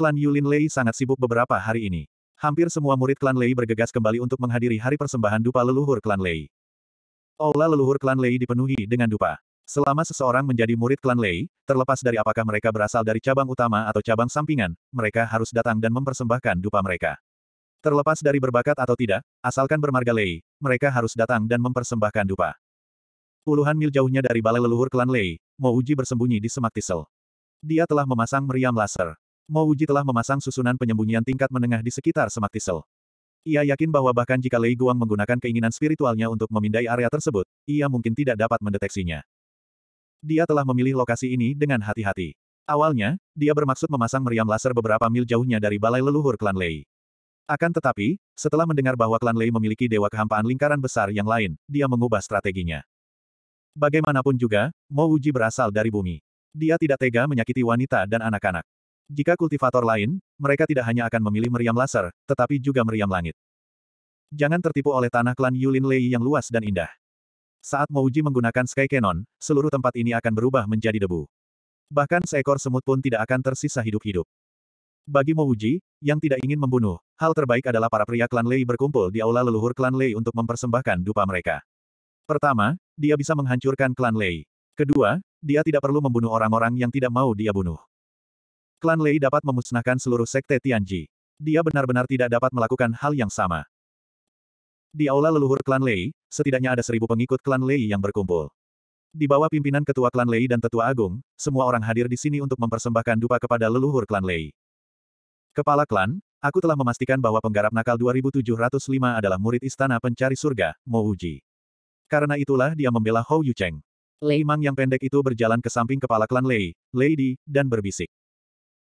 Klan Yulin Lei sangat sibuk beberapa hari ini. Hampir semua murid klan Lei bergegas kembali untuk menghadiri hari persembahan dupa leluhur klan Lei. Aula leluhur klan Lei dipenuhi dengan dupa. Selama seseorang menjadi murid klan Lei, terlepas dari apakah mereka berasal dari cabang utama atau cabang sampingan, mereka harus datang dan mempersembahkan dupa mereka. Terlepas dari berbakat atau tidak, asalkan bermarga Lei, mereka harus datang dan mempersembahkan dupa. Puluhan mil jauhnya dari balai leluhur klan Lei, Mouji bersembunyi di semak tisel. Dia telah memasang meriam laser. Mo Wuji telah memasang susunan penyembunyian tingkat menengah di sekitar semak tisel. Ia yakin bahwa bahkan jika Lei Guang menggunakan keinginan spiritualnya untuk memindai area tersebut, ia mungkin tidak dapat mendeteksinya. Dia telah memilih lokasi ini dengan hati-hati. Awalnya, dia bermaksud memasang meriam laser beberapa mil jauhnya dari balai leluhur klan Lei. Akan tetapi, setelah mendengar bahwa klan Lei memiliki dewa kehampaan lingkaran besar yang lain, dia mengubah strateginya. Bagaimanapun juga, Mo Wuji berasal dari bumi. Dia tidak tega menyakiti wanita dan anak-anak. Jika kultivator lain, mereka tidak hanya akan memilih meriam laser, tetapi juga meriam langit. Jangan tertipu oleh tanah klan Yulin Lei yang luas dan indah. Saat Mouji menggunakan Sky Cannon, seluruh tempat ini akan berubah menjadi debu. Bahkan seekor semut pun tidak akan tersisa hidup-hidup. Bagi Mouji, yang tidak ingin membunuh, hal terbaik adalah para pria klan Lei berkumpul di aula leluhur klan Lei untuk mempersembahkan dupa mereka. Pertama, dia bisa menghancurkan klan Lei. Kedua, dia tidak perlu membunuh orang-orang yang tidak mau dia bunuh. Klan Lei dapat memusnahkan seluruh sekte Tianji. Dia benar-benar tidak dapat melakukan hal yang sama. Di aula leluhur klan Lei, setidaknya ada seribu pengikut klan Lei yang berkumpul. Di bawah pimpinan ketua klan Lei dan tetua agung, semua orang hadir di sini untuk mempersembahkan dupa kepada leluhur klan Lei. Kepala klan, aku telah memastikan bahwa penggarap nakal 2705 adalah murid istana pencari surga, Mo Uji. Karena itulah dia membela Hou Yucheng. Lei Mang yang pendek itu berjalan ke samping kepala klan Lei, Lady, dan berbisik.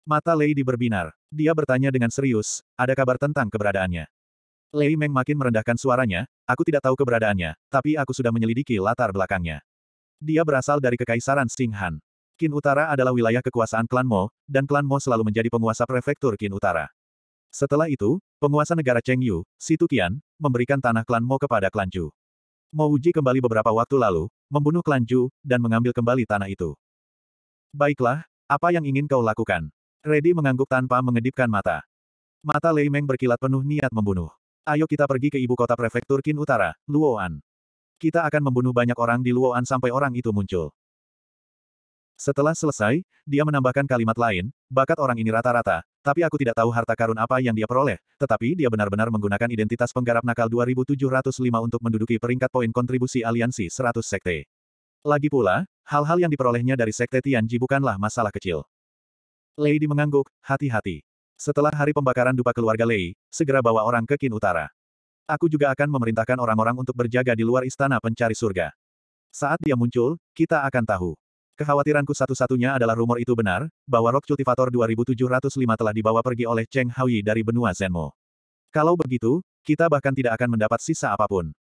Mata Lady berbinar. Dia bertanya dengan serius, ada kabar tentang keberadaannya. Lei Meng makin merendahkan suaranya, aku tidak tahu keberadaannya, tapi aku sudah menyelidiki latar belakangnya. Dia berasal dari Kekaisaran Singhan. Qin Utara adalah wilayah kekuasaan klan Mo, dan klan Mo selalu menjadi penguasa prefektur Qin Utara. Setelah itu, penguasa negara Cheng Yu, Situ Qian, memberikan tanah klan Mo kepada klan Ju. Mo Uji kembali beberapa waktu lalu, membunuh klan Ju, dan mengambil kembali tanah itu. Baiklah, apa yang ingin kau lakukan? Redi mengangguk tanpa mengedipkan mata. Mata Lei Meng berkilat penuh niat membunuh. Ayo kita pergi ke ibu kota prefektur Qin Utara, Luoan. Kita akan membunuh banyak orang di Luoan sampai orang itu muncul. Setelah selesai, dia menambahkan kalimat lain, bakat orang ini rata-rata, tapi aku tidak tahu harta karun apa yang dia peroleh, tetapi dia benar-benar menggunakan identitas penggarap nakal 2705 untuk menduduki peringkat poin kontribusi aliansi 100 sekte. Lagi pula, hal-hal yang diperolehnya dari sekte Tianji bukanlah masalah kecil. Lady mengangguk, hati-hati. Setelah hari pembakaran dupa keluarga Lei, segera bawa orang ke Kin Utara. Aku juga akan memerintahkan orang-orang untuk berjaga di luar istana pencari surga. Saat dia muncul, kita akan tahu. Kekhawatiranku satu-satunya adalah rumor itu benar, bahwa Rock Cultivator 2705 telah dibawa pergi oleh Cheng Haoyi dari benua Zenmo. Kalau begitu, kita bahkan tidak akan mendapat sisa apapun.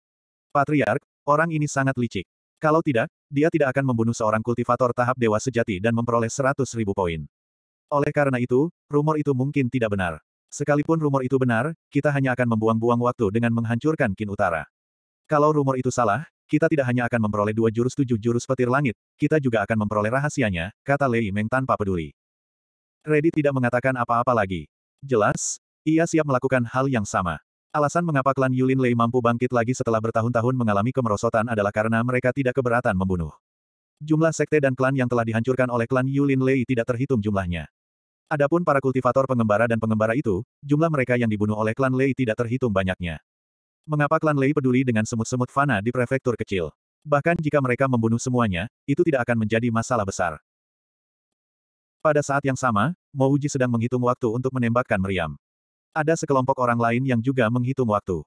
Patriark, orang ini sangat licik. Kalau tidak, dia tidak akan membunuh seorang kultivator tahap dewa sejati dan memperoleh 100 ribu poin. Oleh karena itu, rumor itu mungkin tidak benar. Sekalipun rumor itu benar, kita hanya akan membuang-buang waktu dengan menghancurkan Kin Utara. Kalau rumor itu salah, kita tidak hanya akan memperoleh dua jurus tujuh jurus petir langit, kita juga akan memperoleh rahasianya, kata Lei Meng tanpa peduli. Reddy tidak mengatakan apa-apa lagi. Jelas, ia siap melakukan hal yang sama. Alasan mengapa klan Yulin Lei mampu bangkit lagi setelah bertahun-tahun mengalami kemerosotan adalah karena mereka tidak keberatan membunuh. Jumlah sekte dan klan yang telah dihancurkan oleh klan Yulin Lei tidak terhitung jumlahnya. Adapun para kultivator pengembara dan pengembara itu, jumlah mereka yang dibunuh oleh klan Lei tidak terhitung banyaknya. Mengapa klan Lei peduli dengan semut-semut fana di prefektur kecil? Bahkan jika mereka membunuh semuanya, itu tidak akan menjadi masalah besar. Pada saat yang sama, Mouji sedang menghitung waktu untuk menembakkan meriam. Ada sekelompok orang lain yang juga menghitung waktu.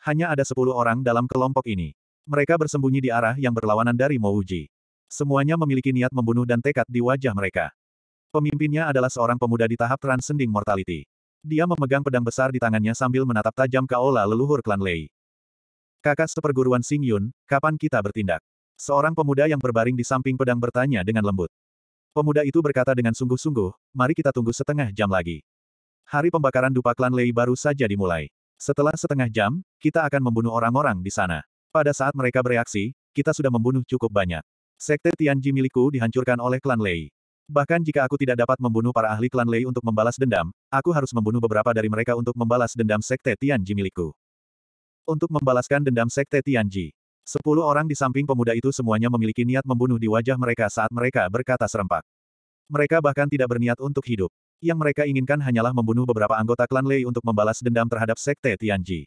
Hanya ada sepuluh orang dalam kelompok ini. Mereka bersembunyi di arah yang berlawanan dari Mouji. Semuanya memiliki niat membunuh dan tekad di wajah mereka. Pemimpinnya adalah seorang pemuda di tahap transcending mortality. Dia memegang pedang besar di tangannya sambil menatap tajam kaola leluhur klan Lei. Kakak seperguruan Sing Yun, kapan kita bertindak? Seorang pemuda yang berbaring di samping pedang bertanya dengan lembut. Pemuda itu berkata dengan sungguh-sungguh, mari kita tunggu setengah jam lagi. Hari pembakaran dupa klan Lei baru saja dimulai. Setelah setengah jam, kita akan membunuh orang-orang di sana. Pada saat mereka bereaksi, kita sudah membunuh cukup banyak. Sekte Tianji milikku dihancurkan oleh klan Lei. Bahkan jika aku tidak dapat membunuh para ahli klan Lei untuk membalas dendam, aku harus membunuh beberapa dari mereka untuk membalas dendam Sekte Tianji milikku. Untuk membalaskan dendam Sekte Tianji, sepuluh orang di samping pemuda itu semuanya memiliki niat membunuh di wajah mereka saat mereka berkata serempak. Mereka bahkan tidak berniat untuk hidup. Yang mereka inginkan hanyalah membunuh beberapa anggota klan Lei untuk membalas dendam terhadap sekte Tianji.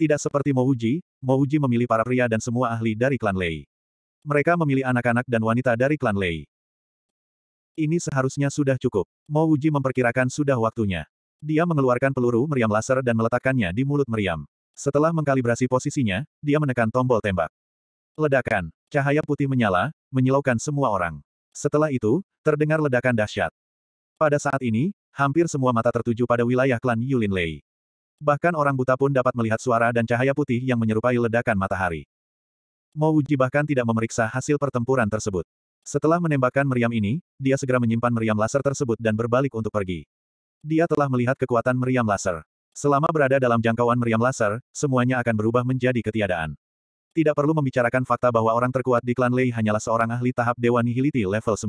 Tidak seperti Mouji, Mouji memilih para pria dan semua ahli dari klan Lei. Mereka memilih anak-anak dan wanita dari klan Lei. Ini seharusnya sudah cukup. Mo Wuji memperkirakan sudah waktunya. Dia mengeluarkan peluru meriam laser dan meletakkannya di mulut meriam. Setelah mengkalibrasi posisinya, dia menekan tombol tembak. Ledakan. Cahaya putih menyala, menyilaukan semua orang. Setelah itu, terdengar ledakan dahsyat. Pada saat ini, hampir semua mata tertuju pada wilayah klan Yulin Lei. Bahkan orang buta pun dapat melihat suara dan cahaya putih yang menyerupai ledakan matahari. Mo Wuji bahkan tidak memeriksa hasil pertempuran tersebut. Setelah menembakkan meriam ini, dia segera menyimpan meriam laser tersebut dan berbalik untuk pergi. Dia telah melihat kekuatan meriam laser. Selama berada dalam jangkauan meriam laser, semuanya akan berubah menjadi ketiadaan. Tidak perlu membicarakan fakta bahwa orang terkuat di klan Lei hanyalah seorang ahli tahap Dewa nihiliti level 9.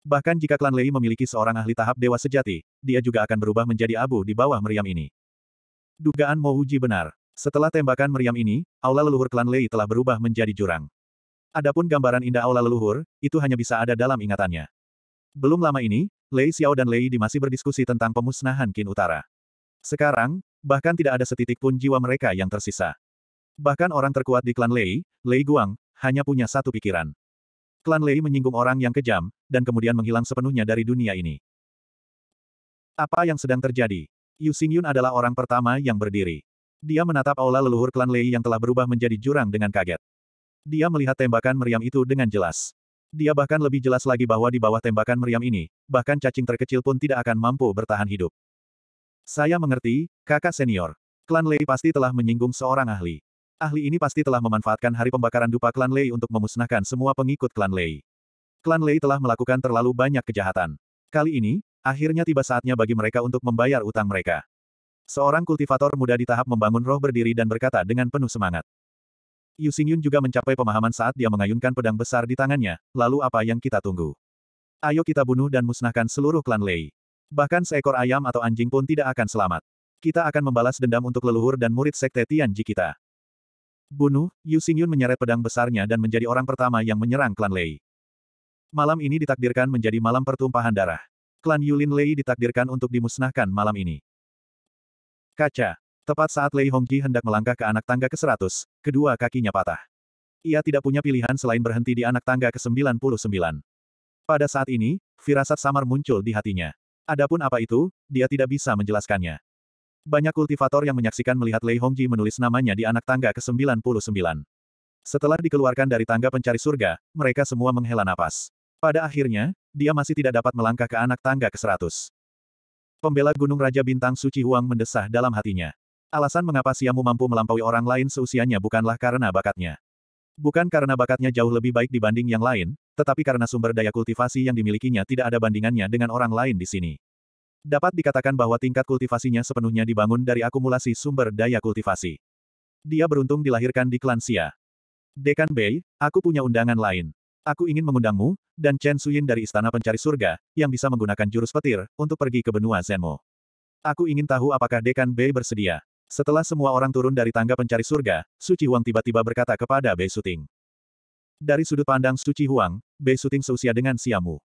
Bahkan jika klan Lei memiliki seorang ahli tahap Dewa sejati, dia juga akan berubah menjadi abu di bawah meriam ini. Dugaan Mo Uji benar. Setelah tembakan meriam ini, aula leluhur klan Lei telah berubah menjadi jurang. Adapun gambaran indah aula leluhur, itu hanya bisa ada dalam ingatannya. Belum lama ini, Lei Xiao dan Lei Di masih berdiskusi tentang pemusnahan Qin Utara. Sekarang, bahkan tidak ada setitik pun jiwa mereka yang tersisa. Bahkan orang terkuat di klan Lei, Lei Guang, hanya punya satu pikiran. Klan Lei menyinggung orang yang kejam, dan kemudian menghilang sepenuhnya dari dunia ini. Apa yang sedang terjadi? Yu Xingyun adalah orang pertama yang berdiri. Dia menatap aula leluhur klan Lei yang telah berubah menjadi jurang dengan kaget. Dia melihat tembakan meriam itu dengan jelas. Dia bahkan lebih jelas lagi bahwa di bawah tembakan meriam ini, bahkan cacing terkecil pun tidak akan mampu bertahan hidup. Saya mengerti, kakak senior. Klan Lei pasti telah menyinggung seorang ahli. Ahli ini pasti telah memanfaatkan hari pembakaran dupa klan Lei untuk memusnahkan semua pengikut klan Lei. Klan Lei telah melakukan terlalu banyak kejahatan. Kali ini, akhirnya tiba saatnya bagi mereka untuk membayar utang mereka. Seorang kultivator muda di tahap membangun roh berdiri dan berkata dengan penuh semangat. Yu Xingyun juga mencapai pemahaman saat dia mengayunkan pedang besar di tangannya, lalu apa yang kita tunggu? Ayo kita bunuh dan musnahkan seluruh klan Lei. Bahkan seekor ayam atau anjing pun tidak akan selamat. Kita akan membalas dendam untuk leluhur dan murid sekte Tianji kita. Bunuh, Yu Xingyun menyeret pedang besarnya dan menjadi orang pertama yang menyerang klan Lei. Malam ini ditakdirkan menjadi malam pertumpahan darah. Klan Yulin Lei ditakdirkan untuk dimusnahkan malam ini. Kaca. Tepat saat Lei Hongqi hendak melangkah ke anak tangga ke-100, kedua kakinya patah. Ia tidak punya pilihan selain berhenti di anak tangga ke-99. Pada saat ini, firasat samar muncul di hatinya. Adapun apa itu, dia tidak bisa menjelaskannya. Banyak kultivator yang menyaksikan melihat Lei Hongji menulis namanya di anak tangga ke-99. Setelah dikeluarkan dari tangga pencari surga, mereka semua menghela napas. Pada akhirnya, dia masih tidak dapat melangkah ke anak tangga ke-100. Pembela Gunung Raja Bintang Suci Huang mendesah dalam hatinya. Alasan mengapa Siamu mampu melampaui orang lain seusianya bukanlah karena bakatnya. Bukan karena bakatnya jauh lebih baik dibanding yang lain, tetapi karena sumber daya kultivasi yang dimilikinya tidak ada bandingannya dengan orang lain di sini. Dapat dikatakan bahwa tingkat kultivasinya sepenuhnya dibangun dari akumulasi sumber daya kultivasi. Dia beruntung dilahirkan di klan Xia. Dekan Bei, aku punya undangan lain. Aku ingin mengundangmu, dan Chen Suyin dari Istana Pencari Surga, yang bisa menggunakan jurus petir, untuk pergi ke benua Zenmo. Aku ingin tahu apakah Dekan Bei bersedia. Setelah semua orang turun dari tangga pencari surga, Suci Huang tiba-tiba berkata kepada Bei Suting. Dari sudut pandang Suci Huang, Bei Suting seusia dengan Siamu.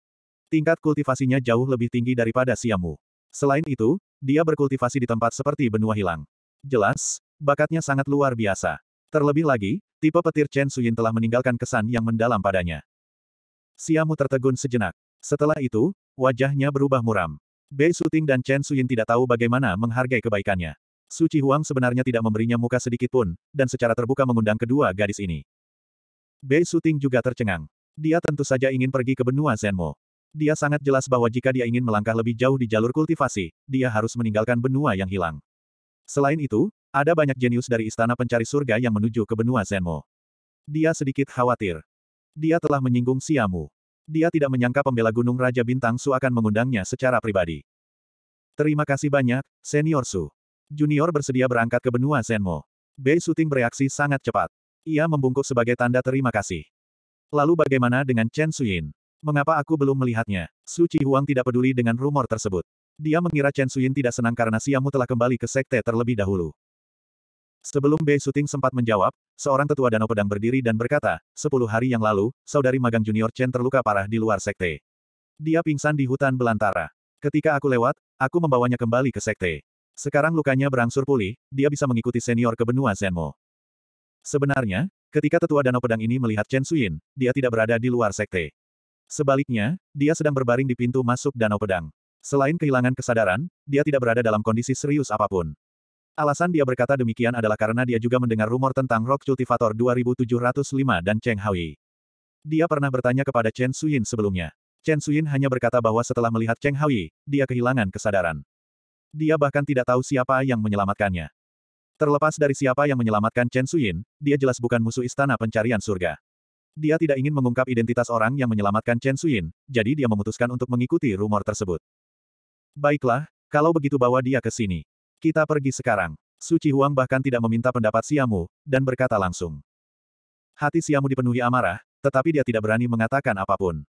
Tingkat kultivasinya jauh lebih tinggi daripada Siamu. Selain itu, dia berkultivasi di tempat seperti benua hilang. Jelas, bakatnya sangat luar biasa. Terlebih lagi, tipe petir Chen Suyin telah meninggalkan kesan yang mendalam padanya. Siamu tertegun sejenak. Setelah itu, wajahnya berubah muram. Bei Suting dan Chen Suyin tidak tahu bagaimana menghargai kebaikannya. Suci Huang sebenarnya tidak memberinya muka sedikit pun, dan secara terbuka mengundang kedua gadis ini. Bei Suting juga tercengang. Dia tentu saja ingin pergi ke benua Zenmo. Dia sangat jelas bahwa jika dia ingin melangkah lebih jauh di jalur kultivasi, dia harus meninggalkan benua yang hilang. Selain itu, ada banyak jenius dari istana pencari surga yang menuju ke benua Zenmo. Dia sedikit khawatir. Dia telah menyinggung Siamu dia tidak menyangka pembela Gunung Raja Bintang Su akan mengundangnya secara pribadi. Terima kasih banyak, Senior Su. Junior bersedia berangkat ke benua Zenmo. Bei Suting bereaksi sangat cepat. Ia membungkuk sebagai tanda terima kasih. Lalu bagaimana dengan Chen Suyin? Mengapa aku belum melihatnya? Su Chi Huang tidak peduli dengan rumor tersebut. Dia mengira Chen Suyin tidak senang karena Siamu telah kembali ke sekte terlebih dahulu. Sebelum Bei Suting sempat menjawab, seorang tetua danau pedang berdiri dan berkata, sepuluh hari yang lalu, saudari magang junior Chen terluka parah di luar sekte. Dia pingsan di hutan belantara. Ketika aku lewat, aku membawanya kembali ke sekte. Sekarang lukanya berangsur pulih, dia bisa mengikuti senior ke benua Zenmo. Sebenarnya, ketika tetua Danau Pedang ini melihat Chen Suyin, dia tidak berada di luar sekte. Sebaliknya, dia sedang berbaring di pintu masuk Danau Pedang. Selain kehilangan kesadaran, dia tidak berada dalam kondisi serius apapun. Alasan dia berkata demikian adalah karena dia juga mendengar rumor tentang Rock Cultivator 2705 dan Cheng Hui. Dia pernah bertanya kepada Chen Suyin sebelumnya. Chen Suyin hanya berkata bahwa setelah melihat Cheng Hui, dia kehilangan kesadaran. Dia bahkan tidak tahu siapa yang menyelamatkannya. Terlepas dari siapa yang menyelamatkan Chen Suyin, dia jelas bukan musuh istana pencarian surga. Dia tidak ingin mengungkap identitas orang yang menyelamatkan Chen Suyin, jadi dia memutuskan untuk mengikuti rumor tersebut. Baiklah, kalau begitu bawa dia ke sini. Kita pergi sekarang. Suci Huang bahkan tidak meminta pendapat Siamu, dan berkata langsung. Hati Siamu dipenuhi amarah, tetapi dia tidak berani mengatakan apapun.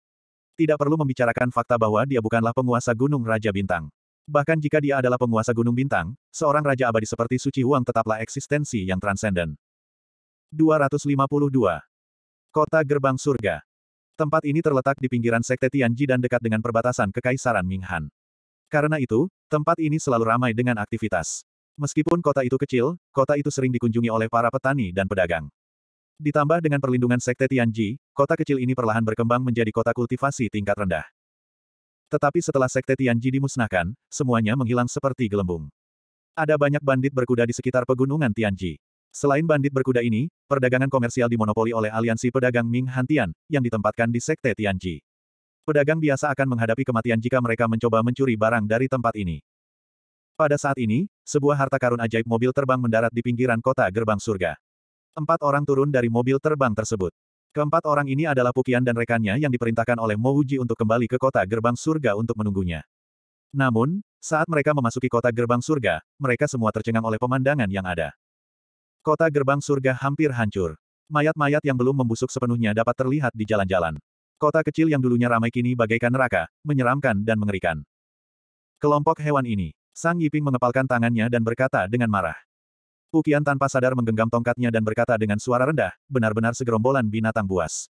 Tidak perlu membicarakan fakta bahwa dia bukanlah penguasa Gunung Raja Bintang. Bahkan jika dia adalah penguasa Gunung Bintang, seorang Raja Abadi seperti Suci Huang tetaplah eksistensi yang transenden. 252. Kota Gerbang Surga Tempat ini terletak di pinggiran Sekte Tianji dan dekat dengan perbatasan Kekaisaran Minghan. Karena itu, tempat ini selalu ramai dengan aktivitas. Meskipun kota itu kecil, kota itu sering dikunjungi oleh para petani dan pedagang. Ditambah dengan perlindungan Sekte Tianji, kota kecil ini perlahan berkembang menjadi kota kultivasi tingkat rendah. Tetapi setelah Sekte Tianji dimusnahkan, semuanya menghilang seperti gelembung. Ada banyak bandit berkuda di sekitar pegunungan Tianji. Selain bandit berkuda ini, perdagangan komersial dimonopoli oleh aliansi pedagang Ming Hantian, yang ditempatkan di Sekte Tianji. Pedagang biasa akan menghadapi kematian jika mereka mencoba mencuri barang dari tempat ini. Pada saat ini, sebuah harta karun ajaib mobil terbang mendarat di pinggiran kota gerbang surga. Empat orang turun dari mobil terbang tersebut. Keempat orang ini adalah Pukian dan rekannya yang diperintahkan oleh Mo Uji untuk kembali ke kota gerbang surga untuk menunggunya. Namun, saat mereka memasuki kota gerbang surga, mereka semua tercengang oleh pemandangan yang ada. Kota gerbang surga hampir hancur. Mayat-mayat yang belum membusuk sepenuhnya dapat terlihat di jalan-jalan. Kota kecil yang dulunya ramai kini bagaikan neraka, menyeramkan dan mengerikan. Kelompok hewan ini. Sang Yiping mengepalkan tangannya dan berkata dengan marah. Ukian tanpa sadar menggenggam tongkatnya dan berkata dengan suara rendah, benar-benar segerombolan binatang buas.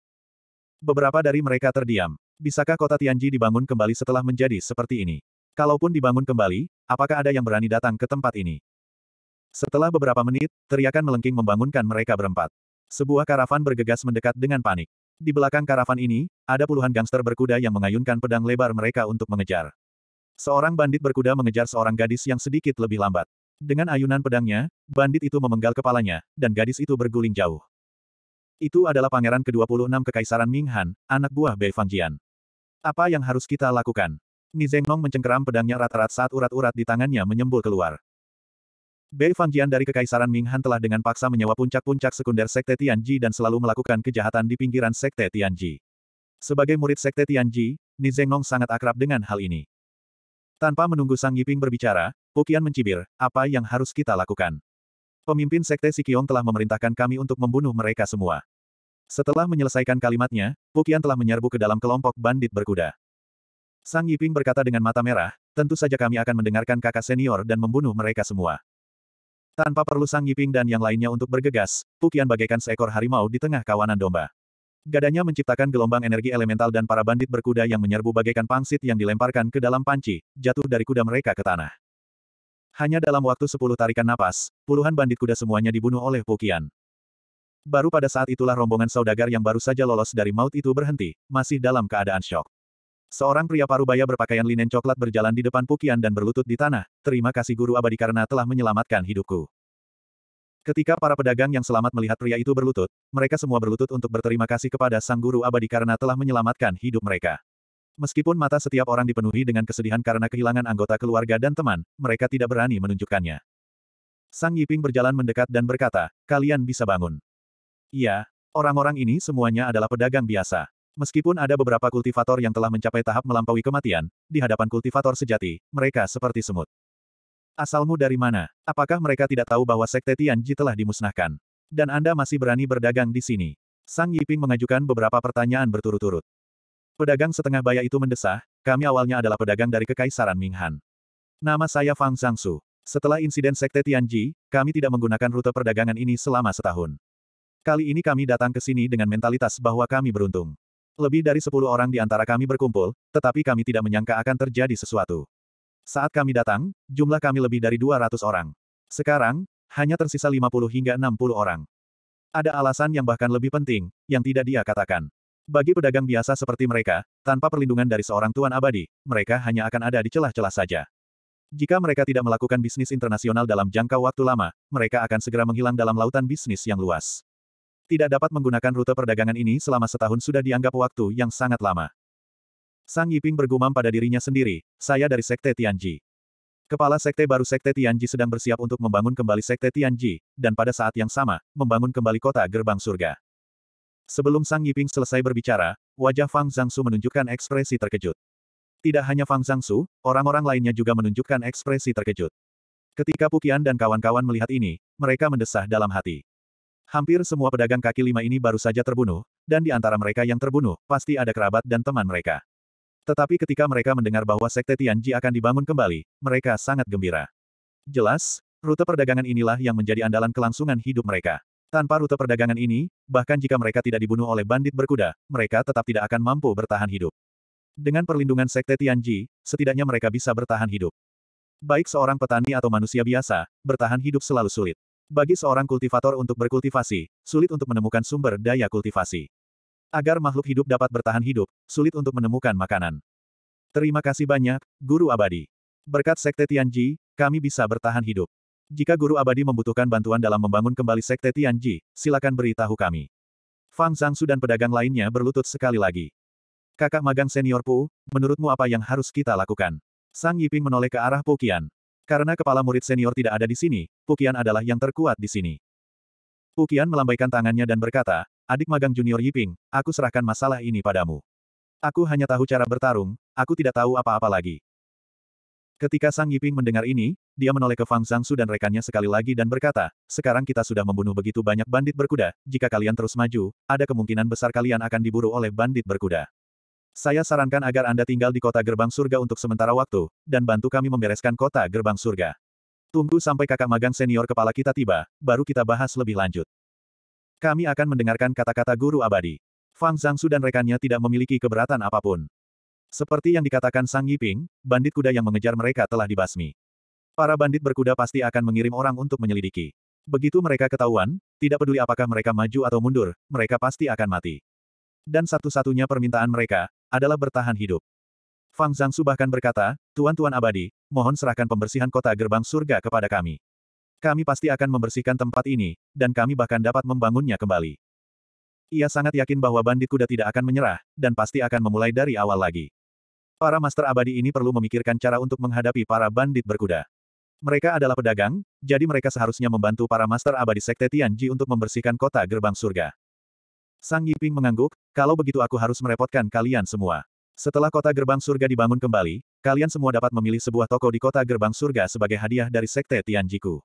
Beberapa dari mereka terdiam. Bisakah kota Tianji dibangun kembali setelah menjadi seperti ini? Kalaupun dibangun kembali, apakah ada yang berani datang ke tempat ini? Setelah beberapa menit, teriakan melengking membangunkan mereka berempat. Sebuah karavan bergegas mendekat dengan panik. Di belakang karavan ini, ada puluhan gangster berkuda yang mengayunkan pedang lebar mereka untuk mengejar. Seorang bandit berkuda mengejar seorang gadis yang sedikit lebih lambat. Dengan ayunan pedangnya, bandit itu memenggal kepalanya, dan gadis itu berguling jauh. Itu adalah pangeran ke-26 Kekaisaran Ming Han, anak buah Bei Fangjian. Apa yang harus kita lakukan? Nong mencengkeram pedangnya rat-rat saat urat-urat di tangannya menyembul keluar. Bei Fangjian dari Kekaisaran Ming Han telah dengan paksa menyewa puncak-puncak sekunder Sekte Tianji dan selalu melakukan kejahatan di pinggiran Sekte Tianji. Sebagai murid Sekte Tianji, Nong sangat akrab dengan hal ini. Tanpa menunggu Sang Yiping berbicara, Pukian mencibir, apa yang harus kita lakukan? Pemimpin Sekte Sikiong telah memerintahkan kami untuk membunuh mereka semua. Setelah menyelesaikan kalimatnya, Pukian telah menyerbu ke dalam kelompok bandit berkuda. Sang Yiping berkata dengan mata merah, tentu saja kami akan mendengarkan kakak senior dan membunuh mereka semua. Tanpa perlu Sang Yiping dan yang lainnya untuk bergegas, Pukian bagaikan seekor harimau di tengah kawanan domba. Gadanya menciptakan gelombang energi elemental dan para bandit berkuda yang menyerbu bagaikan pangsit yang dilemparkan ke dalam panci, jatuh dari kuda mereka ke tanah. Hanya dalam waktu sepuluh tarikan napas, puluhan bandit kuda semuanya dibunuh oleh Pukian. Baru pada saat itulah rombongan saudagar yang baru saja lolos dari maut itu berhenti, masih dalam keadaan shock. Seorang pria parubaya berpakaian linen coklat berjalan di depan Pukian dan berlutut di tanah, terima kasih guru abadi karena telah menyelamatkan hidupku. Ketika para pedagang yang selamat melihat pria itu berlutut, mereka semua berlutut untuk berterima kasih kepada sang guru abadi karena telah menyelamatkan hidup mereka. Meskipun mata setiap orang dipenuhi dengan kesedihan karena kehilangan anggota keluarga dan teman, mereka tidak berani menunjukkannya. Sang Yiping berjalan mendekat dan berkata, kalian bisa bangun. Iya, orang-orang ini semuanya adalah pedagang biasa. Meskipun ada beberapa kultivator yang telah mencapai tahap melampaui kematian, di hadapan kultivator sejati, mereka seperti semut. Asalmu dari mana? Apakah mereka tidak tahu bahwa Sekte Tianji telah dimusnahkan? Dan Anda masih berani berdagang di sini? Sang Yiping mengajukan beberapa pertanyaan berturut-turut. Pedagang setengah baya itu mendesah, kami awalnya adalah pedagang dari Kekaisaran Minghan. Nama saya Fang Zhangsu. Setelah insiden Sekte Tianji, kami tidak menggunakan rute perdagangan ini selama setahun. Kali ini kami datang ke sini dengan mentalitas bahwa kami beruntung. Lebih dari sepuluh orang di antara kami berkumpul, tetapi kami tidak menyangka akan terjadi sesuatu. Saat kami datang, jumlah kami lebih dari dua ratus orang. Sekarang, hanya tersisa lima puluh hingga enam puluh orang. Ada alasan yang bahkan lebih penting, yang tidak dia katakan. Bagi pedagang biasa seperti mereka, tanpa perlindungan dari seorang tuan abadi, mereka hanya akan ada di celah-celah saja. Jika mereka tidak melakukan bisnis internasional dalam jangka waktu lama, mereka akan segera menghilang dalam lautan bisnis yang luas. Tidak dapat menggunakan rute perdagangan ini selama setahun sudah dianggap waktu yang sangat lama. Sang Yiping bergumam pada dirinya sendiri, saya dari Sekte Tianji. Kepala Sekte baru Sekte Tianji sedang bersiap untuk membangun kembali Sekte Tianji, dan pada saat yang sama, membangun kembali kota gerbang surga. Sebelum Sang Yiping selesai berbicara, wajah Fang Zhangsu menunjukkan ekspresi terkejut. Tidak hanya Fang Zhangsu, orang-orang lainnya juga menunjukkan ekspresi terkejut. Ketika Pukian dan kawan-kawan melihat ini, mereka mendesah dalam hati. Hampir semua pedagang kaki lima ini baru saja terbunuh, dan di antara mereka yang terbunuh, pasti ada kerabat dan teman mereka. Tetapi ketika mereka mendengar bahwa Sekte Tianji akan dibangun kembali, mereka sangat gembira. Jelas, rute perdagangan inilah yang menjadi andalan kelangsungan hidup mereka. Tanpa rute perdagangan ini, bahkan jika mereka tidak dibunuh oleh bandit berkuda, mereka tetap tidak akan mampu bertahan hidup. Dengan perlindungan Sekte Tianji, setidaknya mereka bisa bertahan hidup. Baik seorang petani atau manusia biasa, bertahan hidup selalu sulit. Bagi seorang kultivator untuk berkultivasi, sulit untuk menemukan sumber daya kultivasi. Agar makhluk hidup dapat bertahan hidup, sulit untuk menemukan makanan. Terima kasih banyak, Guru Abadi. Berkat Sekte Tianji, kami bisa bertahan hidup. Jika Guru Abadi membutuhkan bantuan dalam membangun kembali Sekte Tianji, silakan beritahu kami. Fang Zangsu dan pedagang lainnya berlutut sekali lagi. Kakak magang senior Pu, menurutmu apa yang harus kita lakukan? Sang Yiping menoleh ke arah Pu Qian. Karena kepala murid senior tidak ada di sini, Pu Qian adalah yang terkuat di sini. Pu Qian melambaikan tangannya dan berkata, adik magang junior Yiping, aku serahkan masalah ini padamu. Aku hanya tahu cara bertarung, aku tidak tahu apa-apa lagi. Ketika Sang Yiping mendengar ini, dia menoleh ke Fang Su dan rekannya sekali lagi dan berkata, sekarang kita sudah membunuh begitu banyak bandit berkuda, jika kalian terus maju, ada kemungkinan besar kalian akan diburu oleh bandit berkuda. Saya sarankan agar Anda tinggal di kota gerbang surga untuk sementara waktu, dan bantu kami membereskan kota gerbang surga. Tunggu sampai kakak magang senior kepala kita tiba, baru kita bahas lebih lanjut. Kami akan mendengarkan kata-kata guru abadi. Fang Su dan rekannya tidak memiliki keberatan apapun. Seperti yang dikatakan Sang Yiping, bandit kuda yang mengejar mereka telah dibasmi. Para bandit berkuda pasti akan mengirim orang untuk menyelidiki. Begitu mereka ketahuan, tidak peduli apakah mereka maju atau mundur, mereka pasti akan mati. Dan satu-satunya permintaan mereka, adalah bertahan hidup. Fang Zhangsu bahkan berkata, Tuan-Tuan Abadi, mohon serahkan pembersihan kota gerbang surga kepada kami. Kami pasti akan membersihkan tempat ini, dan kami bahkan dapat membangunnya kembali. Ia sangat yakin bahwa bandit kuda tidak akan menyerah, dan pasti akan memulai dari awal lagi. Para master abadi ini perlu memikirkan cara untuk menghadapi para bandit berkuda. Mereka adalah pedagang, jadi mereka seharusnya membantu para master abadi sekte Tianji untuk membersihkan kota gerbang surga. Sang Yiping mengangguk, kalau begitu aku harus merepotkan kalian semua. Setelah kota gerbang surga dibangun kembali, kalian semua dapat memilih sebuah toko di kota gerbang surga sebagai hadiah dari sekte Tianjiku.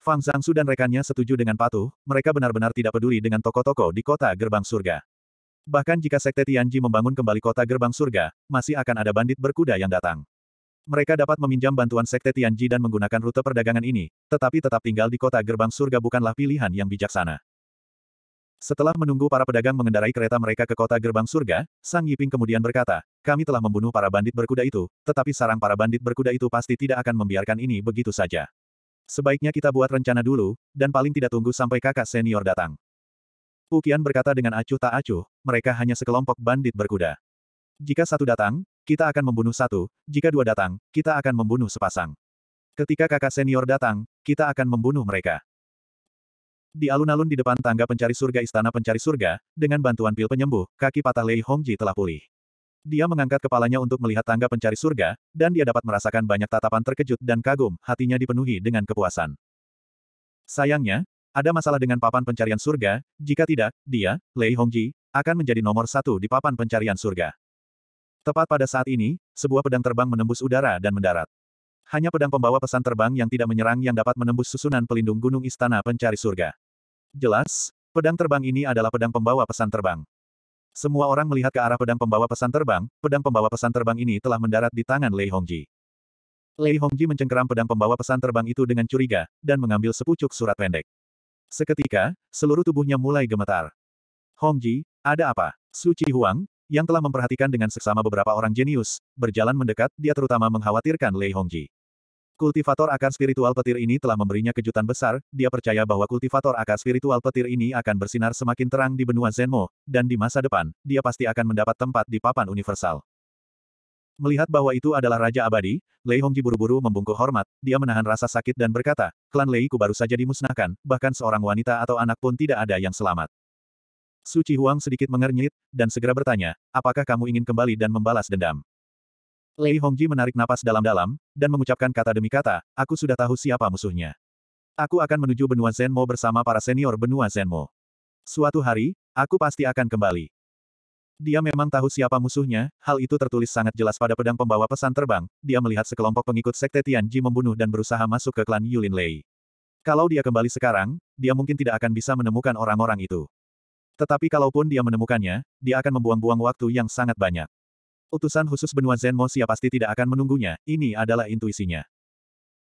Fang Zhangsu dan rekannya setuju dengan patuh, mereka benar-benar tidak peduli dengan toko-toko di kota gerbang surga. Bahkan jika Sekte Tianji membangun kembali kota gerbang surga, masih akan ada bandit berkuda yang datang. Mereka dapat meminjam bantuan Sekte Tianji dan menggunakan rute perdagangan ini, tetapi tetap tinggal di kota gerbang surga bukanlah pilihan yang bijaksana. Setelah menunggu para pedagang mengendarai kereta mereka ke kota gerbang surga, Sang Yiping kemudian berkata, kami telah membunuh para bandit berkuda itu, tetapi sarang para bandit berkuda itu pasti tidak akan membiarkan ini begitu saja. Sebaiknya kita buat rencana dulu, dan paling tidak tunggu sampai kakak senior datang. Ukian berkata dengan acuh tak acuh, mereka hanya sekelompok bandit berkuda. Jika satu datang, kita akan membunuh satu, jika dua datang, kita akan membunuh sepasang. Ketika kakak senior datang, kita akan membunuh mereka. Di alun-alun di depan tangga pencari surga istana pencari surga, dengan bantuan pil penyembuh, kaki patah Lei Hongji telah pulih. Dia mengangkat kepalanya untuk melihat tangga pencari surga, dan dia dapat merasakan banyak tatapan terkejut dan kagum, hatinya dipenuhi dengan kepuasan. Sayangnya, ada masalah dengan papan pencarian surga, jika tidak, dia, Lei Hongji, akan menjadi nomor satu di papan pencarian surga. Tepat pada saat ini, sebuah pedang terbang menembus udara dan mendarat. Hanya pedang pembawa pesan terbang yang tidak menyerang yang dapat menembus susunan pelindung gunung istana pencari surga. Jelas, pedang terbang ini adalah pedang pembawa pesan terbang. Semua orang melihat ke arah pedang pembawa pesan terbang, pedang pembawa pesan terbang ini telah mendarat di tangan Lei Hongji. Lei Hongji mencengkeram pedang pembawa pesan terbang itu dengan curiga, dan mengambil sepucuk surat pendek. Seketika, seluruh tubuhnya mulai gemetar. Hongji, ada apa? Su Suci Huang, yang telah memperhatikan dengan seksama beberapa orang jenius, berjalan mendekat, dia terutama mengkhawatirkan Lei Hongji. Kultivator akar spiritual petir ini telah memberinya kejutan besar, dia percaya bahwa kultivator akar spiritual petir ini akan bersinar semakin terang di benua Zenmo, dan di masa depan, dia pasti akan mendapat tempat di papan universal. Melihat bahwa itu adalah Raja Abadi, Lei Hongji buru-buru membungkuk hormat, dia menahan rasa sakit dan berkata, klan Lei ku baru saja dimusnahkan, bahkan seorang wanita atau anak pun tidak ada yang selamat. Su Suci Huang sedikit mengernyit, dan segera bertanya, apakah kamu ingin kembali dan membalas dendam? Lei Hongji menarik napas dalam-dalam, dan mengucapkan kata demi kata, aku sudah tahu siapa musuhnya. Aku akan menuju benua Zenmo bersama para senior benua Zenmo. Suatu hari, aku pasti akan kembali. Dia memang tahu siapa musuhnya, hal itu tertulis sangat jelas pada pedang pembawa pesan terbang, dia melihat sekelompok pengikut sekte Tianji membunuh dan berusaha masuk ke klan Yulin Lei. Kalau dia kembali sekarang, dia mungkin tidak akan bisa menemukan orang-orang itu. Tetapi kalaupun dia menemukannya, dia akan membuang-buang waktu yang sangat banyak. Utusan khusus benua Xia pasti tidak akan menunggunya, ini adalah intuisinya.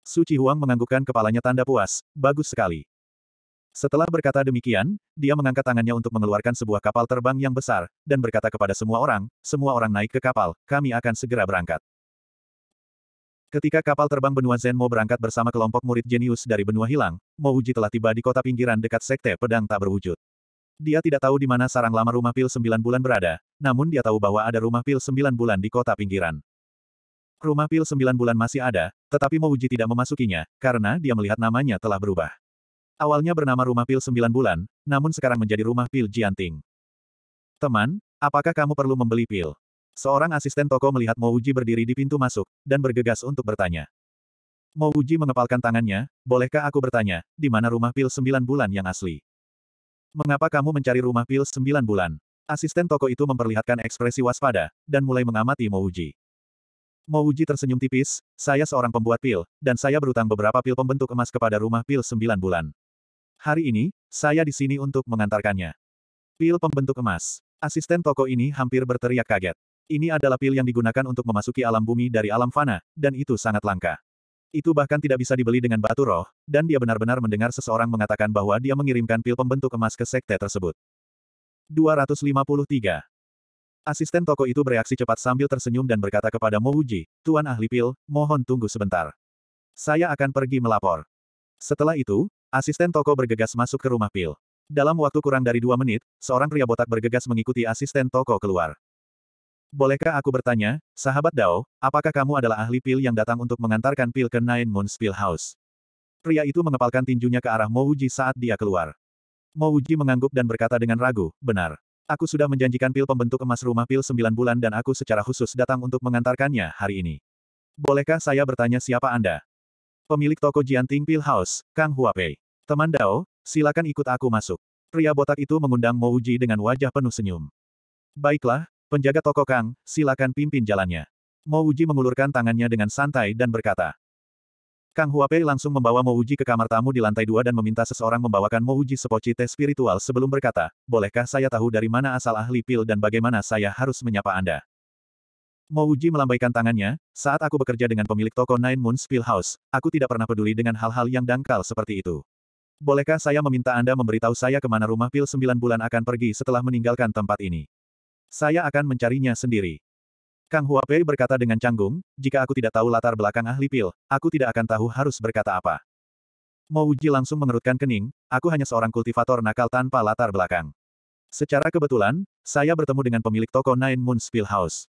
Suci Huang menganggukkan kepalanya tanda puas, bagus sekali. Setelah berkata demikian, dia mengangkat tangannya untuk mengeluarkan sebuah kapal terbang yang besar, dan berkata kepada semua orang, semua orang naik ke kapal, kami akan segera berangkat. Ketika kapal terbang benua Zenmo berangkat bersama kelompok murid jenius dari benua hilang, Mo telah tiba di kota pinggiran dekat sekte pedang tak berwujud. Dia tidak tahu di mana sarang lama rumah pil sembilan bulan berada, namun dia tahu bahwa ada rumah pil sembilan bulan di kota pinggiran. Rumah pil sembilan bulan masih ada, tetapi Mo tidak memasukinya, karena dia melihat namanya telah berubah. Awalnya bernama Rumah Pil Sembilan Bulan, namun sekarang menjadi Rumah Pil Jianting. Teman, apakah kamu perlu membeli pil? Seorang asisten toko melihat Mo Uji berdiri di pintu masuk, dan bergegas untuk bertanya. Mo Uji mengepalkan tangannya, bolehkah aku bertanya, di mana rumah pil sembilan bulan yang asli? Mengapa kamu mencari rumah pil sembilan bulan? Asisten toko itu memperlihatkan ekspresi waspada, dan mulai mengamati Mo Uji. Mo Uji tersenyum tipis, saya seorang pembuat pil, dan saya berutang beberapa pil pembentuk emas kepada rumah pil sembilan bulan. Hari ini, saya di sini untuk mengantarkannya. Pil pembentuk emas. Asisten toko ini hampir berteriak kaget. Ini adalah pil yang digunakan untuk memasuki alam bumi dari alam fana, dan itu sangat langka. Itu bahkan tidak bisa dibeli dengan batu roh, dan dia benar-benar mendengar seseorang mengatakan bahwa dia mengirimkan pil pembentuk emas ke sekte tersebut. 253. Asisten toko itu bereaksi cepat sambil tersenyum dan berkata kepada Mouji, Tuan Ahli Pil, mohon tunggu sebentar. Saya akan pergi melapor. Setelah itu, Asisten toko bergegas masuk ke rumah Pil. Dalam waktu kurang dari dua menit, seorang pria botak bergegas mengikuti asisten toko keluar. Bolehkah aku bertanya, sahabat Dao, apakah kamu adalah ahli pil yang datang untuk mengantarkan pil ke Nine Moon Spill House? Pria itu mengepalkan tinjunya ke arah Mouji saat dia keluar. Mouji mengangguk dan berkata dengan ragu, benar. Aku sudah menjanjikan pil pembentuk emas rumah pil sembilan bulan dan aku secara khusus datang untuk mengantarkannya hari ini. Bolehkah saya bertanya siapa Anda? Pemilik toko Jianting Pill House, Kang Huapei. Teman Dao, silakan ikut aku masuk. Pria botak itu mengundang Mo Uji dengan wajah penuh senyum. Baiklah, penjaga toko Kang, silakan pimpin jalannya. Mo Uji mengulurkan tangannya dengan santai dan berkata. Kang Huapei langsung membawa Mo Uji ke kamar tamu di lantai dua dan meminta seseorang membawakan Mo Uji sepoci teh spiritual sebelum berkata, Bolehkah saya tahu dari mana asal ahli pil dan bagaimana saya harus menyapa Anda? Mo Uji melambaikan tangannya, saat aku bekerja dengan pemilik toko Nine Moon House, aku tidak pernah peduli dengan hal-hal yang dangkal seperti itu. Bolehkah saya meminta Anda memberitahu saya kemana rumah pil sembilan bulan akan pergi setelah meninggalkan tempat ini? Saya akan mencarinya sendiri. Kang Huapei berkata dengan canggung, jika aku tidak tahu latar belakang ahli pil, aku tidak akan tahu harus berkata apa. Mo Uji langsung mengerutkan kening, aku hanya seorang kultivator nakal tanpa latar belakang. Secara kebetulan, saya bertemu dengan pemilik toko Nine Moon House.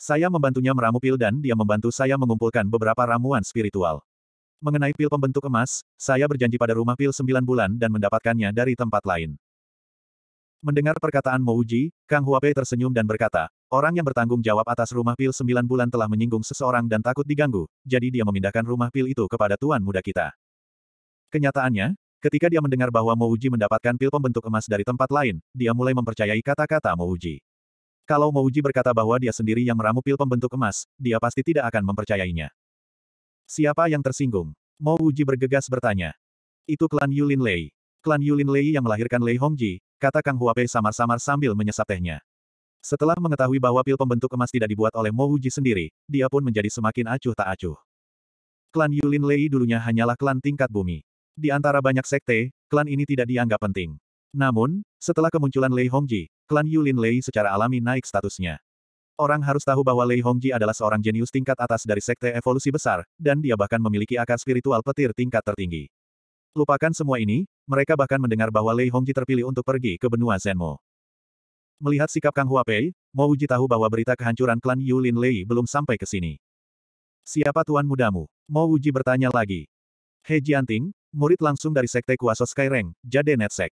Saya membantunya meramu pil dan dia membantu saya mengumpulkan beberapa ramuan spiritual. Mengenai pil pembentuk emas, saya berjanji pada rumah pil sembilan bulan dan mendapatkannya dari tempat lain. Mendengar perkataan Mouji, Kang Huapei tersenyum dan berkata, orang yang bertanggung jawab atas rumah pil sembilan bulan telah menyinggung seseorang dan takut diganggu, jadi dia memindahkan rumah pil itu kepada tuan muda kita. Kenyataannya, ketika dia mendengar bahwa Mouji mendapatkan pil pembentuk emas dari tempat lain, dia mulai mempercayai kata-kata Mouji. Kalau Mouji berkata bahwa dia sendiri yang meramu pil pembentuk emas, dia pasti tidak akan mempercayainya. Siapa yang tersinggung? Mouji bergegas bertanya. Itu klan Yulin Lei. Klan Yulin Lei yang melahirkan Lei Hongji, kata Kang Huapei samar-samar sambil menyesap tehnya. Setelah mengetahui bahwa pil pembentuk emas tidak dibuat oleh Mouji sendiri, dia pun menjadi semakin acuh tak acuh. Klan Yulin Lei dulunya hanyalah klan tingkat bumi. Di antara banyak sekte, klan ini tidak dianggap penting. Namun, setelah kemunculan Lei Hongji, klan Yulin Lei secara alami naik statusnya. Orang harus tahu bahwa Lei Hongji adalah seorang jenius tingkat atas dari sekte evolusi besar, dan dia bahkan memiliki akar spiritual petir tingkat tertinggi. Lupakan semua ini, mereka bahkan mendengar bahwa Lei Hongji terpilih untuk pergi ke benua Zenmo. Melihat sikap Kang Huapei, Mo Uji tahu bahwa berita kehancuran klan Yulin Lei belum sampai ke sini. Siapa tuan mudamu? Mo Uji bertanya lagi. He Jianting, murid langsung dari sekte kuasa Skyreng, Jade Netsek.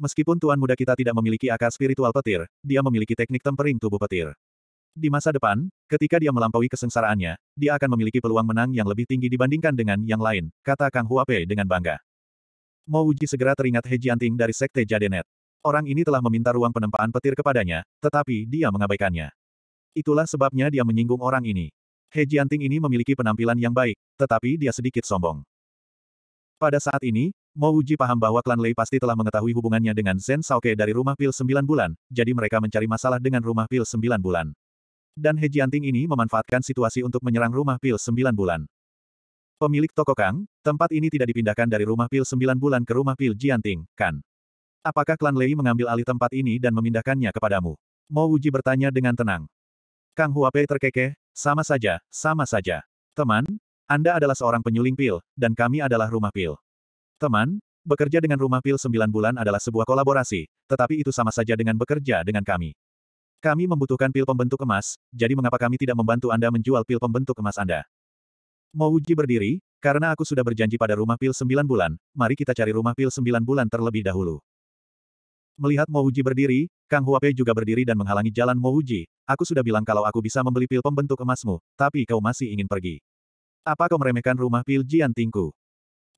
Meskipun tuan muda kita tidak memiliki akar spiritual petir, dia memiliki teknik tempering tubuh petir. Di masa depan, ketika dia melampaui kesengsaraannya, dia akan memiliki peluang menang yang lebih tinggi dibandingkan dengan yang lain, kata Kang Huape dengan bangga. Mo Uji segera teringat He Jianting dari Sekte Jadenet. Orang ini telah meminta ruang penempaan petir kepadanya, tetapi dia mengabaikannya. Itulah sebabnya dia menyinggung orang ini. He Jianting ini memiliki penampilan yang baik, tetapi dia sedikit sombong. Pada saat ini, Mo Uji paham bahwa klan Lei pasti telah mengetahui hubungannya dengan Zen Saoke dari rumah pil sembilan bulan, jadi mereka mencari masalah dengan rumah pil sembilan bulan. Dan He Jianting ini memanfaatkan situasi untuk menyerang rumah pil sembilan bulan. Pemilik toko Kang, tempat ini tidak dipindahkan dari rumah pil sembilan bulan ke rumah pil Jianting, kan? Apakah klan Lei mengambil alih tempat ini dan memindahkannya kepadamu? Mo uji bertanya dengan tenang. Kang Huapei terkekeh, sama saja, sama saja. Teman, Anda adalah seorang penyuling pil, dan kami adalah rumah pil. Teman, bekerja dengan rumah pil Sembilan bulan adalah sebuah kolaborasi, tetapi itu sama saja dengan bekerja dengan kami. Kami membutuhkan pil pembentuk emas, jadi mengapa kami tidak membantu Anda menjual pil pembentuk emas Anda? uji berdiri, karena aku sudah berjanji pada rumah pil Sembilan bulan, mari kita cari rumah pil Sembilan bulan terlebih dahulu. Melihat Mo Uji berdiri, Kang Huape juga berdiri dan menghalangi jalan Mo Uji. aku sudah bilang kalau aku bisa membeli pil pembentuk emasmu, tapi kau masih ingin pergi. Apa kau meremehkan rumah pil Jian Tingku?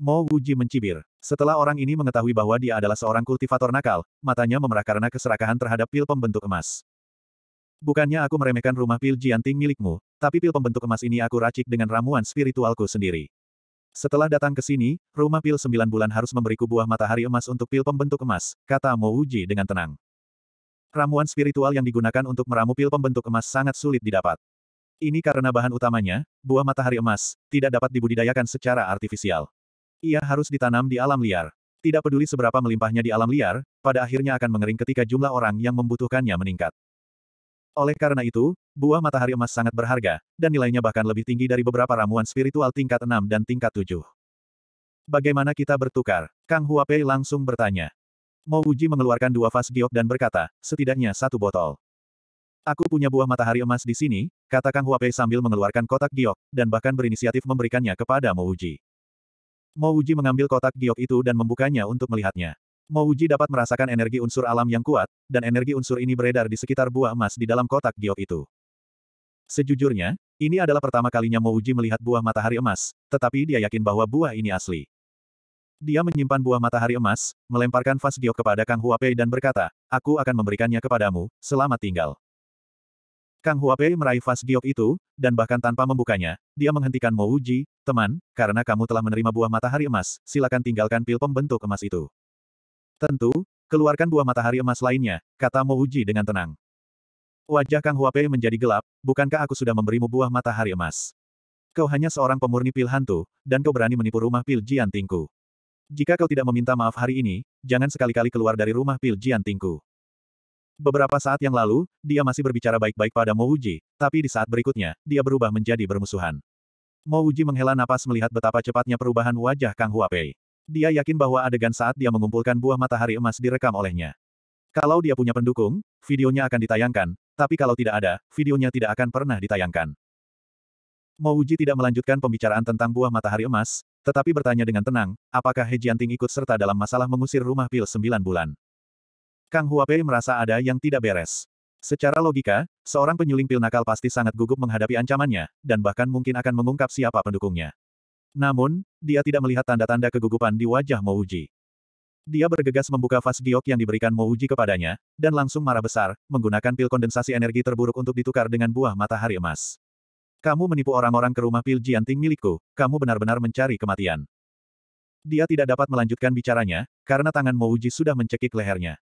Mo Wuji mencibir. Setelah orang ini mengetahui bahwa dia adalah seorang kultivator nakal, matanya memerah karena keserakahan terhadap pil pembentuk emas. Bukannya aku meremehkan rumah pil Jianting milikmu, tapi pil pembentuk emas ini aku racik dengan ramuan spiritualku sendiri. Setelah datang ke sini, rumah pil sembilan bulan harus memberiku buah matahari emas untuk pil pembentuk emas, kata Mo Wuji dengan tenang. Ramuan spiritual yang digunakan untuk meramu pil pembentuk emas sangat sulit didapat. Ini karena bahan utamanya, buah matahari emas, tidak dapat dibudidayakan secara artifisial. Ia harus ditanam di alam liar. Tidak peduli seberapa melimpahnya di alam liar, pada akhirnya akan mengering ketika jumlah orang yang membutuhkannya meningkat. Oleh karena itu, buah matahari emas sangat berharga, dan nilainya bahkan lebih tinggi dari beberapa ramuan spiritual tingkat 6 dan tingkat 7. Bagaimana kita bertukar? Kang Huapei langsung bertanya. Mo Uji mengeluarkan dua vas giok dan berkata, setidaknya satu botol. Aku punya buah matahari emas di sini, kata Kang Huapei sambil mengeluarkan kotak giok, dan bahkan berinisiatif memberikannya kepada Mo Uji. Mo Uji mengambil kotak giok itu dan membukanya untuk melihatnya. Mo Uji dapat merasakan energi unsur alam yang kuat, dan energi unsur ini beredar di sekitar buah emas di dalam kotak giok itu. Sejujurnya, ini adalah pertama kalinya Mo Uji melihat buah matahari emas, tetapi dia yakin bahwa buah ini asli. Dia menyimpan buah matahari emas, melemparkan vas giok kepada Kang Huapei dan berkata, Aku akan memberikannya kepadamu, selamat tinggal. Kang Huapei meraih vas giok itu, dan bahkan tanpa membukanya, dia menghentikan Mo Uji, teman, karena kamu telah menerima buah matahari emas, silakan tinggalkan pil pembentuk emas itu. Tentu, keluarkan buah matahari emas lainnya, kata Mo Uji dengan tenang. Wajah Kang Huapei menjadi gelap, bukankah aku sudah memberimu buah matahari emas? Kau hanya seorang pemurni pil hantu, dan kau berani menipu rumah pil Jian Tingku. Jika kau tidak meminta maaf hari ini, jangan sekali-kali keluar dari rumah pil Jian Tingku. Beberapa saat yang lalu, dia masih berbicara baik-baik pada Mo Uji, tapi di saat berikutnya, dia berubah menjadi bermusuhan. Mo Uji menghela napas melihat betapa cepatnya perubahan wajah Kang Huapei. Dia yakin bahwa adegan saat dia mengumpulkan buah matahari emas direkam olehnya. Kalau dia punya pendukung, videonya akan ditayangkan, tapi kalau tidak ada, videonya tidak akan pernah ditayangkan. Mo Uji tidak melanjutkan pembicaraan tentang buah matahari emas, tetapi bertanya dengan tenang, apakah He Jianting ikut serta dalam masalah mengusir rumah pil sembilan bulan. Kang Huapei merasa ada yang tidak beres. Secara logika, seorang penyuling pil nakal pasti sangat gugup menghadapi ancamannya, dan bahkan mungkin akan mengungkap siapa pendukungnya. Namun, dia tidak melihat tanda-tanda kegugupan di wajah Mouji. Dia bergegas membuka vas giok yang diberikan Mouji kepadanya, dan langsung marah besar, menggunakan pil kondensasi energi terburuk untuk ditukar dengan buah matahari emas. Kamu menipu orang-orang ke rumah pil Jianting milikku, kamu benar-benar mencari kematian. Dia tidak dapat melanjutkan bicaranya, karena tangan Mouji sudah mencekik lehernya.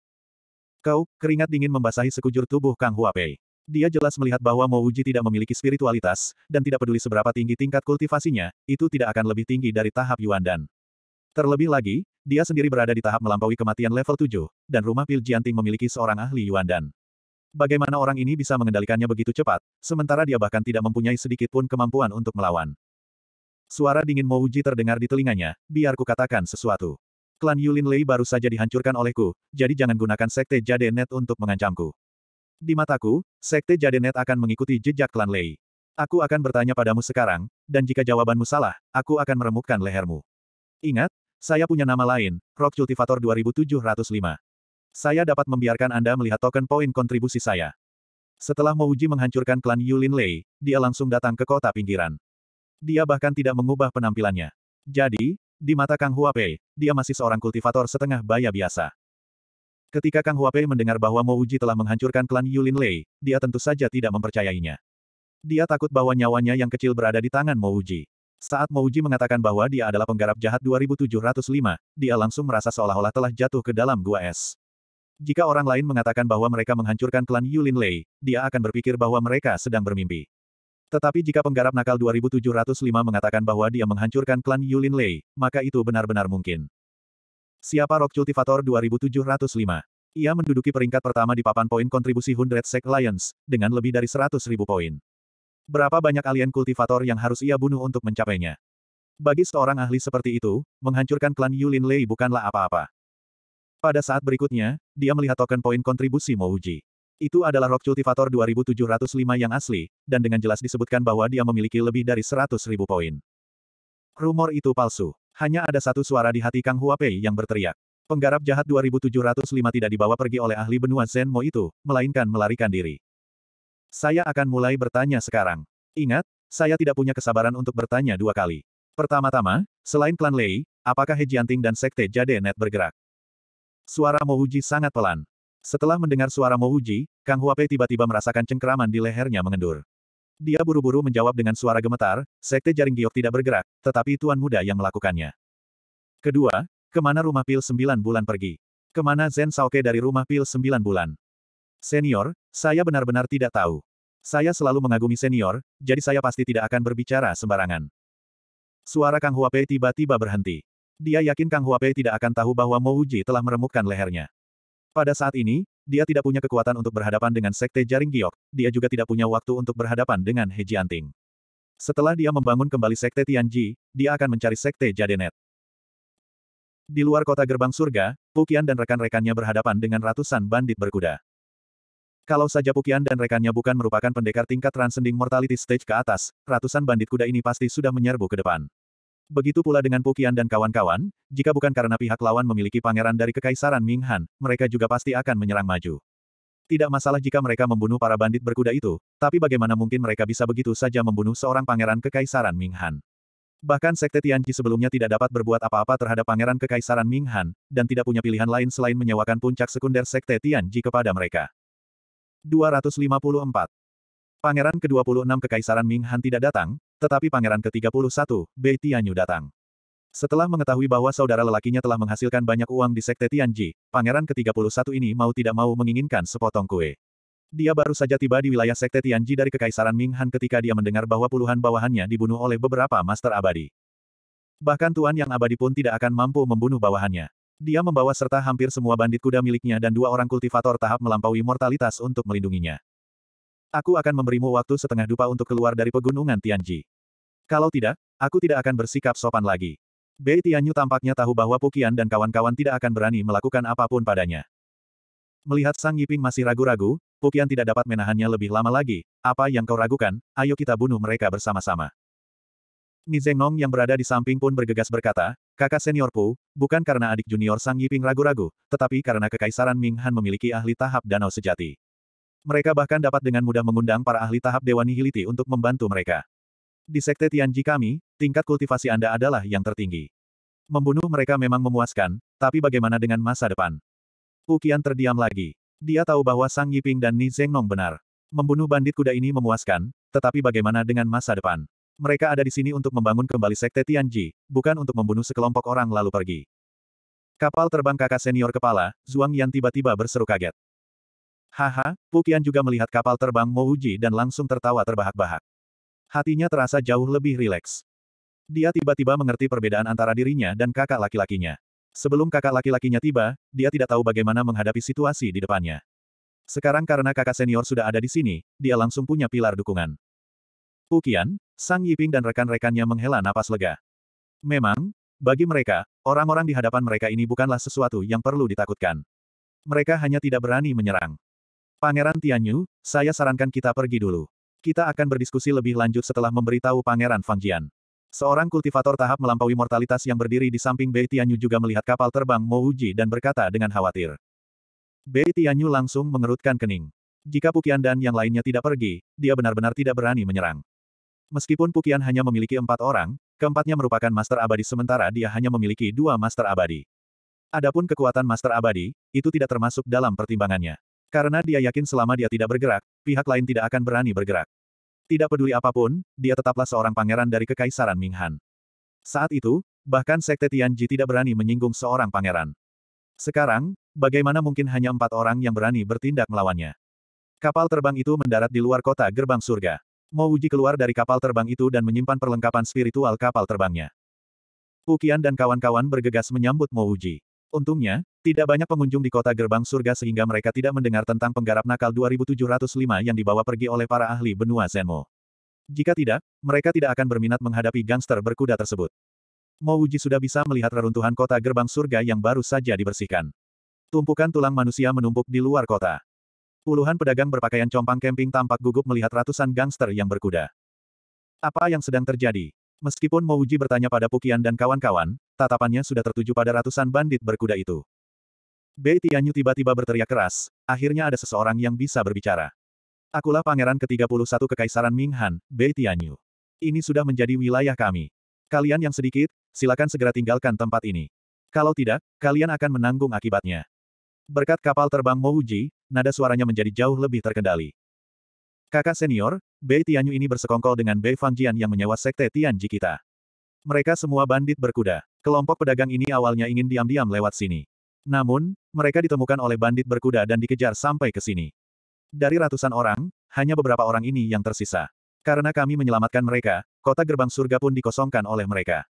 Kau, keringat dingin membasahi sekujur tubuh Kang Huapei. Dia jelas melihat bahwa Mo Uji tidak memiliki spiritualitas, dan tidak peduli seberapa tinggi tingkat kultivasinya, itu tidak akan lebih tinggi dari tahap Yuan Dan. Terlebih lagi, dia sendiri berada di tahap melampaui kematian level 7, dan rumah Pil Jianting memiliki seorang ahli Yuan Dan. Bagaimana orang ini bisa mengendalikannya begitu cepat, sementara dia bahkan tidak mempunyai sedikit pun kemampuan untuk melawan. Suara dingin Mo Uji terdengar di telinganya, biar katakan sesuatu. Klan Yulin Lei baru saja dihancurkan olehku, jadi jangan gunakan Sekte Jade Net untuk mengancamku. Di mataku, Sekte Jade Net akan mengikuti jejak Klan Lei. Aku akan bertanya padamu sekarang, dan jika jawabanmu salah, aku akan meremukkan lehermu. Ingat, saya punya nama lain, Rock Cultivator 2705. Saya dapat membiarkan Anda melihat token poin kontribusi saya. Setelah Mouji menghancurkan klan Yulin Lei, dia langsung datang ke kota pinggiran. Dia bahkan tidak mengubah penampilannya. Jadi, di mata Kang Huapei, dia masih seorang kultivator setengah baya biasa. Ketika Kang Huapei mendengar bahwa Mo Uji telah menghancurkan klan Yulin Lei, dia tentu saja tidak mempercayainya. Dia takut bahwa nyawanya yang kecil berada di tangan Mo Uji. Saat Mo Uji mengatakan bahwa dia adalah penggarap jahat 2705, dia langsung merasa seolah-olah telah jatuh ke dalam gua es. Jika orang lain mengatakan bahwa mereka menghancurkan klan Yulin Lei, dia akan berpikir bahwa mereka sedang bermimpi. Tetapi jika penggarap nakal 2705 mengatakan bahwa dia menghancurkan klan Yulin Lei, maka itu benar-benar mungkin. Siapa Rock Cultivator 2705? Ia menduduki peringkat pertama di papan poin kontribusi Hundred Sec Lions, dengan lebih dari 100.000 poin. Berapa banyak alien kultivator yang harus ia bunuh untuk mencapainya? Bagi seorang ahli seperti itu, menghancurkan klan Yulin Lei bukanlah apa-apa. Pada saat berikutnya, dia melihat token poin kontribusi Mouji. Itu adalah rock cultivator 2705 yang asli, dan dengan jelas disebutkan bahwa dia memiliki lebih dari 100.000 poin. Rumor itu palsu. Hanya ada satu suara di hati Kang Huapei yang berteriak. Penggarap jahat 2705 tidak dibawa pergi oleh ahli benua Zenmo itu, melainkan melarikan diri. Saya akan mulai bertanya sekarang. Ingat, saya tidak punya kesabaran untuk bertanya dua kali. Pertama-tama, selain klan Lei, apakah He Jianting dan Sekte Jade Net bergerak? Suara Mouji sangat pelan. Setelah mendengar suara Mo Uji, Kang Huapei tiba-tiba merasakan cengkeraman di lehernya mengendur. Dia buru-buru menjawab dengan suara gemetar, sekte jaring giok tidak bergerak, tetapi tuan muda yang melakukannya. Kedua, kemana rumah pil sembilan bulan pergi? Kemana Zen Saoke dari rumah pil sembilan bulan? Senior, saya benar-benar tidak tahu. Saya selalu mengagumi senior, jadi saya pasti tidak akan berbicara sembarangan. Suara Kang Huapei tiba-tiba berhenti. Dia yakin Kang Huapei tidak akan tahu bahwa Mouji telah meremukkan lehernya. Pada saat ini, dia tidak punya kekuatan untuk berhadapan dengan Sekte Jaring Giok, dia juga tidak punya waktu untuk berhadapan dengan He Jianting. Setelah dia membangun kembali Sekte Tianji, dia akan mencari Sekte Jadenet. Di luar kota gerbang surga, Pukian dan rekan-rekannya berhadapan dengan ratusan bandit berkuda. Kalau saja Pukian dan rekannya bukan merupakan pendekar tingkat transcending mortality stage ke atas, ratusan bandit kuda ini pasti sudah menyerbu ke depan. Begitu pula dengan Pukian dan kawan-kawan, jika bukan karena pihak lawan memiliki pangeran dari Kekaisaran Minghan, mereka juga pasti akan menyerang maju. Tidak masalah jika mereka membunuh para bandit berkuda itu, tapi bagaimana mungkin mereka bisa begitu saja membunuh seorang pangeran Kekaisaran Minghan. Bahkan Sekte Tianji sebelumnya tidak dapat berbuat apa-apa terhadap pangeran Kekaisaran Minghan, dan tidak punya pilihan lain selain menyewakan puncak sekunder Sekte Tianji kepada mereka. 254 Pangeran ke-26 Kekaisaran Ming Han tidak datang, tetapi pangeran ke-31, Bei Tianyu datang. Setelah mengetahui bahwa saudara lelakinya telah menghasilkan banyak uang di Sekte Tianji, pangeran ke-31 ini mau tidak mau menginginkan sepotong kue. Dia baru saja tiba di wilayah Sekte Tianji dari Kekaisaran Ming Han ketika dia mendengar bahwa puluhan bawahannya dibunuh oleh beberapa Master Abadi. Bahkan Tuan Yang Abadi pun tidak akan mampu membunuh bawahannya. Dia membawa serta hampir semua bandit kuda miliknya dan dua orang kultivator tahap melampaui mortalitas untuk melindunginya. Aku akan memberimu waktu setengah dupa untuk keluar dari pegunungan Tianji. Kalau tidak, aku tidak akan bersikap sopan lagi. Bei Tianyu tampaknya tahu bahwa Pukian dan kawan-kawan tidak akan berani melakukan apapun padanya. Melihat Sang Yiping masih ragu-ragu, Pukian tidak dapat menahannya lebih lama lagi. Apa yang kau ragukan, ayo kita bunuh mereka bersama-sama. Nong yang berada di samping pun bergegas berkata, kakak senior Pu, bukan karena adik junior Sang Yiping ragu-ragu, tetapi karena Kekaisaran Ming Han memiliki ahli tahap danau sejati. Mereka bahkan dapat dengan mudah mengundang para ahli tahap Dewa Nihiliti untuk membantu mereka. Di Sekte Tianji kami, tingkat kultivasi Anda adalah yang tertinggi. Membunuh mereka memang memuaskan, tapi bagaimana dengan masa depan? Ukian terdiam lagi. Dia tahu bahwa Sang Yiping dan Ni Zhengnong benar. Membunuh bandit kuda ini memuaskan, tetapi bagaimana dengan masa depan? Mereka ada di sini untuk membangun kembali Sekte Tianji, bukan untuk membunuh sekelompok orang lalu pergi. Kapal terbang kakak senior kepala, Zhuang Yan tiba-tiba berseru kaget. Haha, Pukian juga melihat kapal terbang Mouji dan langsung tertawa terbahak-bahak. Hatinya terasa jauh lebih rileks. Dia tiba-tiba mengerti perbedaan antara dirinya dan kakak laki-lakinya. Sebelum kakak laki-lakinya tiba, dia tidak tahu bagaimana menghadapi situasi di depannya. Sekarang karena kakak senior sudah ada di sini, dia langsung punya pilar dukungan. Pukian, Sang Yiping dan rekan-rekannya menghela napas lega. Memang, bagi mereka, orang-orang di hadapan mereka ini bukanlah sesuatu yang perlu ditakutkan. Mereka hanya tidak berani menyerang. Pangeran Tianyu, saya sarankan kita pergi dulu. Kita akan berdiskusi lebih lanjut setelah memberitahu Pangeran Fangjian. Seorang kultivator tahap melampaui mortalitas yang berdiri di samping Bei Tianyu juga melihat kapal terbang Mo Uji dan berkata dengan khawatir. Bei Tianyu langsung mengerutkan kening. Jika Pukian dan yang lainnya tidak pergi, dia benar-benar tidak berani menyerang. Meskipun Pukian hanya memiliki empat orang, keempatnya merupakan Master Abadi sementara dia hanya memiliki dua Master Abadi. Adapun kekuatan Master Abadi, itu tidak termasuk dalam pertimbangannya. Karena dia yakin selama dia tidak bergerak, pihak lain tidak akan berani bergerak. Tidak peduli apapun, dia tetaplah seorang pangeran dari Kekaisaran Minghan. Saat itu, bahkan Sekte Tianji tidak berani menyinggung seorang pangeran. Sekarang, bagaimana mungkin hanya empat orang yang berani bertindak melawannya? Kapal terbang itu mendarat di luar kota gerbang surga. Mo Uji keluar dari kapal terbang itu dan menyimpan perlengkapan spiritual kapal terbangnya. Ukian dan kawan-kawan bergegas menyambut Mo Untungnya, tidak banyak pengunjung di kota gerbang surga sehingga mereka tidak mendengar tentang penggarap nakal 2705 yang dibawa pergi oleh para ahli benua Zenmo. Jika tidak, mereka tidak akan berminat menghadapi gangster berkuda tersebut. Wuji sudah bisa melihat reruntuhan kota gerbang surga yang baru saja dibersihkan. Tumpukan tulang manusia menumpuk di luar kota. Puluhan pedagang berpakaian compang kemping tampak gugup melihat ratusan gangster yang berkuda. Apa yang sedang terjadi? Meskipun Mouji bertanya pada Pukian dan kawan-kawan, tatapannya sudah tertuju pada ratusan bandit berkuda itu. Bei Tianyu tiba-tiba berteriak keras, akhirnya ada seseorang yang bisa berbicara. Akulah pangeran ke-31 Kekaisaran Minghan, Bei Tianyu. Ini sudah menjadi wilayah kami. Kalian yang sedikit, silakan segera tinggalkan tempat ini. Kalau tidak, kalian akan menanggung akibatnya. Berkat kapal terbang Mouji, nada suaranya menjadi jauh lebih terkendali. Kakak senior, Bei Tianyu ini bersekongkol dengan Bei Fangjian yang menyewa sekte Tianji kita. Mereka semua bandit berkuda. Kelompok pedagang ini awalnya ingin diam-diam lewat sini. Namun, mereka ditemukan oleh bandit berkuda dan dikejar sampai ke sini. Dari ratusan orang, hanya beberapa orang ini yang tersisa. Karena kami menyelamatkan mereka, kota gerbang surga pun dikosongkan oleh mereka.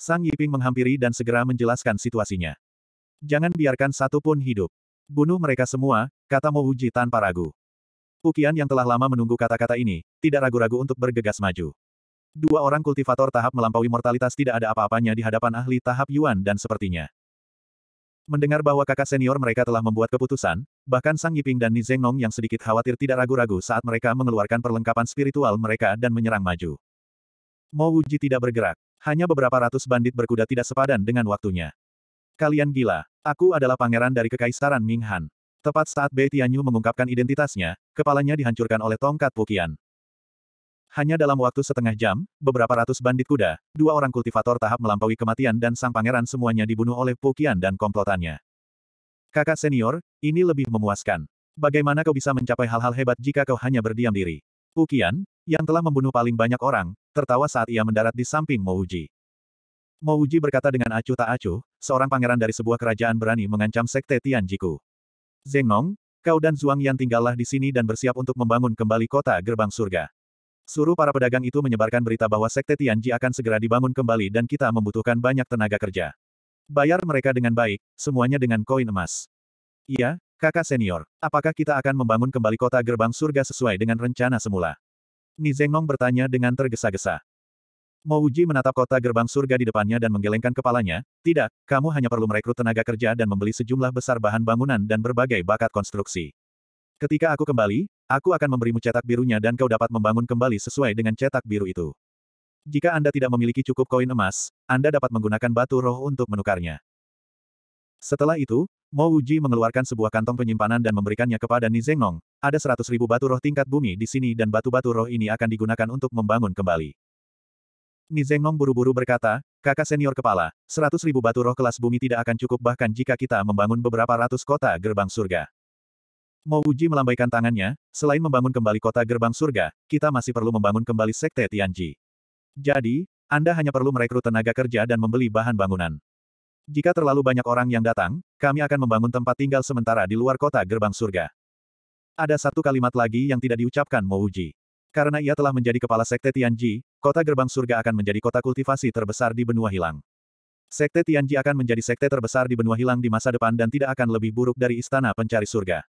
Sang Yiping menghampiri dan segera menjelaskan situasinya. Jangan biarkan satu pun hidup. Bunuh mereka semua, kata Mo Uji tanpa ragu. Ukian yang telah lama menunggu kata-kata ini, tidak ragu-ragu untuk bergegas maju. Dua orang kultivator tahap melampaui mortalitas tidak ada apa-apanya di hadapan ahli tahap Yuan dan sepertinya. Mendengar bahwa kakak senior mereka telah membuat keputusan, bahkan Sang Yiping dan Nong yang sedikit khawatir tidak ragu-ragu saat mereka mengeluarkan perlengkapan spiritual mereka dan menyerang maju. Mo Wuji tidak bergerak. Hanya beberapa ratus bandit berkuda tidak sepadan dengan waktunya. Kalian gila. Aku adalah pangeran dari kekaisaran Ming Han. Tepat saat Bei Tianyu mengungkapkan identitasnya, kepalanya dihancurkan oleh tongkat pukian. Hanya dalam waktu setengah jam, beberapa ratus bandit kuda, dua orang kultivator tahap melampaui kematian dan sang pangeran semuanya dibunuh oleh Pukian dan komplotannya. Kakak senior, ini lebih memuaskan. Bagaimana kau bisa mencapai hal-hal hebat jika kau hanya berdiam diri? Pukian, yang telah membunuh paling banyak orang, tertawa saat ia mendarat di samping Mouji. Mouji berkata dengan acuh tak acuh, seorang pangeran dari sebuah kerajaan berani mengancam sekte Tianjiku. Zeng Nong, kau dan Zhuang Yan tinggallah di sini dan bersiap untuk membangun kembali kota gerbang surga. Suruh para pedagang itu menyebarkan berita bahwa Sekte Tianji akan segera dibangun kembali dan kita membutuhkan banyak tenaga kerja. Bayar mereka dengan baik, semuanya dengan koin emas. Iya, kakak senior, apakah kita akan membangun kembali kota gerbang surga sesuai dengan rencana semula? Nizengnong bertanya dengan tergesa-gesa. Uji menatap kota gerbang surga di depannya dan menggelengkan kepalanya, tidak, kamu hanya perlu merekrut tenaga kerja dan membeli sejumlah besar bahan bangunan dan berbagai bakat konstruksi. Ketika aku kembali, Aku akan memberimu cetak birunya dan kau dapat membangun kembali sesuai dengan cetak biru itu. Jika Anda tidak memiliki cukup koin emas, Anda dapat menggunakan batu roh untuk menukarnya. Setelah itu, Mo Wuji mengeluarkan sebuah kantong penyimpanan dan memberikannya kepada Nizengnong. Ada seratus ribu batu roh tingkat bumi di sini dan batu-batu roh ini akan digunakan untuk membangun kembali. Nizengnong buru-buru berkata, kakak senior kepala, seratus ribu batu roh kelas bumi tidak akan cukup bahkan jika kita membangun beberapa ratus kota gerbang surga. Mo Uji melambaikan tangannya, selain membangun kembali kota gerbang surga, kita masih perlu membangun kembali sekte Tianji. Jadi, Anda hanya perlu merekrut tenaga kerja dan membeli bahan bangunan. Jika terlalu banyak orang yang datang, kami akan membangun tempat tinggal sementara di luar kota gerbang surga. Ada satu kalimat lagi yang tidak diucapkan Mo Uji. Karena ia telah menjadi kepala sekte Tianji, kota gerbang surga akan menjadi kota kultivasi terbesar di benua hilang. Sekte Tianji akan menjadi sekte terbesar di benua hilang di masa depan dan tidak akan lebih buruk dari istana pencari surga.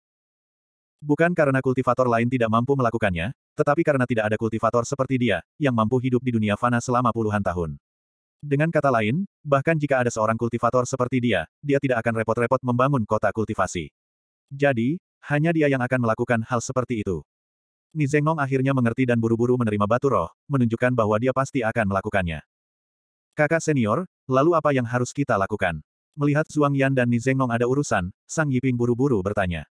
Bukan karena kultivator lain tidak mampu melakukannya, tetapi karena tidak ada kultivator seperti dia, yang mampu hidup di dunia fana selama puluhan tahun. Dengan kata lain, bahkan jika ada seorang kultivator seperti dia, dia tidak akan repot-repot membangun kota kultivasi. Jadi, hanya dia yang akan melakukan hal seperti itu. Nizengnong akhirnya mengerti dan buru-buru menerima batu roh, menunjukkan bahwa dia pasti akan melakukannya. Kakak senior, lalu apa yang harus kita lakukan? Melihat Zhuang Yan dan Nizengnong ada urusan, Sang Yiping buru-buru bertanya.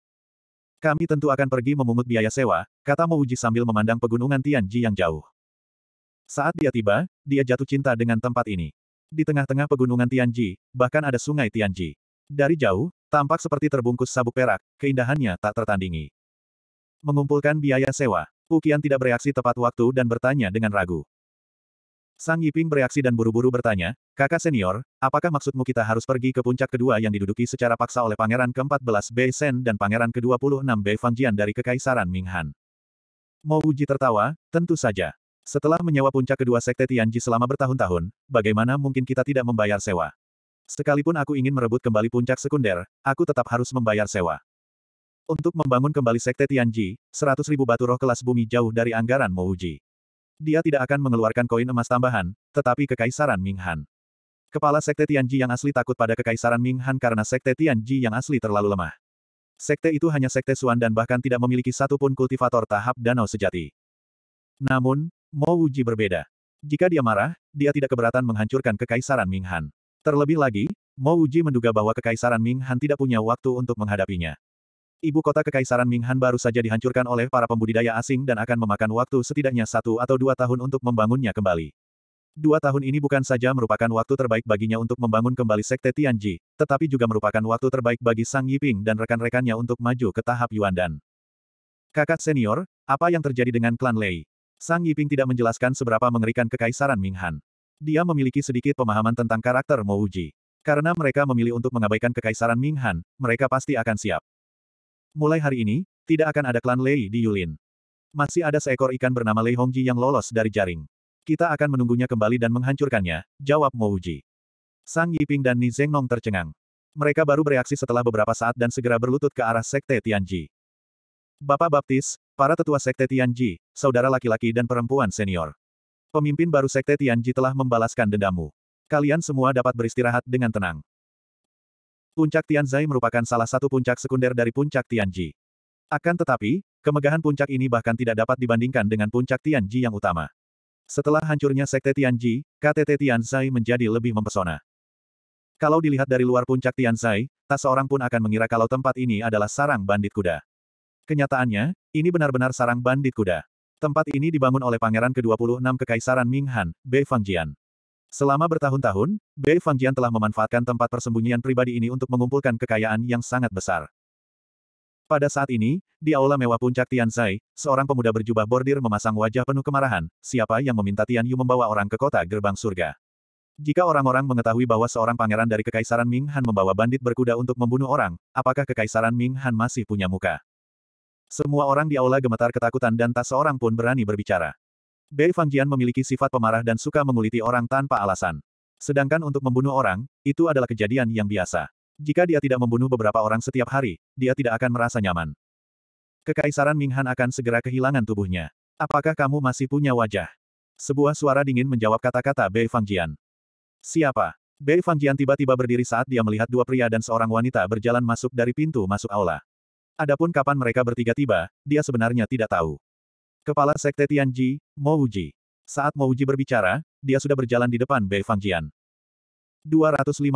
Kami tentu akan pergi memungut biaya sewa, kata Mouji sambil memandang pegunungan Tianji yang jauh. Saat dia tiba, dia jatuh cinta dengan tempat ini. Di tengah-tengah pegunungan Tianji, bahkan ada sungai Tianji. Dari jauh, tampak seperti terbungkus sabuk perak, keindahannya tak tertandingi. Mengumpulkan biaya sewa, Ukian tidak bereaksi tepat waktu dan bertanya dengan ragu. Sang Yiping bereaksi dan buru-buru bertanya, kakak senior, apakah maksudmu kita harus pergi ke puncak kedua yang diduduki secara paksa oleh pangeran ke-14 Bei Shen dan pangeran ke-26 Bei Fangjian dari Kekaisaran Minghan? Mo Wuji tertawa, tentu saja. Setelah menyewa puncak kedua sekte Tianji selama bertahun-tahun, bagaimana mungkin kita tidak membayar sewa? Sekalipun aku ingin merebut kembali puncak sekunder, aku tetap harus membayar sewa. Untuk membangun kembali sekte Tianji, 100 ribu batu roh kelas bumi jauh dari anggaran Mo Wuji. Dia tidak akan mengeluarkan koin emas tambahan, tetapi Kekaisaran Minghan. Kepala Sekte Tianji yang asli takut pada Kekaisaran Minghan karena Sekte Tianji yang asli terlalu lemah. Sekte itu hanya Sekte Suan dan bahkan tidak memiliki satupun kultivator tahap danau sejati. Namun, Mo Wuji berbeda. Jika dia marah, dia tidak keberatan menghancurkan Kekaisaran Minghan. Terlebih lagi, Mo Wuji menduga bahwa Kekaisaran Minghan tidak punya waktu untuk menghadapinya. Ibu kota Kekaisaran Minghan baru saja dihancurkan oleh para pembudidaya asing dan akan memakan waktu setidaknya satu atau dua tahun untuk membangunnya kembali. Dua tahun ini bukan saja merupakan waktu terbaik baginya untuk membangun kembali Sekte Tianji, tetapi juga merupakan waktu terbaik bagi Sang Yiping dan rekan-rekannya untuk maju ke tahap Yuan Dan. Kakak senior, apa yang terjadi dengan klan Lei? Sang Yiping tidak menjelaskan seberapa mengerikan Kekaisaran Minghan. Dia memiliki sedikit pemahaman tentang karakter Mouji. Karena mereka memilih untuk mengabaikan Kekaisaran Minghan, mereka pasti akan siap. Mulai hari ini, tidak akan ada klan Lei di Yulin. Masih ada seekor ikan bernama Lei Hongji yang lolos dari jaring. Kita akan menunggunya kembali dan menghancurkannya, jawab Mo Uji. Sang Yiping dan Ni Zhengnong tercengang. Mereka baru bereaksi setelah beberapa saat dan segera berlutut ke arah Sekte Tianji. Bapak Baptis, para tetua Sekte Tianji, saudara laki-laki dan perempuan senior. Pemimpin baru Sekte Tianji telah membalaskan dendamu. Kalian semua dapat beristirahat dengan tenang. Puncak Tianzai merupakan salah satu puncak sekunder dari puncak Tianji. Akan tetapi, kemegahan puncak ini bahkan tidak dapat dibandingkan dengan puncak Tianji yang utama. Setelah hancurnya Sekte Tianji, KTT Tianzai menjadi lebih mempesona. Kalau dilihat dari luar puncak Tianzai, tak seorang pun akan mengira kalau tempat ini adalah sarang bandit kuda. Kenyataannya, ini benar-benar sarang bandit kuda. Tempat ini dibangun oleh pangeran ke-26 Kekaisaran Ming Han, Bei Fangjian. Selama bertahun-tahun, Bei Fangjian telah memanfaatkan tempat persembunyian pribadi ini untuk mengumpulkan kekayaan yang sangat besar. Pada saat ini, di aula mewah puncak Tianzai, seorang pemuda berjubah bordir memasang wajah penuh kemarahan, siapa yang meminta Tian Yu membawa orang ke kota gerbang surga. Jika orang-orang mengetahui bahwa seorang pangeran dari Kekaisaran Ming Han membawa bandit berkuda untuk membunuh orang, apakah Kekaisaran Ming Han masih punya muka? Semua orang di aula gemetar ketakutan dan tak seorang pun berani berbicara. Bei Fangjian memiliki sifat pemarah dan suka menguliti orang tanpa alasan. Sedangkan untuk membunuh orang, itu adalah kejadian yang biasa. Jika dia tidak membunuh beberapa orang setiap hari, dia tidak akan merasa nyaman. Kekaisaran Minghan akan segera kehilangan tubuhnya. Apakah kamu masih punya wajah? Sebuah suara dingin menjawab kata-kata Bei Fangjian. Siapa? Bei Fangjian tiba-tiba berdiri saat dia melihat dua pria dan seorang wanita berjalan masuk dari pintu masuk aula. Adapun kapan mereka bertiga tiba, dia sebenarnya tidak tahu. Kepala Sekte Tianji, Mo Uji. Saat Mo Uji berbicara, dia sudah berjalan di depan Bei Fangjian. 255.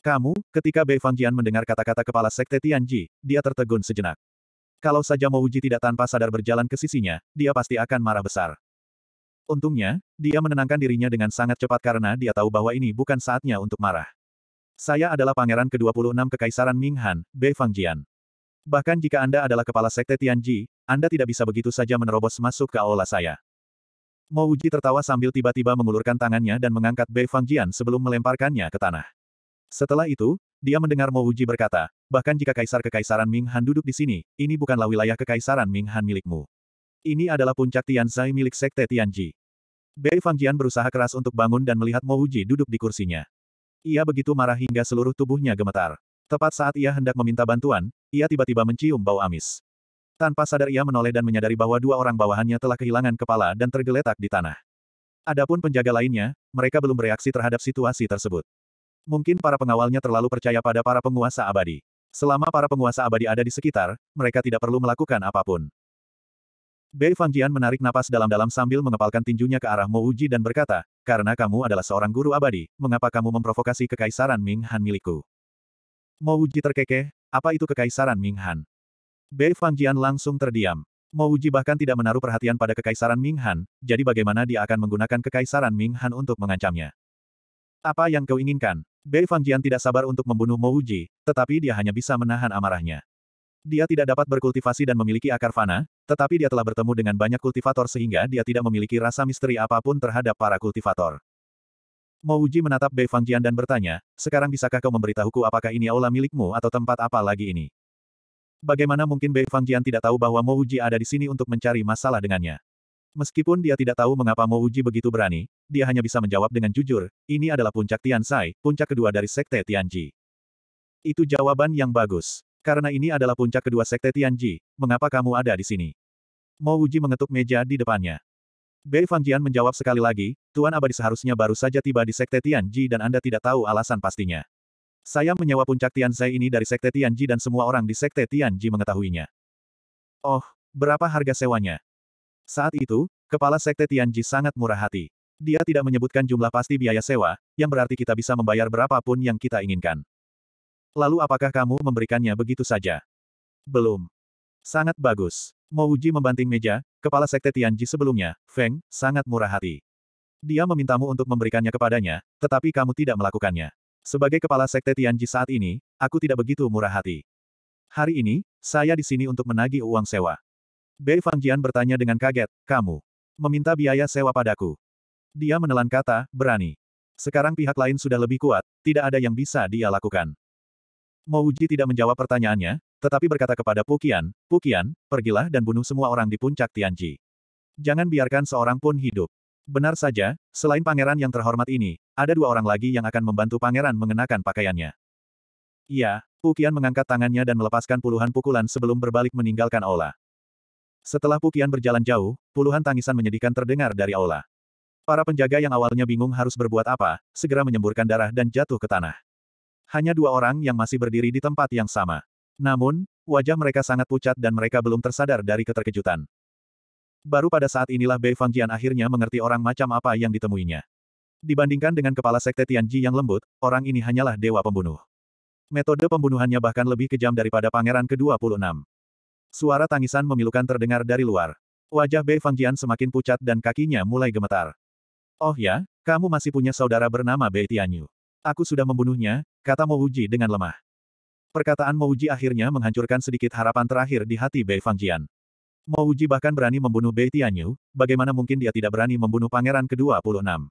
Kamu, ketika Bei Fangjian mendengar kata-kata kepala Sekte Tianji, dia tertegun sejenak. Kalau saja Mo Uji tidak tanpa sadar berjalan ke sisinya, dia pasti akan marah besar. Untungnya, dia menenangkan dirinya dengan sangat cepat karena dia tahu bahwa ini bukan saatnya untuk marah. Saya adalah pangeran ke-26 Kekaisaran Ming Han, Bei Fangjian. Bahkan jika Anda adalah kepala sekte Tianji, anda tidak bisa begitu saja menerobos masuk ke aula saya. Mo Uji tertawa sambil tiba-tiba mengulurkan tangannya dan mengangkat Bei Fang Jian sebelum melemparkannya ke tanah. Setelah itu, dia mendengar Mo Uji berkata, bahkan jika Kaisar Kekaisaran Ming Han duduk di sini, ini bukanlah wilayah Kekaisaran Ming Han milikmu. Ini adalah puncak Tian Zai milik Sekte Tian Ji. Bei Fang Jian berusaha keras untuk bangun dan melihat Mo Uji duduk di kursinya. Ia begitu marah hingga seluruh tubuhnya gemetar. Tepat saat ia hendak meminta bantuan, ia tiba-tiba mencium bau amis. Tanpa sadar ia menoleh dan menyadari bahwa dua orang bawahannya telah kehilangan kepala dan tergeletak di tanah. Adapun penjaga lainnya, mereka belum bereaksi terhadap situasi tersebut. Mungkin para pengawalnya terlalu percaya pada para penguasa abadi. Selama para penguasa abadi ada di sekitar, mereka tidak perlu melakukan apapun. Bei Fangjian menarik napas dalam-dalam sambil mengepalkan tinjunya ke arah Mo Uji dan berkata, karena kamu adalah seorang guru abadi, mengapa kamu memprovokasi kekaisaran Ming Han milikku? Mo Uji terkekeh, apa itu kekaisaran Ming Han? Bei Fangjian langsung terdiam. Mao Wuji bahkan tidak menaruh perhatian pada Kekaisaran Ming Han, jadi bagaimana dia akan menggunakan Kekaisaran Ming Han untuk mengancamnya. Apa yang kau inginkan? Bei Fangjian tidak sabar untuk membunuh Mo Wuji, tetapi dia hanya bisa menahan amarahnya. Dia tidak dapat berkultivasi dan memiliki akar fana, tetapi dia telah bertemu dengan banyak kultivator sehingga dia tidak memiliki rasa misteri apapun terhadap para kultivator. Mo Wuji menatap Bei Fangjian dan bertanya, sekarang bisakah kau memberitahuku apakah ini aula milikmu atau tempat apa lagi ini? Bagaimana mungkin Bei Fangjian tidak tahu bahwa Mo Uji ada di sini untuk mencari masalah dengannya? Meskipun dia tidak tahu mengapa Mo Uji begitu berani, dia hanya bisa menjawab dengan jujur, ini adalah puncak Tian Sai, puncak kedua dari Sekte Tian Tianji. Itu jawaban yang bagus. Karena ini adalah puncak kedua Sekte Tian Tianji, mengapa kamu ada di sini? Mo Uji mengetuk meja di depannya. Bei Fangjian menjawab sekali lagi, Tuan Abadi seharusnya baru saja tiba di Sekte Tian Tianji dan Anda tidak tahu alasan pastinya. Saya menyewa puncak Tianzai ini dari Sekte Tianji dan semua orang di Sekte Tianji mengetahuinya. Oh, berapa harga sewanya? Saat itu, kepala Sekte Tianji sangat murah hati. Dia tidak menyebutkan jumlah pasti biaya sewa, yang berarti kita bisa membayar berapapun yang kita inginkan. Lalu apakah kamu memberikannya begitu saja? Belum. Sangat bagus. Mouji membanting meja, kepala Sekte Tianji sebelumnya, Feng, sangat murah hati. Dia memintamu untuk memberikannya kepadanya, tetapi kamu tidak melakukannya. Sebagai kepala sekte Tianji saat ini, aku tidak begitu murah hati. Hari ini, saya di sini untuk menagih uang sewa. Bei Fangjian bertanya dengan kaget, kamu meminta biaya sewa padaku. Dia menelan kata, berani. Sekarang pihak lain sudah lebih kuat, tidak ada yang bisa dia lakukan. Mouji tidak menjawab pertanyaannya, tetapi berkata kepada Pukian, Pukian, pergilah dan bunuh semua orang di puncak Tianji. Jangan biarkan seorang pun hidup. Benar saja, selain pangeran yang terhormat ini, ada dua orang lagi yang akan membantu pangeran mengenakan pakaiannya. Iya, Pukian mengangkat tangannya dan melepaskan puluhan pukulan sebelum berbalik meninggalkan aula. Setelah Pukian berjalan jauh, puluhan tangisan menyedihkan terdengar dari aula. Para penjaga yang awalnya bingung harus berbuat apa, segera menyemburkan darah dan jatuh ke tanah. Hanya dua orang yang masih berdiri di tempat yang sama. Namun, wajah mereka sangat pucat dan mereka belum tersadar dari keterkejutan. Baru pada saat inilah Bei Fangjian akhirnya mengerti orang macam apa yang ditemuinya. Dibandingkan dengan kepala sekte Tianji yang lembut, orang ini hanyalah dewa pembunuh. Metode pembunuhannya bahkan lebih kejam daripada pangeran ke-26. Suara tangisan memilukan terdengar dari luar. Wajah Bei Fangjian semakin pucat dan kakinya mulai gemetar. Oh ya, kamu masih punya saudara bernama Bei Tianyu. Aku sudah membunuhnya, kata Mo Mouji dengan lemah. Perkataan Mo Mouji akhirnya menghancurkan sedikit harapan terakhir di hati Bei Fangjian. Mo Uji bahkan berani membunuh Bei Tianyu, bagaimana mungkin dia tidak berani membunuh pangeran ke-26?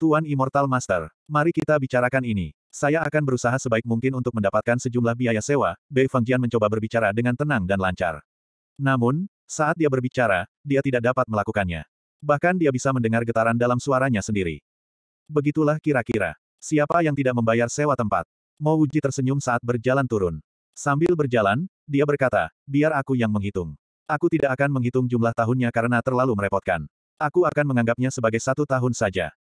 Tuan Immortal Master, mari kita bicarakan ini. Saya akan berusaha sebaik mungkin untuk mendapatkan sejumlah biaya sewa, Bei Fengjian mencoba berbicara dengan tenang dan lancar. Namun, saat dia berbicara, dia tidak dapat melakukannya. Bahkan dia bisa mendengar getaran dalam suaranya sendiri. Begitulah kira-kira. Siapa yang tidak membayar sewa tempat? Mo Uji tersenyum saat berjalan turun. Sambil berjalan, dia berkata, biar aku yang menghitung. Aku tidak akan menghitung jumlah tahunnya karena terlalu merepotkan. Aku akan menganggapnya sebagai satu tahun saja.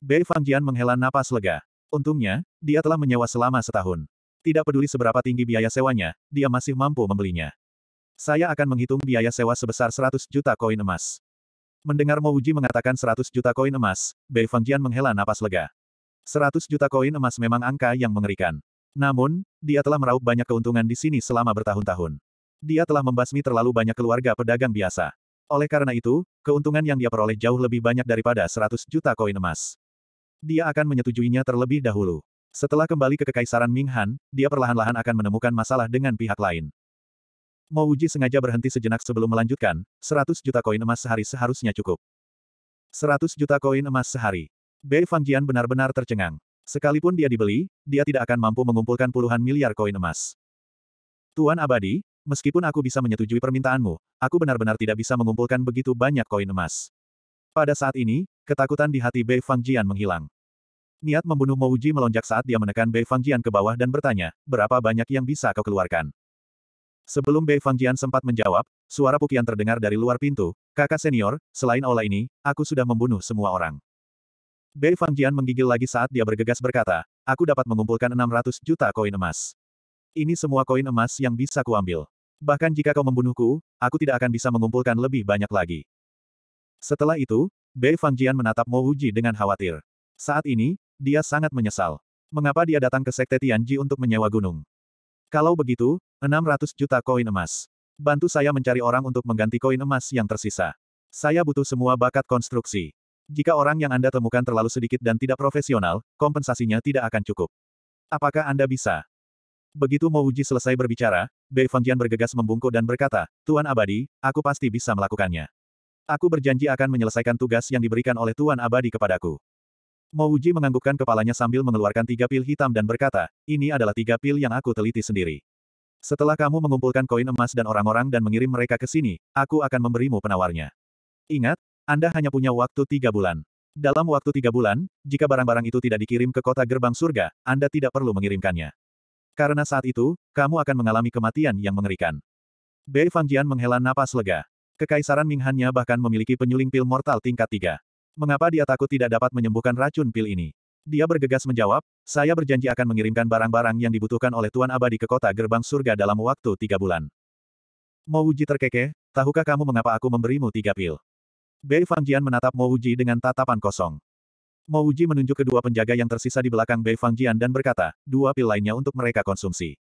Bei Fangjian menghela napas lega. Untungnya, dia telah menyewa selama setahun. Tidak peduli seberapa tinggi biaya sewanya, dia masih mampu membelinya. Saya akan menghitung biaya sewa sebesar 100 juta koin emas. Mendengar Mo Uji mengatakan 100 juta koin emas, Bei Fangjian menghela napas lega. 100 juta koin emas memang angka yang mengerikan. Namun, dia telah meraup banyak keuntungan di sini selama bertahun-tahun. Dia telah membasmi terlalu banyak keluarga pedagang biasa. Oleh karena itu, keuntungan yang dia peroleh jauh lebih banyak daripada 100 juta koin emas. Dia akan menyetujuinya terlebih dahulu. Setelah kembali ke Kekaisaran Ming Han, dia perlahan-lahan akan menemukan masalah dengan pihak lain. Wuji sengaja berhenti sejenak sebelum melanjutkan, 100 juta koin emas sehari seharusnya cukup. 100 juta koin emas sehari. Bei Fang Jian benar-benar tercengang. Sekalipun dia dibeli, dia tidak akan mampu mengumpulkan puluhan miliar koin emas. Tuan Abadi, meskipun aku bisa menyetujui permintaanmu, aku benar-benar tidak bisa mengumpulkan begitu banyak koin emas. Pada saat ini, ketakutan di hati Bei Fangjian menghilang. Niat membunuh Mouji melonjak saat dia menekan Bei Fangjian ke bawah dan bertanya, berapa banyak yang bisa kau keluarkan? Sebelum Bei Fangjian sempat menjawab, suara pukian terdengar dari luar pintu, kakak senior, selain Ola ini, aku sudah membunuh semua orang. Bei Fangjian menggigil lagi saat dia bergegas berkata, aku dapat mengumpulkan 600 juta koin emas. Ini semua koin emas yang bisa kuambil. Bahkan jika kau membunuhku, aku tidak akan bisa mengumpulkan lebih banyak lagi. Setelah itu, Bei Fangjian menatap Mo Uji dengan khawatir. Saat ini, dia sangat menyesal. Mengapa dia datang ke Sekte Tianji untuk menyewa gunung? Kalau begitu, 600 juta koin emas. Bantu saya mencari orang untuk mengganti koin emas yang tersisa. Saya butuh semua bakat konstruksi. Jika orang yang Anda temukan terlalu sedikit dan tidak profesional, kompensasinya tidak akan cukup. Apakah Anda bisa? Begitu Mo Uji selesai berbicara, Bei Jian bergegas membungkuk dan berkata, Tuan Abadi, aku pasti bisa melakukannya. Aku berjanji akan menyelesaikan tugas yang diberikan oleh Tuan Abadi kepadaku. Mo Uji menganggukkan kepalanya sambil mengeluarkan tiga pil hitam dan berkata, ini adalah tiga pil yang aku teliti sendiri. Setelah kamu mengumpulkan koin emas dan orang-orang dan mengirim mereka ke sini, aku akan memberimu penawarnya. Ingat, Anda hanya punya waktu tiga bulan. Dalam waktu tiga bulan, jika barang-barang itu tidak dikirim ke kota gerbang surga, Anda tidak perlu mengirimkannya. Karena saat itu, kamu akan mengalami kematian yang mengerikan. Bei Fangjian menghela napas lega. Kekaisaran Minghannya bahkan memiliki penyuling pil mortal tingkat 3. Mengapa dia takut tidak dapat menyembuhkan racun pil ini? Dia bergegas menjawab, saya berjanji akan mengirimkan barang-barang yang dibutuhkan oleh Tuan Abadi ke kota gerbang surga dalam waktu tiga bulan. Mo Uji terkekeh, tahukah kamu mengapa aku memberimu tiga pil? Bei Fangjian menatap Mo Uji dengan tatapan kosong. Mo Uji menunjuk kedua penjaga yang tersisa di belakang Bei Fangjian dan berkata, dua pil lainnya untuk mereka konsumsi.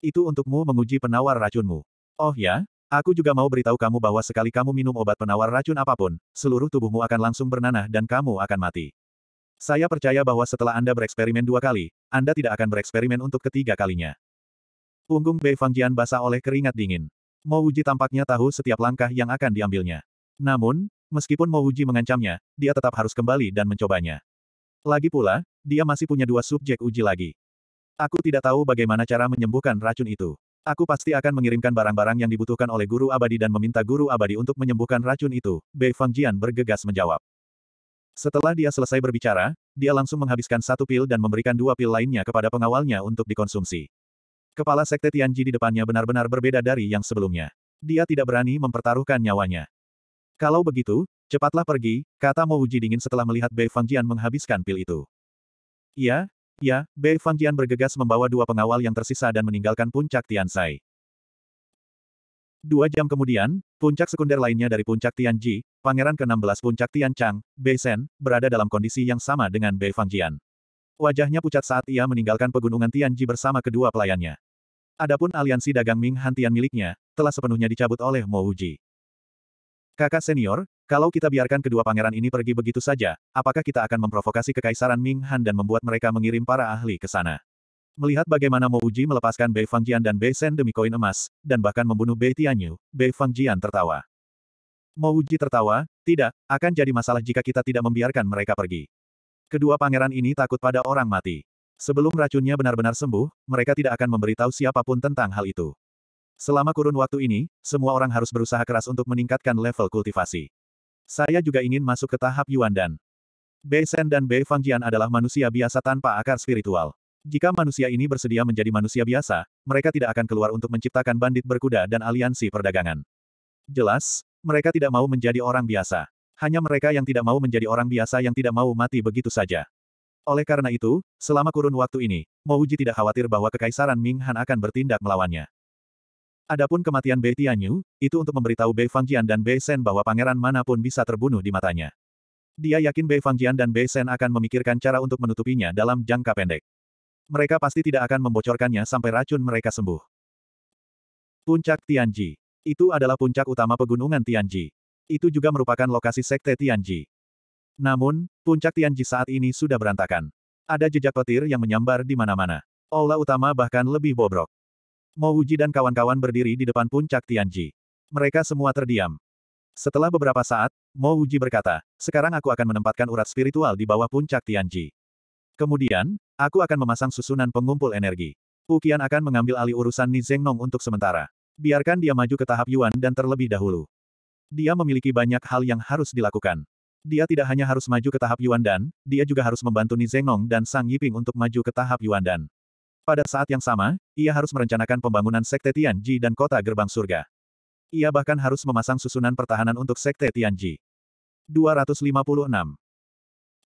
Itu untukmu menguji penawar racunmu. Oh ya? Aku juga mau beritahu kamu bahwa sekali kamu minum obat penawar racun apapun, seluruh tubuhmu akan langsung bernanah dan kamu akan mati. Saya percaya bahwa setelah Anda bereksperimen dua kali, Anda tidak akan bereksperimen untuk ketiga kalinya. Punggung Bei Fangjian basah oleh keringat dingin. Mo Uji tampaknya tahu setiap langkah yang akan diambilnya. Namun, Meskipun Mo Uji mengancamnya, dia tetap harus kembali dan mencobanya. Lagi pula, dia masih punya dua subjek uji lagi. Aku tidak tahu bagaimana cara menyembuhkan racun itu. Aku pasti akan mengirimkan barang-barang yang dibutuhkan oleh guru abadi dan meminta guru abadi untuk menyembuhkan racun itu, Bei Fangjian bergegas menjawab. Setelah dia selesai berbicara, dia langsung menghabiskan satu pil dan memberikan dua pil lainnya kepada pengawalnya untuk dikonsumsi. Kepala Sekte Tianji di depannya benar-benar berbeda dari yang sebelumnya. Dia tidak berani mempertaruhkan nyawanya. Kalau begitu, cepatlah pergi, kata Mo Uji dingin setelah melihat Bei Fangjian menghabiskan pil itu. "Ya, ya," Bei Fangjian bergegas membawa dua pengawal yang tersisa dan meninggalkan puncak Tianzai. Dua jam kemudian, puncak sekunder lainnya dari puncak Tianji, pangeran ke-16 puncak Tianchang, Bei Sen, berada dalam kondisi yang sama dengan Bei Fangjian. Wajahnya pucat saat ia meninggalkan pegunungan Tianji bersama kedua pelayannya. Adapun aliansi dagang Ming Hantian miliknya, telah sepenuhnya dicabut oleh Mo Uji. Kakak senior, kalau kita biarkan kedua pangeran ini pergi begitu saja, apakah kita akan memprovokasi kekaisaran Ming Han dan membuat mereka mengirim para ahli ke sana? Melihat bagaimana Mo Uji melepaskan Bei Fangjian dan Bei Shen demi koin emas, dan bahkan membunuh Bei Tianyu, Bei Fangjian tertawa. Mo Uji tertawa, tidak, akan jadi masalah jika kita tidak membiarkan mereka pergi. Kedua pangeran ini takut pada orang mati. Sebelum racunnya benar-benar sembuh, mereka tidak akan memberitahu siapapun tentang hal itu. Selama kurun waktu ini, semua orang harus berusaha keras untuk meningkatkan level kultivasi. Saya juga ingin masuk ke tahap Yuan Dan. Bei Shen dan Bei Fangjian adalah manusia biasa tanpa akar spiritual. Jika manusia ini bersedia menjadi manusia biasa, mereka tidak akan keluar untuk menciptakan bandit berkuda dan aliansi perdagangan. Jelas, mereka tidak mau menjadi orang biasa. Hanya mereka yang tidak mau menjadi orang biasa yang tidak mau mati begitu saja. Oleh karena itu, selama kurun waktu ini, Mouji tidak khawatir bahwa Kekaisaran Minghan akan bertindak melawannya. Adapun kematian Bei Tianyu, itu untuk memberitahu Bei Fangjian dan Bei Shen bahwa pangeran manapun bisa terbunuh di matanya. Dia yakin Bei Fangjian dan Bei Shen akan memikirkan cara untuk menutupinya dalam jangka pendek. Mereka pasti tidak akan membocorkannya sampai racun mereka sembuh. Puncak Tianji. Itu adalah puncak utama pegunungan Tianji. Itu juga merupakan lokasi sekte Tianji. Namun, puncak Tianji saat ini sudah berantakan. Ada jejak petir yang menyambar di mana-mana. Aula utama bahkan lebih bobrok. Mo Wuji dan kawan-kawan berdiri di depan puncak Tianji. Mereka semua terdiam. Setelah beberapa saat, Mo Wuji berkata, sekarang aku akan menempatkan urat spiritual di bawah puncak Tianji. Kemudian, aku akan memasang susunan pengumpul energi. Ukian akan mengambil alih urusan Nizengnong untuk sementara. Biarkan dia maju ke tahap Yuan dan terlebih dahulu. Dia memiliki banyak hal yang harus dilakukan. Dia tidak hanya harus maju ke tahap Yuan dan, dia juga harus membantu Nizengnong dan Sang Yiping untuk maju ke tahap Yuan dan. Pada saat yang sama, ia harus merencanakan pembangunan Sekte Tianji dan Kota Gerbang Surga. Ia bahkan harus memasang susunan pertahanan untuk Sekte Tianji. 256.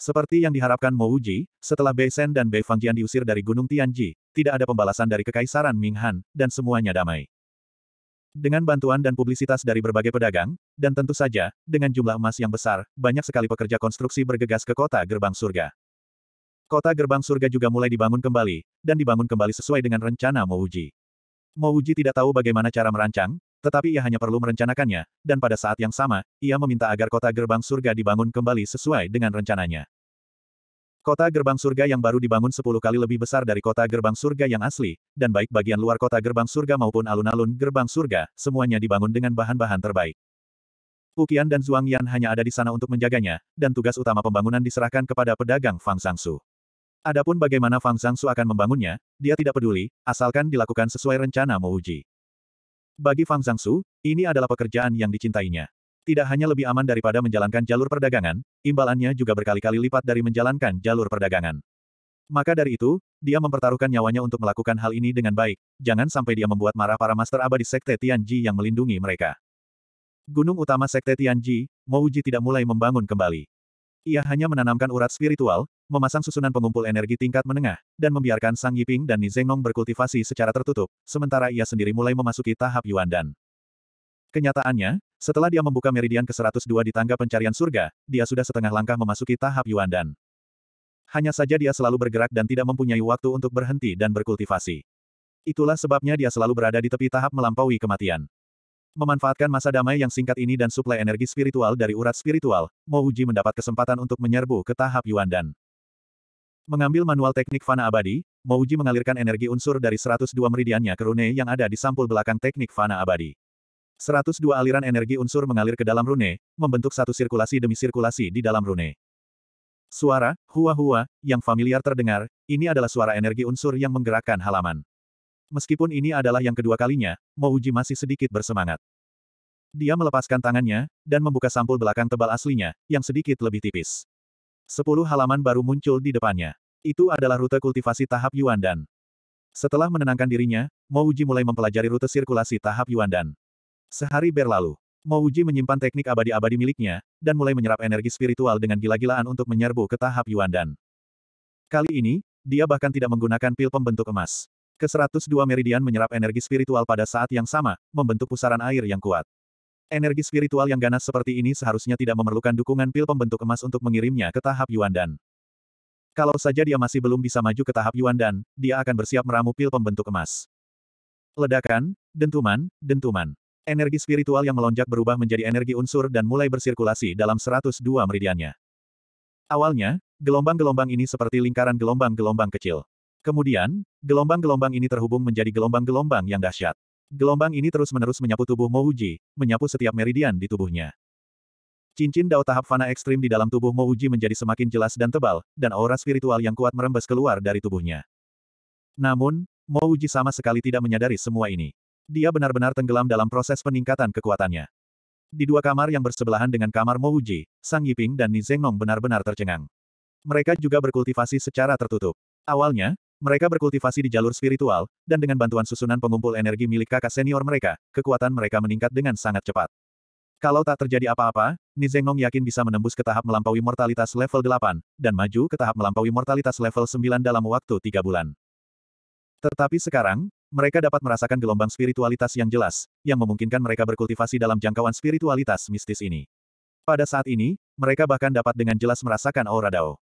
Seperti yang diharapkan Mo Wuji, setelah Bei Shen dan Bei Fangjian diusir dari Gunung Tianji, tidak ada pembalasan dari Kekaisaran Ming Han, dan semuanya damai. Dengan bantuan dan publisitas dari berbagai pedagang, dan tentu saja, dengan jumlah emas yang besar, banyak sekali pekerja konstruksi bergegas ke kota gerbang surga. Kota gerbang surga juga mulai dibangun kembali, dan dibangun kembali sesuai dengan rencana Mouji. Mouji tidak tahu bagaimana cara merancang, tetapi ia hanya perlu merencanakannya, dan pada saat yang sama, ia meminta agar kota gerbang surga dibangun kembali sesuai dengan rencananya. Kota gerbang surga yang baru dibangun sepuluh kali lebih besar dari kota gerbang surga yang asli, dan baik bagian luar kota gerbang surga maupun alun-alun gerbang surga, semuanya dibangun dengan bahan-bahan terbaik. Ukian dan Zhuang Yan hanya ada di sana untuk menjaganya, dan tugas utama pembangunan diserahkan kepada pedagang Fang Sangsu. Adapun bagaimana Fang Zangsu akan membangunnya, dia tidak peduli, asalkan dilakukan sesuai rencana Mouji. Bagi Fang Zangsu, ini adalah pekerjaan yang dicintainya. Tidak hanya lebih aman daripada menjalankan jalur perdagangan, imbalannya juga berkali-kali lipat dari menjalankan jalur perdagangan. Maka dari itu, dia mempertaruhkan nyawanya untuk melakukan hal ini dengan baik, jangan sampai dia membuat marah para master abadi Sekte Tianji yang melindungi mereka. Gunung utama Sekte Tianji, Mouji tidak mulai membangun kembali. Ia hanya menanamkan urat spiritual, memasang susunan pengumpul energi tingkat menengah, dan membiarkan Sang Yiping dan Nizengnong berkultivasi secara tertutup, sementara ia sendiri mulai memasuki tahap Yuan Dan. Kenyataannya, setelah dia membuka meridian ke-102 di tangga pencarian surga, dia sudah setengah langkah memasuki tahap Yuan Dan. Hanya saja dia selalu bergerak dan tidak mempunyai waktu untuk berhenti dan berkultivasi. Itulah sebabnya dia selalu berada di tepi tahap melampaui kematian. Memanfaatkan masa damai yang singkat ini dan suplai energi spiritual dari urat spiritual, Mo Uji mendapat kesempatan untuk menyerbu ke tahap Yuan Dan. Mengambil manual teknik Fana Abadi, Mo Uji mengalirkan energi unsur dari 102 meridiannya ke rune yang ada di sampul belakang teknik Fana Abadi. 102 aliran energi unsur mengalir ke dalam rune, membentuk satu sirkulasi demi sirkulasi di dalam rune. Suara, hua-hua, yang familiar terdengar, ini adalah suara energi unsur yang menggerakkan halaman. Meskipun ini adalah yang kedua kalinya, Mouji masih sedikit bersemangat. Dia melepaskan tangannya, dan membuka sampul belakang tebal aslinya, yang sedikit lebih tipis. Sepuluh halaman baru muncul di depannya. Itu adalah rute kultivasi tahap Yuan Dan. Setelah menenangkan dirinya, Mouji mulai mempelajari rute sirkulasi tahap Yuan Dan. Sehari berlalu, Mouji menyimpan teknik abadi-abadi miliknya, dan mulai menyerap energi spiritual dengan gila-gilaan untuk menyerbu ke tahap Yuan Dan. Kali ini, dia bahkan tidak menggunakan pil pembentuk emas. Ke-102 meridian menyerap energi spiritual pada saat yang sama, membentuk pusaran air yang kuat. Energi spiritual yang ganas seperti ini seharusnya tidak memerlukan dukungan pil pembentuk emas untuk mengirimnya ke tahap Yuan Dan. Kalau saja dia masih belum bisa maju ke tahap Yuan Dan, dia akan bersiap meramu pil pembentuk emas. Ledakan, dentuman, dentuman. Energi spiritual yang melonjak berubah menjadi energi unsur dan mulai bersirkulasi dalam 102 meridiannya. Awalnya, gelombang-gelombang ini seperti lingkaran gelombang-gelombang kecil. Kemudian, gelombang-gelombang ini terhubung menjadi gelombang-gelombang yang dahsyat. Gelombang ini terus-menerus menyapu tubuh Mouji, menyapu setiap meridian di tubuhnya. Cincin dao tahap fana ekstrim di dalam tubuh Mouji menjadi semakin jelas dan tebal, dan aura spiritual yang kuat merembes keluar dari tubuhnya. Namun, Mouji sama sekali tidak menyadari semua ini. Dia benar-benar tenggelam dalam proses peningkatan kekuatannya. Di dua kamar yang bersebelahan dengan kamar Mouji, Sang Yiping dan Ni Zengnong benar-benar tercengang mereka juga berkultivasi secara tertutup. Awalnya, mereka berkultivasi di jalur spiritual, dan dengan bantuan susunan pengumpul energi milik kakak senior mereka, kekuatan mereka meningkat dengan sangat cepat. Kalau tak terjadi apa-apa, Nizengnong yakin bisa menembus ke tahap melampaui mortalitas level 8, dan maju ke tahap melampaui mortalitas level 9 dalam waktu 3 bulan. Tetapi sekarang, mereka dapat merasakan gelombang spiritualitas yang jelas, yang memungkinkan mereka berkultivasi dalam jangkauan spiritualitas mistis ini. Pada saat ini, mereka bahkan dapat dengan jelas merasakan aura Dao.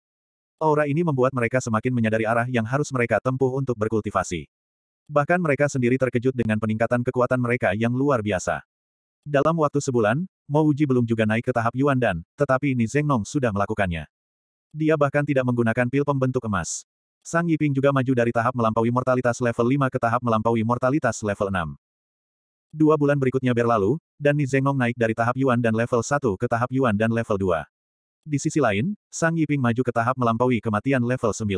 Aura ini membuat mereka semakin menyadari arah yang harus mereka tempuh untuk berkultivasi. Bahkan mereka sendiri terkejut dengan peningkatan kekuatan mereka yang luar biasa. Dalam waktu sebulan, Mo Uji belum juga naik ke tahap Yuan Dan, tetapi Ni Zengnong sudah melakukannya. Dia bahkan tidak menggunakan pil pembentuk emas. Sang Yiping juga maju dari tahap melampaui mortalitas level 5 ke tahap melampaui mortalitas level 6. Dua bulan berikutnya berlalu, dan Ni naik dari tahap Yuan dan level 1 ke tahap Yuan dan level 2. Di sisi lain, Sang Yiping maju ke tahap melampaui kematian level 9.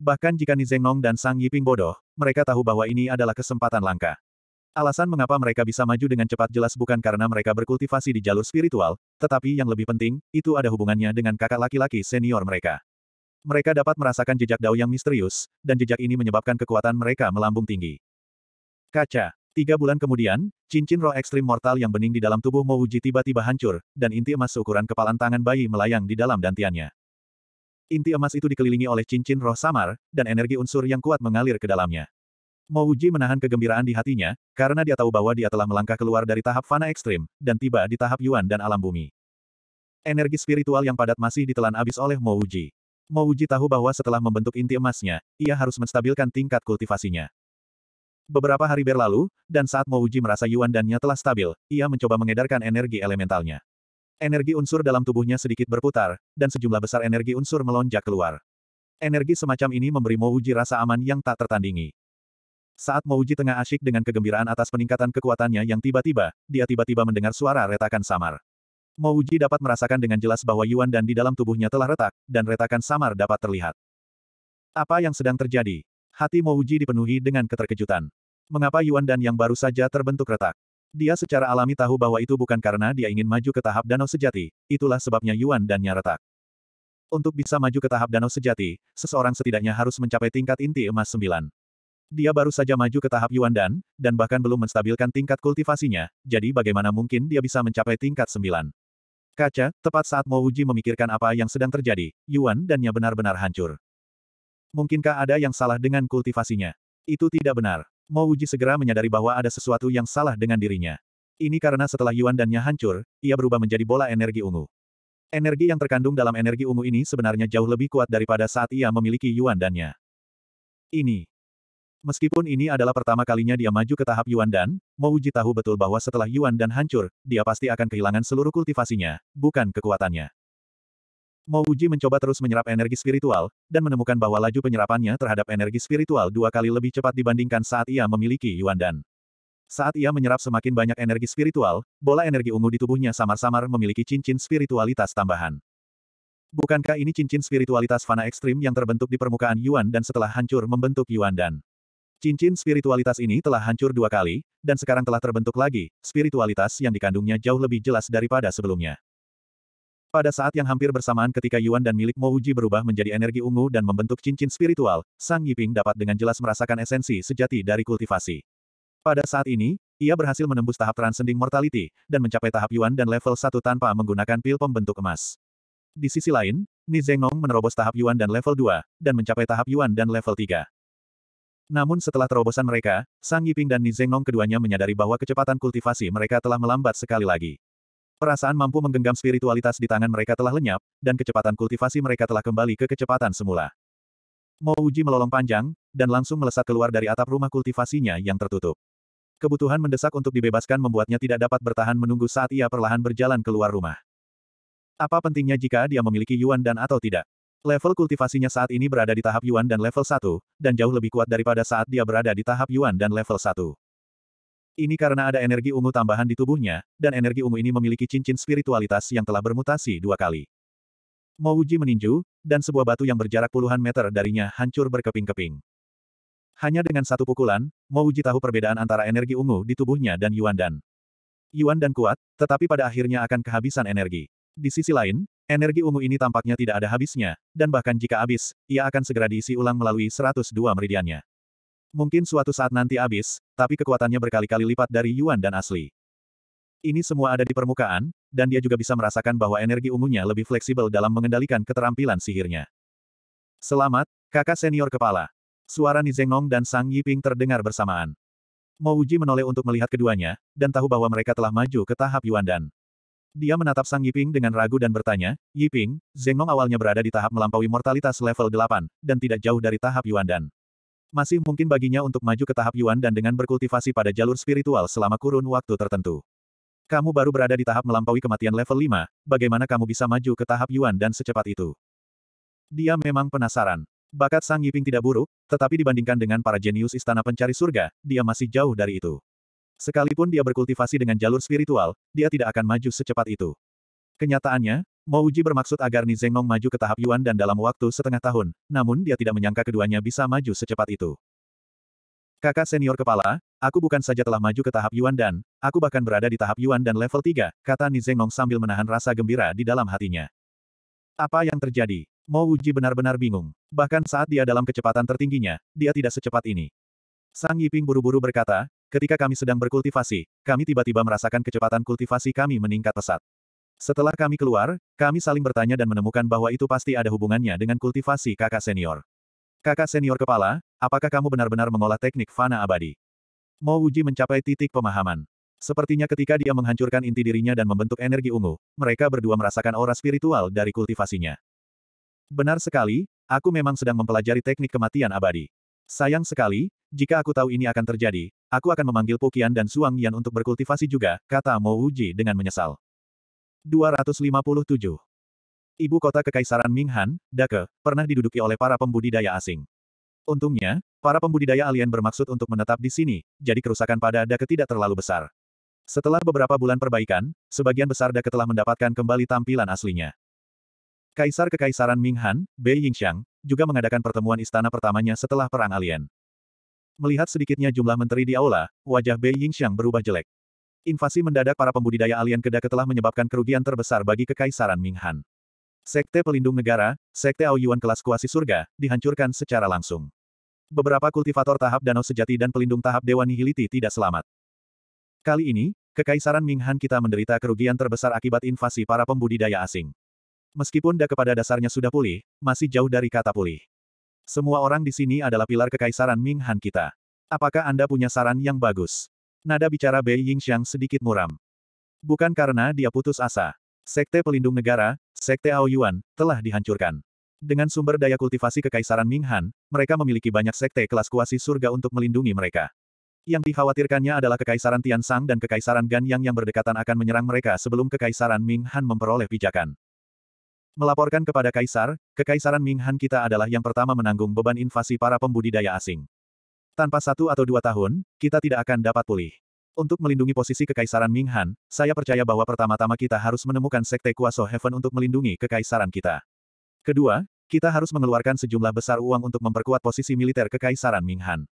Bahkan jika Nizengnong dan Sang Yiping bodoh, mereka tahu bahwa ini adalah kesempatan langka. Alasan mengapa mereka bisa maju dengan cepat jelas bukan karena mereka berkultivasi di jalur spiritual, tetapi yang lebih penting, itu ada hubungannya dengan kakak laki-laki senior mereka. Mereka dapat merasakan jejak dao yang misterius, dan jejak ini menyebabkan kekuatan mereka melambung tinggi. Kaca Tiga bulan kemudian, cincin roh ekstrim mortal yang bening di dalam tubuh Mouji tiba-tiba hancur, dan inti emas seukuran kepalan tangan bayi melayang di dalam dantiannya. Inti emas itu dikelilingi oleh cincin roh samar, dan energi unsur yang kuat mengalir ke dalamnya. Mouji menahan kegembiraan di hatinya, karena dia tahu bahwa dia telah melangkah keluar dari tahap fana ekstrim, dan tiba di tahap Yuan dan alam bumi. Energi spiritual yang padat masih ditelan abis oleh Mouji. Mouji tahu bahwa setelah membentuk inti emasnya, ia harus menstabilkan tingkat kultivasinya. Beberapa hari berlalu, dan saat Mo Uji merasa Yuan dannya telah stabil, ia mencoba mengedarkan energi elementalnya. Energi unsur dalam tubuhnya sedikit berputar, dan sejumlah besar energi unsur melonjak keluar. Energi semacam ini memberi Mo Uji rasa aman yang tak tertandingi. Saat Mo Uji tengah asyik dengan kegembiraan atas peningkatan kekuatannya yang tiba-tiba, dia tiba-tiba mendengar suara retakan samar. Mo Uji dapat merasakan dengan jelas bahwa Yuan dan di dalam tubuhnya telah retak, dan retakan samar dapat terlihat. Apa yang sedang terjadi? Hati Mouji dipenuhi dengan keterkejutan. Mengapa Yuan Dan yang baru saja terbentuk retak? Dia secara alami tahu bahwa itu bukan karena dia ingin maju ke tahap danau sejati, itulah sebabnya Yuan Dannya retak. Untuk bisa maju ke tahap danau sejati, seseorang setidaknya harus mencapai tingkat inti emas 9. Dia baru saja maju ke tahap Yuan Dan, dan bahkan belum menstabilkan tingkat kultivasinya, jadi bagaimana mungkin dia bisa mencapai tingkat 9. Kaca, tepat saat Mo memikirkan apa yang sedang terjadi, Yuan Dannya benar-benar hancur. Mungkinkah ada yang salah dengan kultivasinya? Itu tidak benar. Mo Wuji segera menyadari bahwa ada sesuatu yang salah dengan dirinya. Ini karena setelah Yuan dannya hancur, ia berubah menjadi bola energi ungu. Energi yang terkandung dalam energi ungu ini sebenarnya jauh lebih kuat daripada saat ia memiliki Yuan dannya. Ini. Meskipun ini adalah pertama kalinya dia maju ke tahap Yuan dan, Mo Wuji tahu betul bahwa setelah Yuan dan hancur, dia pasti akan kehilangan seluruh kultivasinya, bukan kekuatannya. Mo Uji mencoba terus menyerap energi spiritual, dan menemukan bahwa laju penyerapannya terhadap energi spiritual dua kali lebih cepat dibandingkan saat ia memiliki Yuan Dan. Saat ia menyerap semakin banyak energi spiritual, bola energi ungu di tubuhnya samar-samar memiliki cincin spiritualitas tambahan. Bukankah ini cincin spiritualitas fana ekstrim yang terbentuk di permukaan Yuan dan setelah hancur membentuk Yuan Dan? Cincin spiritualitas ini telah hancur dua kali, dan sekarang telah terbentuk lagi, spiritualitas yang dikandungnya jauh lebih jelas daripada sebelumnya. Pada saat yang hampir bersamaan ketika Yuan dan milik Mo Uji berubah menjadi energi ungu dan membentuk cincin spiritual, Sang Yiping dapat dengan jelas merasakan esensi sejati dari kultivasi. Pada saat ini, ia berhasil menembus tahap transcending mortality, dan mencapai tahap Yuan dan level 1 tanpa menggunakan pil pembentuk emas. Di sisi lain, Ni menerobos tahap Yuan dan level 2, dan mencapai tahap Yuan dan level 3. Namun setelah terobosan mereka, Sang Yiping dan Ni keduanya menyadari bahwa kecepatan kultivasi mereka telah melambat sekali lagi. Perasaan mampu menggenggam spiritualitas di tangan mereka telah lenyap, dan kecepatan kultivasi mereka telah kembali ke kecepatan semula. Mo Uji melolong panjang, dan langsung melesat keluar dari atap rumah kultivasinya yang tertutup. Kebutuhan mendesak untuk dibebaskan membuatnya tidak dapat bertahan menunggu saat ia perlahan berjalan keluar rumah. Apa pentingnya jika dia memiliki Yuan dan atau tidak? Level kultivasinya saat ini berada di tahap Yuan dan level 1, dan jauh lebih kuat daripada saat dia berada di tahap Yuan dan level 1. Ini karena ada energi ungu tambahan di tubuhnya, dan energi ungu ini memiliki cincin spiritualitas yang telah bermutasi dua kali. Mouji meninju, dan sebuah batu yang berjarak puluhan meter darinya hancur berkeping-keping. Hanya dengan satu pukulan, Mouji tahu perbedaan antara energi ungu di tubuhnya dan Yuan Dan. Yuan Dan kuat, tetapi pada akhirnya akan kehabisan energi. Di sisi lain, energi ungu ini tampaknya tidak ada habisnya, dan bahkan jika habis, ia akan segera diisi ulang melalui 102 meridiannya. Mungkin suatu saat nanti habis, tapi kekuatannya berkali-kali lipat dari Yuan dan asli. Ini semua ada di permukaan, dan dia juga bisa merasakan bahwa energi ungunya lebih fleksibel dalam mengendalikan keterampilan sihirnya. Selamat, kakak senior kepala. Suara Nizengong dan Sang Yiping terdengar bersamaan. Mo Uji menoleh untuk melihat keduanya, dan tahu bahwa mereka telah maju ke tahap Yuan dan. Dia menatap Sang Yiping dengan ragu dan bertanya, Yiping, Zengong awalnya berada di tahap melampaui mortalitas level 8, dan tidak jauh dari tahap Yuan dan. Masih mungkin baginya untuk maju ke tahap Yuan dan dengan berkultivasi pada jalur spiritual selama kurun waktu tertentu. Kamu baru berada di tahap melampaui kematian level 5, bagaimana kamu bisa maju ke tahap Yuan dan secepat itu? Dia memang penasaran. Bakat Sang Yiping tidak buruk, tetapi dibandingkan dengan para jenius istana pencari surga, dia masih jauh dari itu. Sekalipun dia berkultivasi dengan jalur spiritual, dia tidak akan maju secepat itu. Kenyataannya, Mo Uji bermaksud agar Nizengnong maju ke tahap Yuan dan dalam waktu setengah tahun, namun dia tidak menyangka keduanya bisa maju secepat itu. Kakak senior kepala, aku bukan saja telah maju ke tahap Yuan dan, aku bahkan berada di tahap Yuan dan level 3, kata Nizengnong sambil menahan rasa gembira di dalam hatinya. Apa yang terjadi? Mo Uji benar-benar bingung. Bahkan saat dia dalam kecepatan tertingginya, dia tidak secepat ini. Sang Yiping buru-buru berkata, ketika kami sedang berkultivasi, kami tiba-tiba merasakan kecepatan kultivasi kami meningkat pesat. Setelah kami keluar, kami saling bertanya dan menemukan bahwa itu pasti ada hubungannya dengan kultivasi kakak senior. Kakak senior kepala, apakah kamu benar-benar mengolah teknik fana abadi? Mo Wuji mencapai titik pemahaman. Sepertinya ketika dia menghancurkan inti dirinya dan membentuk energi ungu, mereka berdua merasakan aura spiritual dari kultivasinya. Benar sekali, aku memang sedang mempelajari teknik kematian abadi. Sayang sekali, jika aku tahu ini akan terjadi, aku akan memanggil Pukian dan Suang Yan untuk berkultivasi juga, kata Mo Wuji dengan menyesal. 257. Ibu kota Kekaisaran Minghan, Dake, pernah diduduki oleh para pembudidaya asing. Untungnya, para pembudidaya alien bermaksud untuk menetap di sini, jadi kerusakan pada Dake tidak terlalu besar. Setelah beberapa bulan perbaikan, sebagian besar Dake telah mendapatkan kembali tampilan aslinya. Kaisar Kekaisaran Minghan, Bei Yingxiang, juga mengadakan pertemuan istana pertamanya setelah Perang Alien. Melihat sedikitnya jumlah menteri di aula, wajah Bei Yingxiang berubah jelek. Invasi mendadak para pembudidaya alien kedaka telah menyebabkan kerugian terbesar bagi Kekaisaran Minghan. Sekte Pelindung Negara, Sekte Aoyuan kelas kuasi surga, dihancurkan secara langsung. Beberapa kultivator tahap danau sejati dan pelindung tahap Dewa Nihiliti tidak selamat. Kali ini, Kekaisaran Minghan kita menderita kerugian terbesar akibat invasi para pembudidaya asing. Meskipun Da kepada dasarnya sudah pulih, masih jauh dari kata pulih. Semua orang di sini adalah pilar Kekaisaran Minghan kita. Apakah Anda punya saran yang bagus? Nada bicara Bei Yingxiang sedikit muram. Bukan karena dia putus asa. Sekte Pelindung Negara, Sekte Yuan, telah dihancurkan. Dengan sumber daya kultivasi Kekaisaran Minghan, mereka memiliki banyak sekte kelas kuasi surga untuk melindungi mereka. Yang dikhawatirkannya adalah Kekaisaran Tian Sang dan Kekaisaran Gan yang berdekatan akan menyerang mereka sebelum Kekaisaran Minghan memperoleh pijakan. Melaporkan kepada Kaisar, Kekaisaran Minghan kita adalah yang pertama menanggung beban invasi para pembudidaya asing. Tanpa satu atau dua tahun, kita tidak akan dapat pulih. Untuk melindungi posisi Kekaisaran Ming Han, saya percaya bahwa pertama-tama kita harus menemukan Sekte Kuaso Heaven untuk melindungi Kekaisaran kita. Kedua, kita harus mengeluarkan sejumlah besar uang untuk memperkuat posisi militer Kekaisaran Ming Han.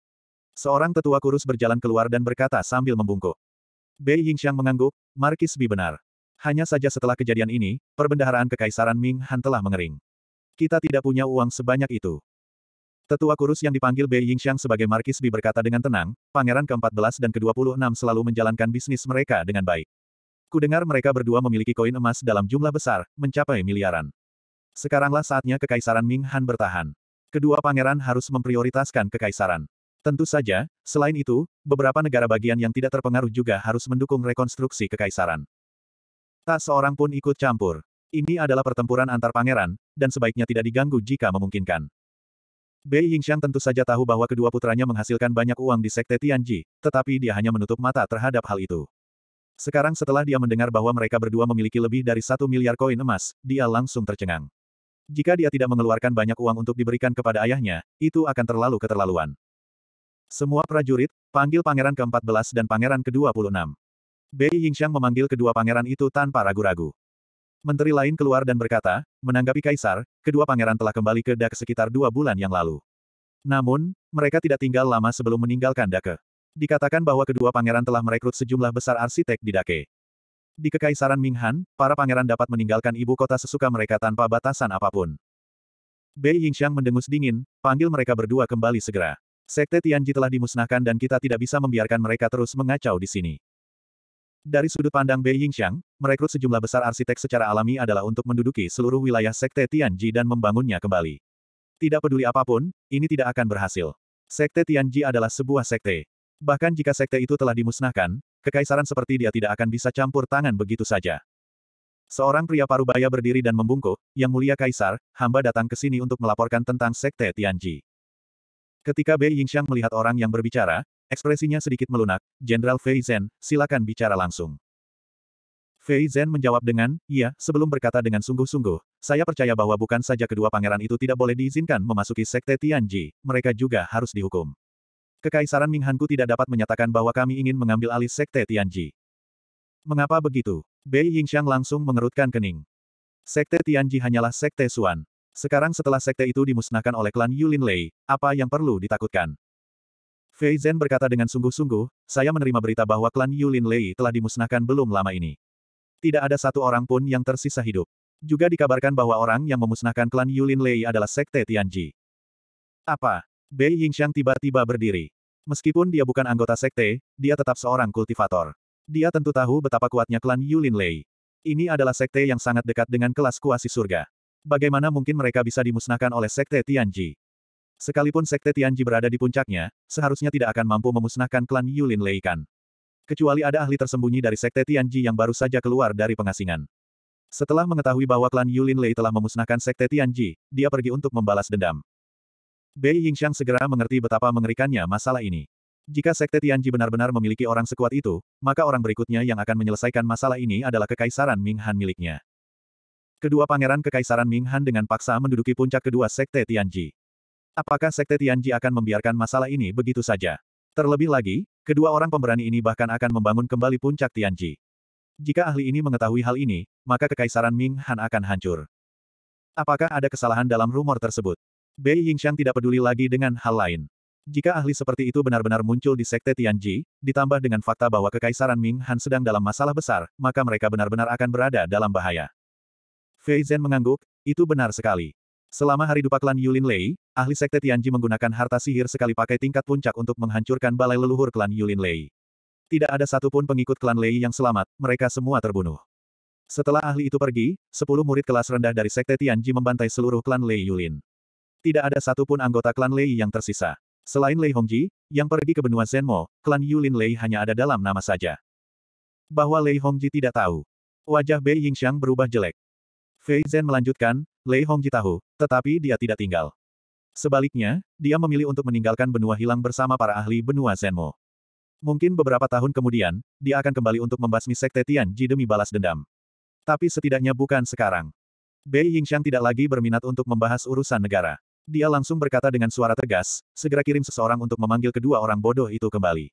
Seorang tetua kurus berjalan keluar dan berkata sambil membungkuk. Bei Yingxiang mengangguk, Markis Bi benar. Hanya saja setelah kejadian ini, perbendaharaan Kekaisaran Ming Han telah mengering. Kita tidak punya uang sebanyak itu. Tetua kurus yang dipanggil Bei Yingxiang sebagai Markis Bi berkata dengan tenang, pangeran ke-14 dan ke-26 selalu menjalankan bisnis mereka dengan baik. Kudengar mereka berdua memiliki koin emas dalam jumlah besar, mencapai miliaran. Sekaranglah saatnya Kekaisaran Ming Han bertahan. Kedua pangeran harus memprioritaskan kekaisaran. Tentu saja, selain itu, beberapa negara bagian yang tidak terpengaruh juga harus mendukung rekonstruksi kekaisaran. Tak seorang pun ikut campur. Ini adalah pertempuran antar pangeran, dan sebaiknya tidak diganggu jika memungkinkan. Bei Yingxiang tentu saja tahu bahwa kedua putranya menghasilkan banyak uang di Sekte Tianji, tetapi dia hanya menutup mata terhadap hal itu. Sekarang setelah dia mendengar bahwa mereka berdua memiliki lebih dari satu miliar koin emas, dia langsung tercengang. Jika dia tidak mengeluarkan banyak uang untuk diberikan kepada ayahnya, itu akan terlalu keterlaluan. Semua prajurit, panggil pangeran ke-14 dan pangeran ke-26. Bei Yingxiang memanggil kedua pangeran itu tanpa ragu-ragu. Menteri lain keluar dan berkata, menanggapi Kaisar, kedua pangeran telah kembali ke Dake sekitar dua bulan yang lalu. Namun, mereka tidak tinggal lama sebelum meninggalkan Dake. Dikatakan bahwa kedua pangeran telah merekrut sejumlah besar arsitek di Dake. Di Kekaisaran Minghan, para pangeran dapat meninggalkan ibu kota sesuka mereka tanpa batasan apapun. Bei Yingxiang mendengus dingin, panggil mereka berdua kembali segera. Sekte Tianji telah dimusnahkan dan kita tidak bisa membiarkan mereka terus mengacau di sini. Dari sudut pandang Bei Yingxiang, merekrut sejumlah besar arsitek secara alami adalah untuk menduduki seluruh wilayah Sekte Tianji dan membangunnya kembali. Tidak peduli apapun, ini tidak akan berhasil. Sekte Tianji adalah sebuah sekte. Bahkan jika sekte itu telah dimusnahkan, kekaisaran seperti dia tidak akan bisa campur tangan begitu saja. Seorang pria parubaya berdiri dan membungkuk, Yang Mulia Kaisar, hamba datang ke sini untuk melaporkan tentang Sekte Tianji. Ketika Bei Yingxiang melihat orang yang berbicara, Ekspresinya sedikit melunak, Jenderal Fei Zhen, silakan bicara langsung. Fei Zhen menjawab dengan, iya, sebelum berkata dengan sungguh-sungguh, saya percaya bahwa bukan saja kedua pangeran itu tidak boleh diizinkan memasuki sekte Tianji, mereka juga harus dihukum. Kekaisaran Minghanku tidak dapat menyatakan bahwa kami ingin mengambil alih sekte Tianji. Mengapa begitu? Bei Yingxiang langsung mengerutkan kening. Sekte Tianji hanyalah sekte Suan. Sekarang setelah sekte itu dimusnahkan oleh klan Yulin Lei, apa yang perlu ditakutkan? Fei Zhen berkata dengan sungguh-sungguh, saya menerima berita bahwa klan Yulin Lei telah dimusnahkan belum lama ini. Tidak ada satu orang pun yang tersisa hidup. Juga dikabarkan bahwa orang yang memusnahkan klan Yulin Lei adalah Sekte Tianji. Apa? Bei Yingxiang tiba-tiba berdiri. Meskipun dia bukan anggota sekte, dia tetap seorang kultivator. Dia tentu tahu betapa kuatnya klan Yulin Lei. Ini adalah sekte yang sangat dekat dengan kelas kuasi surga. Bagaimana mungkin mereka bisa dimusnahkan oleh sekte Tianji? Sekalipun Sekte Tianji berada di puncaknya, seharusnya tidak akan mampu memusnahkan klan Yulin Leikan. Kecuali ada ahli tersembunyi dari Sekte Tianji yang baru saja keluar dari pengasingan. Setelah mengetahui bahwa klan Yulin Lei telah memusnahkan Sekte Tianji, dia pergi untuk membalas dendam. Bei Yingxiang segera mengerti betapa mengerikannya masalah ini. Jika Sekte Tianji benar-benar memiliki orang sekuat itu, maka orang berikutnya yang akan menyelesaikan masalah ini adalah Kekaisaran Ming Han miliknya. Kedua pangeran Kekaisaran Ming Han dengan paksa menduduki puncak kedua Sekte Tianji. Apakah Sekte Tianji akan membiarkan masalah ini begitu saja? Terlebih lagi, kedua orang pemberani ini bahkan akan membangun kembali puncak Tianji. Jika ahli ini mengetahui hal ini, maka kekaisaran Ming Han akan hancur. Apakah ada kesalahan dalam rumor tersebut? Bei Yingxiang tidak peduli lagi dengan hal lain. Jika ahli seperti itu benar-benar muncul di Sekte Tianji, ditambah dengan fakta bahwa kekaisaran Ming Han sedang dalam masalah besar, maka mereka benar-benar akan berada dalam bahaya. Fei Zhen mengangguk, itu benar sekali. Selama hari dupaklan Yulin Lei, Ahli Sekte Tianji menggunakan harta sihir sekali pakai tingkat puncak untuk menghancurkan balai leluhur klan Yulin Lei. Tidak ada satupun pengikut klan Lei yang selamat, mereka semua terbunuh. Setelah ahli itu pergi, sepuluh murid kelas rendah dari Sekte Tianji membantai seluruh klan Lei Yulin. Tidak ada satupun anggota klan Lei yang tersisa. Selain Lei Hongji, yang pergi ke benua Zenmo, klan Yulin Lei hanya ada dalam nama saja. Bahwa Lei Hongji tidak tahu. Wajah Bei Yingxiang berubah jelek. Fei Zhen melanjutkan, Lei Hongji tahu, tetapi dia tidak tinggal. Sebaliknya, dia memilih untuk meninggalkan benua hilang bersama para ahli benua Zenmo. Mungkin beberapa tahun kemudian, dia akan kembali untuk membasmi Sekte Tianji demi balas dendam. Tapi setidaknya bukan sekarang. Bei Yingxiang tidak lagi berminat untuk membahas urusan negara. Dia langsung berkata dengan suara tegas, segera kirim seseorang untuk memanggil kedua orang bodoh itu kembali.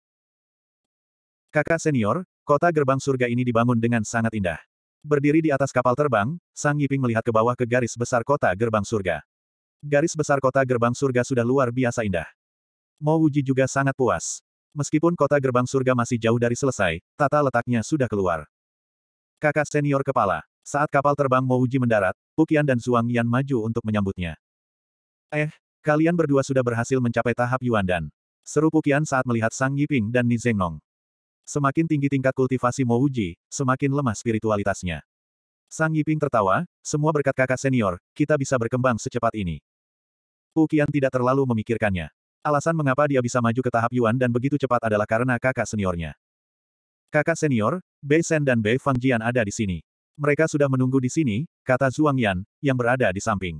Kakak senior, kota gerbang surga ini dibangun dengan sangat indah. Berdiri di atas kapal terbang, Sang Yiping melihat ke bawah ke garis besar kota gerbang surga. Garis besar kota gerbang surga sudah luar biasa indah. Mo Wuji juga sangat puas. Meskipun kota gerbang surga masih jauh dari selesai, tata letaknya sudah keluar. Kakak senior kepala, saat kapal terbang Mo Wuji mendarat, Pukian dan Zhuang Yan maju untuk menyambutnya. Eh, kalian berdua sudah berhasil mencapai tahap Yuan Dan? Seru Pukian saat melihat Sang Yiping dan Ni Zengnong. Semakin tinggi tingkat kultivasi Mo Wuji, semakin lemah spiritualitasnya. Sang Yiping tertawa, semua berkat kakak senior, kita bisa berkembang secepat ini. Qian tidak terlalu memikirkannya. Alasan mengapa dia bisa maju ke tahap Yuan dan begitu cepat adalah karena kakak seniornya. Kakak senior, Bei Shen dan Bei Jian ada di sini. Mereka sudah menunggu di sini, kata Zhuang Yan, yang berada di samping.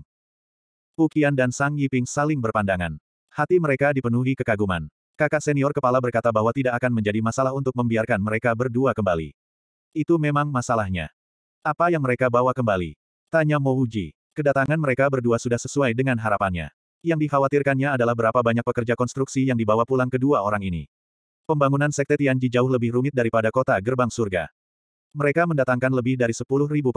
Qian dan Sang Yiping saling berpandangan. Hati mereka dipenuhi kekaguman. Kakak senior kepala berkata bahwa tidak akan menjadi masalah untuk membiarkan mereka berdua kembali. Itu memang masalahnya. Apa yang mereka bawa kembali? Tanya Mo Uji. Kedatangan mereka berdua sudah sesuai dengan harapannya. Yang dikhawatirkannya adalah berapa banyak pekerja konstruksi yang dibawa pulang kedua orang ini. Pembangunan Sekte Tianji jauh lebih rumit daripada kota gerbang surga. Mereka mendatangkan lebih dari 10.000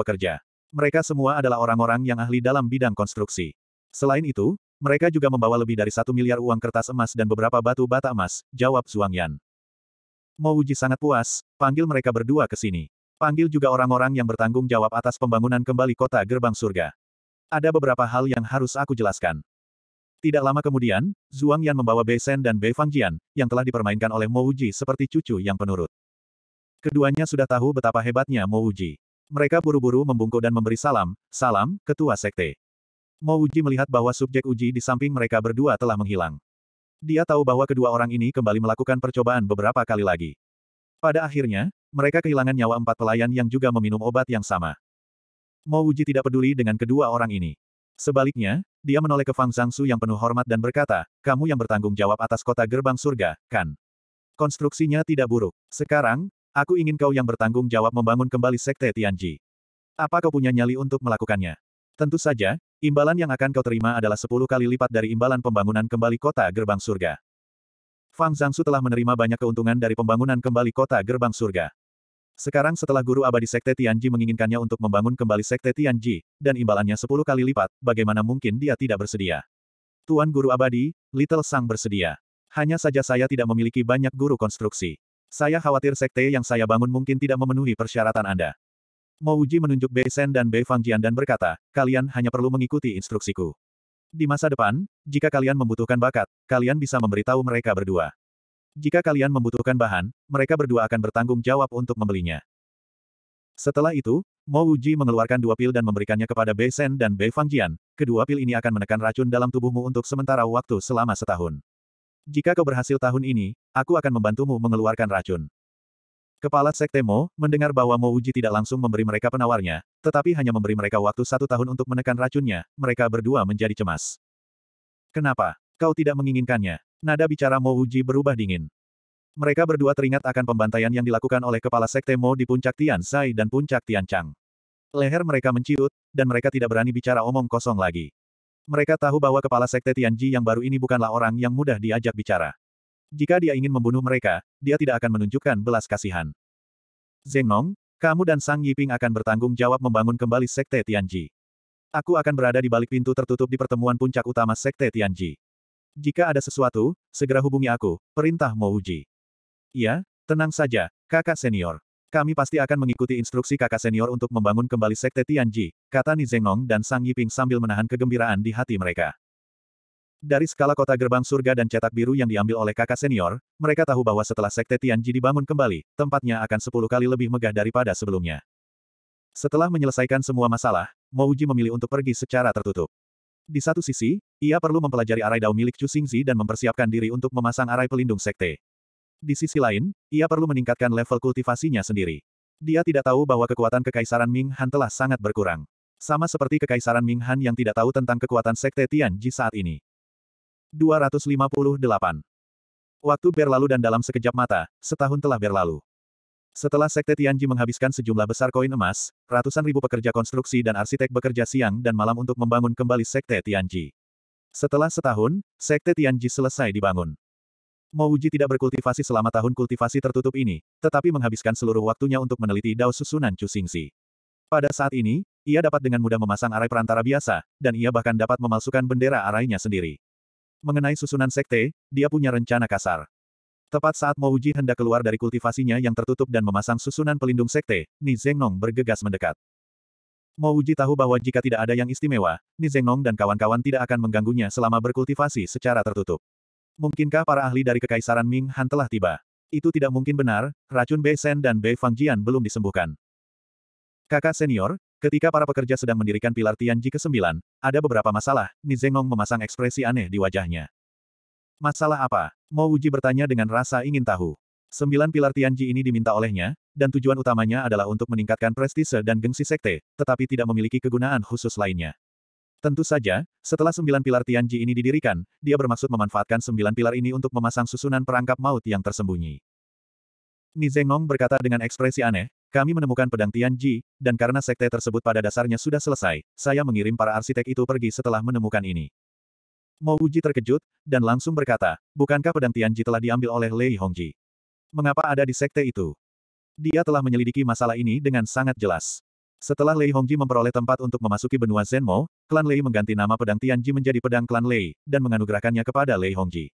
pekerja. Mereka semua adalah orang-orang yang ahli dalam bidang konstruksi. Selain itu, mereka juga membawa lebih dari satu miliar uang kertas emas dan beberapa batu bata emas, jawab Zhuang Yan. Mouji sangat puas, panggil mereka berdua ke sini. Panggil juga orang-orang yang bertanggung jawab atas pembangunan kembali kota gerbang surga. Ada beberapa hal yang harus aku jelaskan. Tidak lama kemudian, Zhuang Yan membawa Bei Shen dan Bei Fangjian, yang telah dipermainkan oleh Mo Uji seperti cucu yang penurut. Keduanya sudah tahu betapa hebatnya Mo Uji. Mereka buru-buru membungkuk dan memberi salam, salam, ketua sekte. Mo Uji melihat bahwa subjek uji di samping mereka berdua telah menghilang. Dia tahu bahwa kedua orang ini kembali melakukan percobaan beberapa kali lagi. Pada akhirnya, mereka kehilangan nyawa empat pelayan yang juga meminum obat yang sama. Mo Wuji tidak peduli dengan kedua orang ini. Sebaliknya, dia menoleh ke Fang Zhangsu yang penuh hormat dan berkata, kamu yang bertanggung jawab atas kota gerbang surga, kan? Konstruksinya tidak buruk. Sekarang, aku ingin kau yang bertanggung jawab membangun kembali Sekte Tianji. Apa kau punya nyali untuk melakukannya? Tentu saja, imbalan yang akan kau terima adalah sepuluh kali lipat dari imbalan pembangunan kembali kota gerbang surga. Fang Zangsu telah menerima banyak keuntungan dari pembangunan kembali kota gerbang surga. Sekarang setelah guru abadi Sekte Tianji menginginkannya untuk membangun kembali Sekte Tianji, dan imbalannya sepuluh kali lipat, bagaimana mungkin dia tidak bersedia? Tuan Guru Abadi, Little Sang bersedia. Hanya saja saya tidak memiliki banyak guru konstruksi. Saya khawatir sekte yang saya bangun mungkin tidak memenuhi persyaratan Anda. Mouji menunjuk Bei Sen dan Bei Fangjian dan berkata, kalian hanya perlu mengikuti instruksiku. Di masa depan, jika kalian membutuhkan bakat, kalian bisa memberitahu mereka berdua. Jika kalian membutuhkan bahan, mereka berdua akan bertanggung jawab untuk membelinya. Setelah itu, Mo Wuji mengeluarkan dua pil dan memberikannya kepada Bei Sen dan Bei Fangjian. Kedua pil ini akan menekan racun dalam tubuhmu untuk sementara waktu selama setahun. Jika kau berhasil tahun ini, aku akan membantumu mengeluarkan racun. Kepala Sekte Mo, mendengar bahwa Mo Uji tidak langsung memberi mereka penawarnya, tetapi hanya memberi mereka waktu satu tahun untuk menekan racunnya, mereka berdua menjadi cemas. Kenapa? Kau tidak menginginkannya. Nada bicara Mo Uji berubah dingin. Mereka berdua teringat akan pembantaian yang dilakukan oleh kepala Sekte Mo di puncak Tian Sai dan puncak Tian Chang. Leher mereka menciut, dan mereka tidak berani bicara omong kosong lagi. Mereka tahu bahwa kepala sekte Tianji yang baru ini bukanlah orang yang mudah diajak bicara. Jika dia ingin membunuh mereka, dia tidak akan menunjukkan belas kasihan. Zeng Nong, kamu dan Sang Yiping akan bertanggung jawab membangun kembali Sekte Tianji. Aku akan berada di balik pintu tertutup di pertemuan puncak utama Sekte Tianji. Jika ada sesuatu, segera hubungi aku, perintah Mo Uji. Iya, tenang saja, kakak senior. Kami pasti akan mengikuti instruksi kakak senior untuk membangun kembali Sekte Tianji, kata Ni Zeng Nong dan Sang Yiping sambil menahan kegembiraan di hati mereka. Dari skala kota gerbang surga dan cetak biru yang diambil oleh kakak senior, mereka tahu bahwa setelah sekte Tianji dibangun kembali, tempatnya akan sepuluh kali lebih megah daripada sebelumnya. Setelah menyelesaikan semua masalah, Mouji memilih untuk pergi secara tertutup. Di satu sisi, ia perlu mempelajari arai dao milik Chu Xingzi dan mempersiapkan diri untuk memasang arai pelindung sekte. Di sisi lain, ia perlu meningkatkan level kultivasinya sendiri. Dia tidak tahu bahwa kekuatan kekaisaran Ming Han telah sangat berkurang. Sama seperti kekaisaran Ming Han yang tidak tahu tentang kekuatan sekte Tianji saat ini. 258. Waktu berlalu dan dalam sekejap mata, setahun telah berlalu. Setelah Sekte Tianji menghabiskan sejumlah besar koin emas, ratusan ribu pekerja konstruksi dan arsitek bekerja siang dan malam untuk membangun kembali Sekte Tianji. Setelah setahun, Sekte Tianji selesai dibangun. Mouji tidak berkultivasi selama tahun kultivasi tertutup ini, tetapi menghabiskan seluruh waktunya untuk meneliti dao susunan Chu Cusingsi. Pada saat ini, ia dapat dengan mudah memasang arai perantara biasa, dan ia bahkan dapat memalsukan bendera arainya sendiri. Mengenai susunan sekte, dia punya rencana kasar. Tepat saat Uji hendak keluar dari kultivasinya yang tertutup dan memasang susunan pelindung sekte, Ni Zengnong bergegas mendekat. Uji tahu bahwa jika tidak ada yang istimewa, Ni Zengnong dan kawan-kawan tidak akan mengganggunya selama berkultivasi secara tertutup. Mungkinkah para ahli dari Kekaisaran Ming Han telah tiba? Itu tidak mungkin benar, racun Bei Sen dan Bei Jian belum disembuhkan. Kakak senior, Ketika para pekerja sedang mendirikan pilar Tianji ke-9, ada beberapa masalah, Nizengong memasang ekspresi aneh di wajahnya. Masalah apa? Mo Wuji bertanya dengan rasa ingin tahu. Sembilan pilar Tianji ini diminta olehnya, dan tujuan utamanya adalah untuk meningkatkan prestise dan gengsi sekte, tetapi tidak memiliki kegunaan khusus lainnya. Tentu saja, setelah sembilan pilar Tianji ini didirikan, dia bermaksud memanfaatkan sembilan pilar ini untuk memasang susunan perangkap maut yang tersembunyi. Nizengong berkata dengan ekspresi aneh, kami menemukan pedang Tianji, dan karena sekte tersebut pada dasarnya sudah selesai, saya mengirim para arsitek itu pergi setelah menemukan ini. Mo Uji terkejut, dan langsung berkata, bukankah pedang Tianji telah diambil oleh Lei Hongji? Mengapa ada di sekte itu? Dia telah menyelidiki masalah ini dengan sangat jelas. Setelah Lei Hongji memperoleh tempat untuk memasuki benua Zenmo, klan Lei mengganti nama pedang Tianji menjadi pedang klan Lei, dan menganugerahkannya kepada Lei Hongji.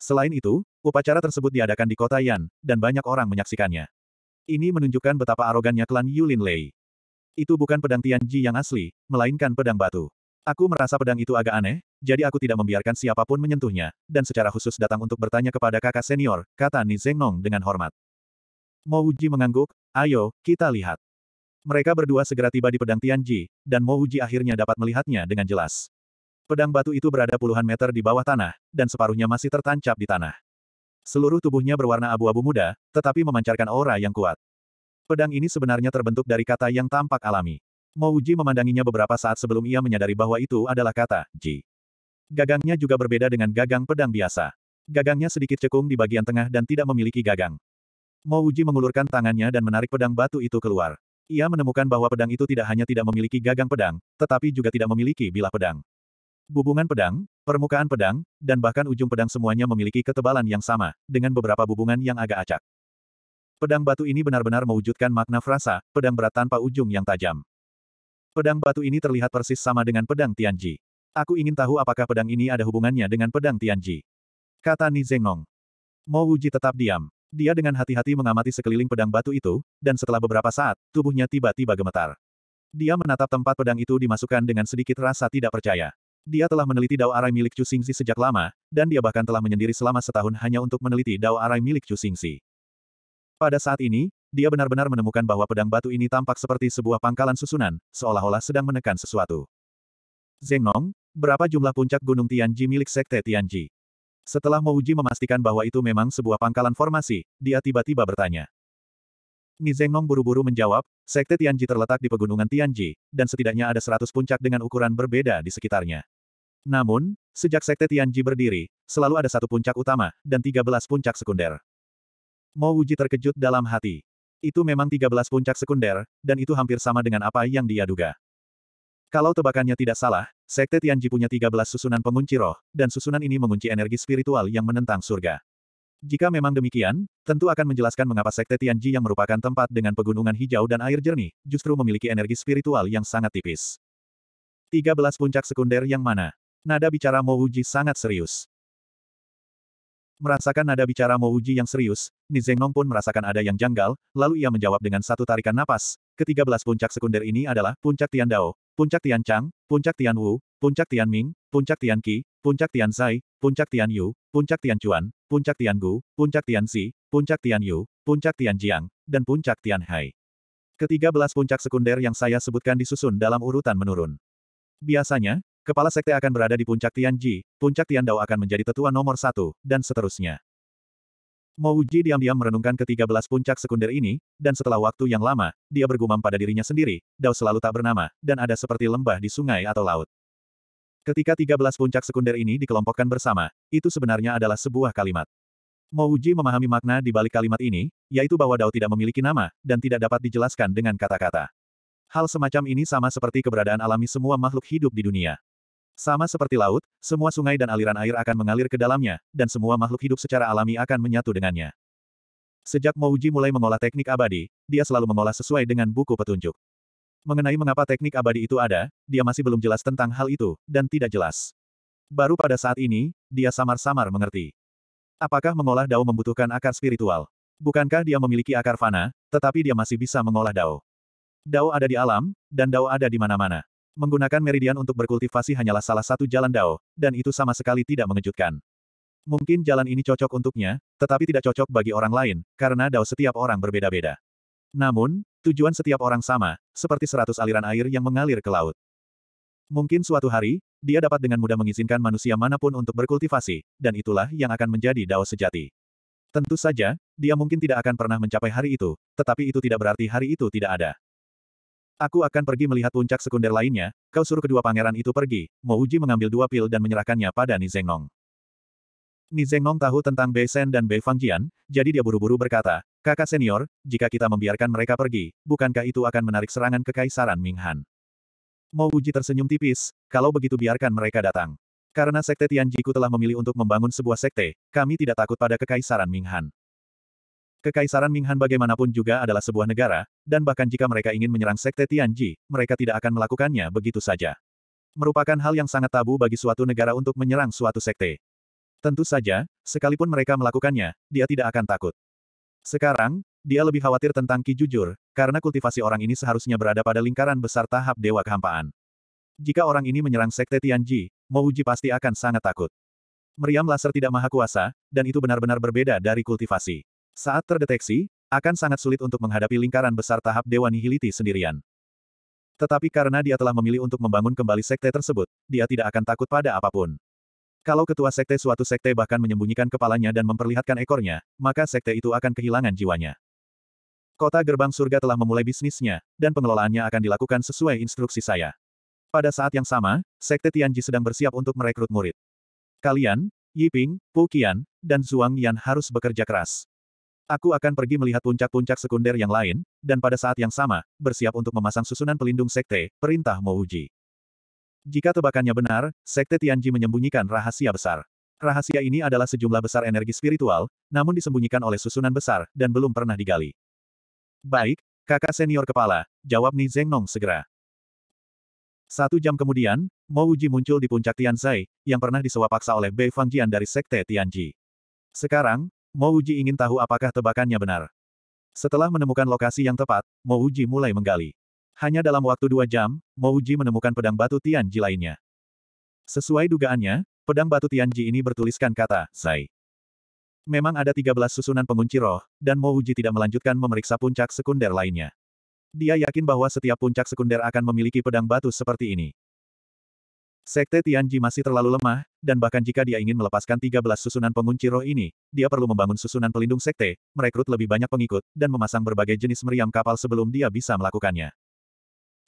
Selain itu, upacara tersebut diadakan di kota Yan, dan banyak orang menyaksikannya. Ini menunjukkan betapa arogannya klan Yulin Lei. Itu bukan pedang Tianji yang asli, melainkan pedang batu. Aku merasa pedang itu agak aneh, jadi aku tidak membiarkan siapapun menyentuhnya, dan secara khusus datang untuk bertanya kepada kakak senior, kata Ni Zengnong dengan hormat. Mo Uji mengangguk, ayo, kita lihat. Mereka berdua segera tiba di pedang Tianji, dan Mo Uji akhirnya dapat melihatnya dengan jelas. Pedang batu itu berada puluhan meter di bawah tanah, dan separuhnya masih tertancap di tanah. Seluruh tubuhnya berwarna abu-abu muda, tetapi memancarkan aura yang kuat. Pedang ini sebenarnya terbentuk dari kata yang tampak alami. Mouji memandanginya beberapa saat sebelum ia menyadari bahwa itu adalah kata Ji. Gagangnya juga berbeda dengan gagang pedang biasa. Gagangnya sedikit cekung di bagian tengah dan tidak memiliki gagang. Mouji mengulurkan tangannya dan menarik pedang batu itu keluar. Ia menemukan bahwa pedang itu tidak hanya tidak memiliki gagang pedang, tetapi juga tidak memiliki bilah pedang. Bubungan pedang, permukaan pedang, dan bahkan ujung pedang semuanya memiliki ketebalan yang sama, dengan beberapa bubungan yang agak acak. Pedang batu ini benar-benar mewujudkan makna frasa, pedang berat tanpa ujung yang tajam. Pedang batu ini terlihat persis sama dengan pedang Tianji. Aku ingin tahu apakah pedang ini ada hubungannya dengan pedang Tianji. Kata Ni Zengnong. Mo Wuji tetap diam. Dia dengan hati-hati mengamati sekeliling pedang batu itu, dan setelah beberapa saat, tubuhnya tiba-tiba gemetar. Dia menatap tempat pedang itu dimasukkan dengan sedikit rasa tidak percaya. Dia telah meneliti dao arai milik Chu Xingzi sejak lama, dan dia bahkan telah menyendiri selama setahun hanya untuk meneliti dao arai milik Chu Xingzi. Pada saat ini, dia benar-benar menemukan bahwa pedang batu ini tampak seperti sebuah pangkalan susunan, seolah-olah sedang menekan sesuatu. Zeng Nong, berapa jumlah puncak Gunung Tianji milik Sekte Tianji? Setelah Mouji memastikan bahwa itu memang sebuah pangkalan formasi, dia tiba-tiba bertanya. Ni Zeng Nong buru-buru menjawab, Sekte Tianji terletak di pegunungan Tianji, dan setidaknya ada seratus puncak dengan ukuran berbeda di sekitarnya. Namun, sejak Sekte Tianji berdiri, selalu ada satu puncak utama, dan 13 puncak sekunder. Mo Wuji terkejut dalam hati. Itu memang 13 puncak sekunder, dan itu hampir sama dengan apa yang dia duga. Kalau tebakannya tidak salah, Sekte Tianji punya 13 susunan pengunci roh, dan susunan ini mengunci energi spiritual yang menentang surga. Jika memang demikian, tentu akan menjelaskan mengapa Sekte Tianji yang merupakan tempat dengan pegunungan hijau dan air jernih, justru memiliki energi spiritual yang sangat tipis. 13 puncak sekunder yang mana? Nada bicara Mo Uji sangat serius. Merasakan nada bicara Mo Uji yang serius, Nizengnong pun merasakan ada yang janggal, lalu ia menjawab dengan satu tarikan napas. Ketiga belas puncak sekunder ini adalah puncak Tian Dao, puncak Tian Chang, puncak Tian Wu, puncak Tian Ming, puncak Tian Qi, puncak Tian Zai, puncak Tian Yu, puncak Tian Chuan, puncak Tian Gu, puncak Tian Si, puncak Tian Yu, puncak Tian Jiang, dan puncak Tian Hai. Ketiga belas puncak sekunder yang saya sebutkan disusun dalam urutan menurun. Biasanya, Kepala sekte akan berada di puncak Tianji, puncak Tian Dao akan menjadi tetua nomor satu, dan seterusnya. Mouji diam-diam merenungkan ke-13 puncak sekunder ini, dan setelah waktu yang lama, dia bergumam pada dirinya sendiri, Dao selalu tak bernama, dan ada seperti lembah di sungai atau laut. Ketika 13 puncak sekunder ini dikelompokkan bersama, itu sebenarnya adalah sebuah kalimat. Mouji memahami makna di balik kalimat ini, yaitu bahwa Dao tidak memiliki nama, dan tidak dapat dijelaskan dengan kata-kata. Hal semacam ini sama seperti keberadaan alami semua makhluk hidup di dunia. Sama seperti laut, semua sungai dan aliran air akan mengalir ke dalamnya, dan semua makhluk hidup secara alami akan menyatu dengannya. Sejak Mouji mulai mengolah teknik abadi, dia selalu mengolah sesuai dengan buku petunjuk. Mengenai mengapa teknik abadi itu ada, dia masih belum jelas tentang hal itu, dan tidak jelas. Baru pada saat ini, dia samar-samar mengerti. Apakah mengolah dao membutuhkan akar spiritual? Bukankah dia memiliki akar fana, tetapi dia masih bisa mengolah dao? Dao ada di alam, dan dao ada di mana-mana. Menggunakan meridian untuk berkultivasi hanyalah salah satu jalan Dao, dan itu sama sekali tidak mengejutkan. Mungkin jalan ini cocok untuknya, tetapi tidak cocok bagi orang lain, karena Dao setiap orang berbeda-beda. Namun, tujuan setiap orang sama, seperti seratus aliran air yang mengalir ke laut. Mungkin suatu hari, dia dapat dengan mudah mengizinkan manusia manapun untuk berkultivasi, dan itulah yang akan menjadi Dao sejati. Tentu saja, dia mungkin tidak akan pernah mencapai hari itu, tetapi itu tidak berarti hari itu tidak ada. Aku akan pergi melihat puncak sekunder lainnya, kau suruh kedua pangeran itu pergi, uji mengambil dua pil dan menyerahkannya pada Ni Zengnong tahu tentang Bei Sen dan Bei Fangjian, jadi dia buru-buru berkata, kakak senior, jika kita membiarkan mereka pergi, bukankah itu akan menarik serangan kekaisaran Minghan? uji tersenyum tipis, kalau begitu biarkan mereka datang. Karena Sekte Tianjiku telah memilih untuk membangun sebuah sekte, kami tidak takut pada kekaisaran Minghan. Kekaisaran Minghan bagaimanapun juga adalah sebuah negara, dan bahkan jika mereka ingin menyerang Sekte Tianji, mereka tidak akan melakukannya begitu saja. Merupakan hal yang sangat tabu bagi suatu negara untuk menyerang suatu sekte. Tentu saja, sekalipun mereka melakukannya, dia tidak akan takut. Sekarang, dia lebih khawatir tentang Ki Jujur, karena kultivasi orang ini seharusnya berada pada lingkaran besar tahap Dewa Kehampaan. Jika orang ini menyerang Sekte Tianji, Uji pasti akan sangat takut. Meriam laser tidak maha kuasa, dan itu benar-benar berbeda dari kultivasi. Saat terdeteksi, akan sangat sulit untuk menghadapi lingkaran besar tahap Dewa Nihiliti sendirian. Tetapi karena dia telah memilih untuk membangun kembali sekte tersebut, dia tidak akan takut pada apapun. Kalau ketua sekte suatu sekte bahkan menyembunyikan kepalanya dan memperlihatkan ekornya, maka sekte itu akan kehilangan jiwanya. Kota Gerbang Surga telah memulai bisnisnya, dan pengelolaannya akan dilakukan sesuai instruksi saya. Pada saat yang sama, sekte Tianji sedang bersiap untuk merekrut murid. Kalian, Yiping, Pu Qian, dan Zhuang Yan harus bekerja keras. Aku akan pergi melihat puncak-puncak sekunder yang lain, dan pada saat yang sama, bersiap untuk memasang susunan pelindung sekte, perintah Mouji. Jika tebakannya benar, sekte Tianji menyembunyikan rahasia besar. Rahasia ini adalah sejumlah besar energi spiritual, namun disembunyikan oleh susunan besar, dan belum pernah digali. Baik, kakak senior kepala, jawab Ni Zengnong segera. Satu jam kemudian, Mouji muncul di puncak Tianzai, yang pernah disewa paksa oleh Bei Fangjian dari sekte Tianji. Sekarang, Mo ingin tahu apakah tebakannya benar. Setelah menemukan lokasi yang tepat, Mo mulai menggali. Hanya dalam waktu dua jam, Mo menemukan pedang batu Tianji lainnya. Sesuai dugaannya, pedang batu Tianji ini bertuliskan kata, Sai. Memang ada 13 susunan pengunci roh, dan Mo tidak melanjutkan memeriksa puncak sekunder lainnya. Dia yakin bahwa setiap puncak sekunder akan memiliki pedang batu seperti ini. Sekte Tianji masih terlalu lemah, dan bahkan jika dia ingin melepaskan 13 susunan pengunci roh ini, dia perlu membangun susunan pelindung sekte, merekrut lebih banyak pengikut, dan memasang berbagai jenis meriam kapal sebelum dia bisa melakukannya.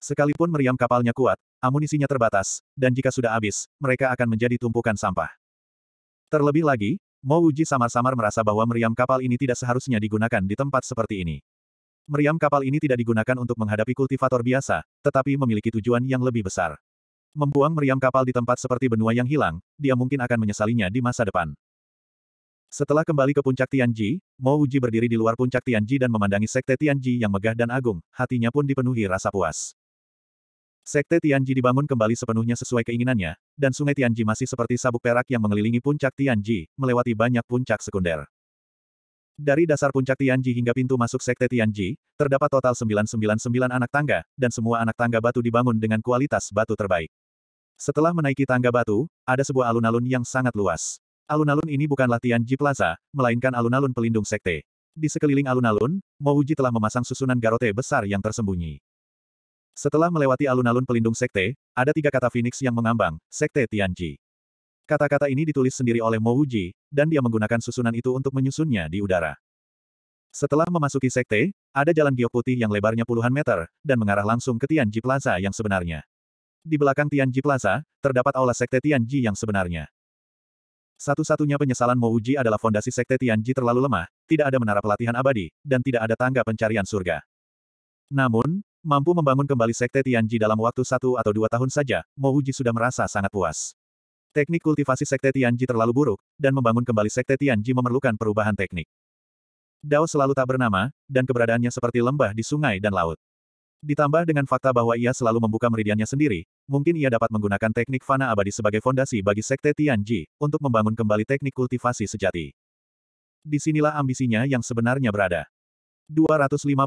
Sekalipun meriam kapalnya kuat, amunisinya terbatas, dan jika sudah habis, mereka akan menjadi tumpukan sampah. Terlebih lagi, Mo Uji samar-samar merasa bahwa meriam kapal ini tidak seharusnya digunakan di tempat seperti ini. Meriam kapal ini tidak digunakan untuk menghadapi kultivator biasa, tetapi memiliki tujuan yang lebih besar. Membuang meriam kapal di tempat seperti benua yang hilang, dia mungkin akan menyesalinya di masa depan. Setelah kembali ke puncak Tianji, Mo Uji berdiri di luar puncak Tianji dan memandangi sekte Tianji yang megah dan agung, hatinya pun dipenuhi rasa puas. Sekte Tianji dibangun kembali sepenuhnya sesuai keinginannya, dan sungai Tianji masih seperti sabuk perak yang mengelilingi puncak Tianji, melewati banyak puncak sekunder. Dari dasar puncak Tianji hingga pintu masuk Sekte Tianji, terdapat total 999 anak tangga, dan semua anak tangga batu dibangun dengan kualitas batu terbaik. Setelah menaiki tangga batu, ada sebuah alun-alun yang sangat luas. Alun-alun ini bukanlah Tianji Plaza, melainkan alun-alun pelindung Sekte. Di sekeliling alun-alun, Mouji telah memasang susunan garote besar yang tersembunyi. Setelah melewati alun-alun pelindung sekte, ada tiga kata Phoenix yang mengambang, sekte Tianji. Kata-kata ini ditulis sendiri oleh Mo dan dia menggunakan susunan itu untuk menyusunnya di udara. Setelah memasuki sekte, ada jalan giok putih yang lebarnya puluhan meter, dan mengarah langsung ke Tianji Plaza yang sebenarnya. Di belakang Tianji Plaza, terdapat aula sekte Tianji yang sebenarnya. Satu-satunya penyesalan Mouji adalah fondasi sekte Tianji terlalu lemah, tidak ada menara pelatihan abadi, dan tidak ada tangga pencarian surga. Namun, mampu membangun kembali sekte Tianji dalam waktu satu atau dua tahun saja, Mouji sudah merasa sangat puas. Teknik kultivasi Sekte Tianji terlalu buruk, dan membangun kembali Sekte Tianji memerlukan perubahan teknik. Dao selalu tak bernama, dan keberadaannya seperti lembah di sungai dan laut. Ditambah dengan fakta bahwa ia selalu membuka meridiannya sendiri, mungkin ia dapat menggunakan teknik fana abadi sebagai fondasi bagi Sekte Tianji, untuk membangun kembali teknik kultivasi sejati. Disinilah ambisinya yang sebenarnya berada. 259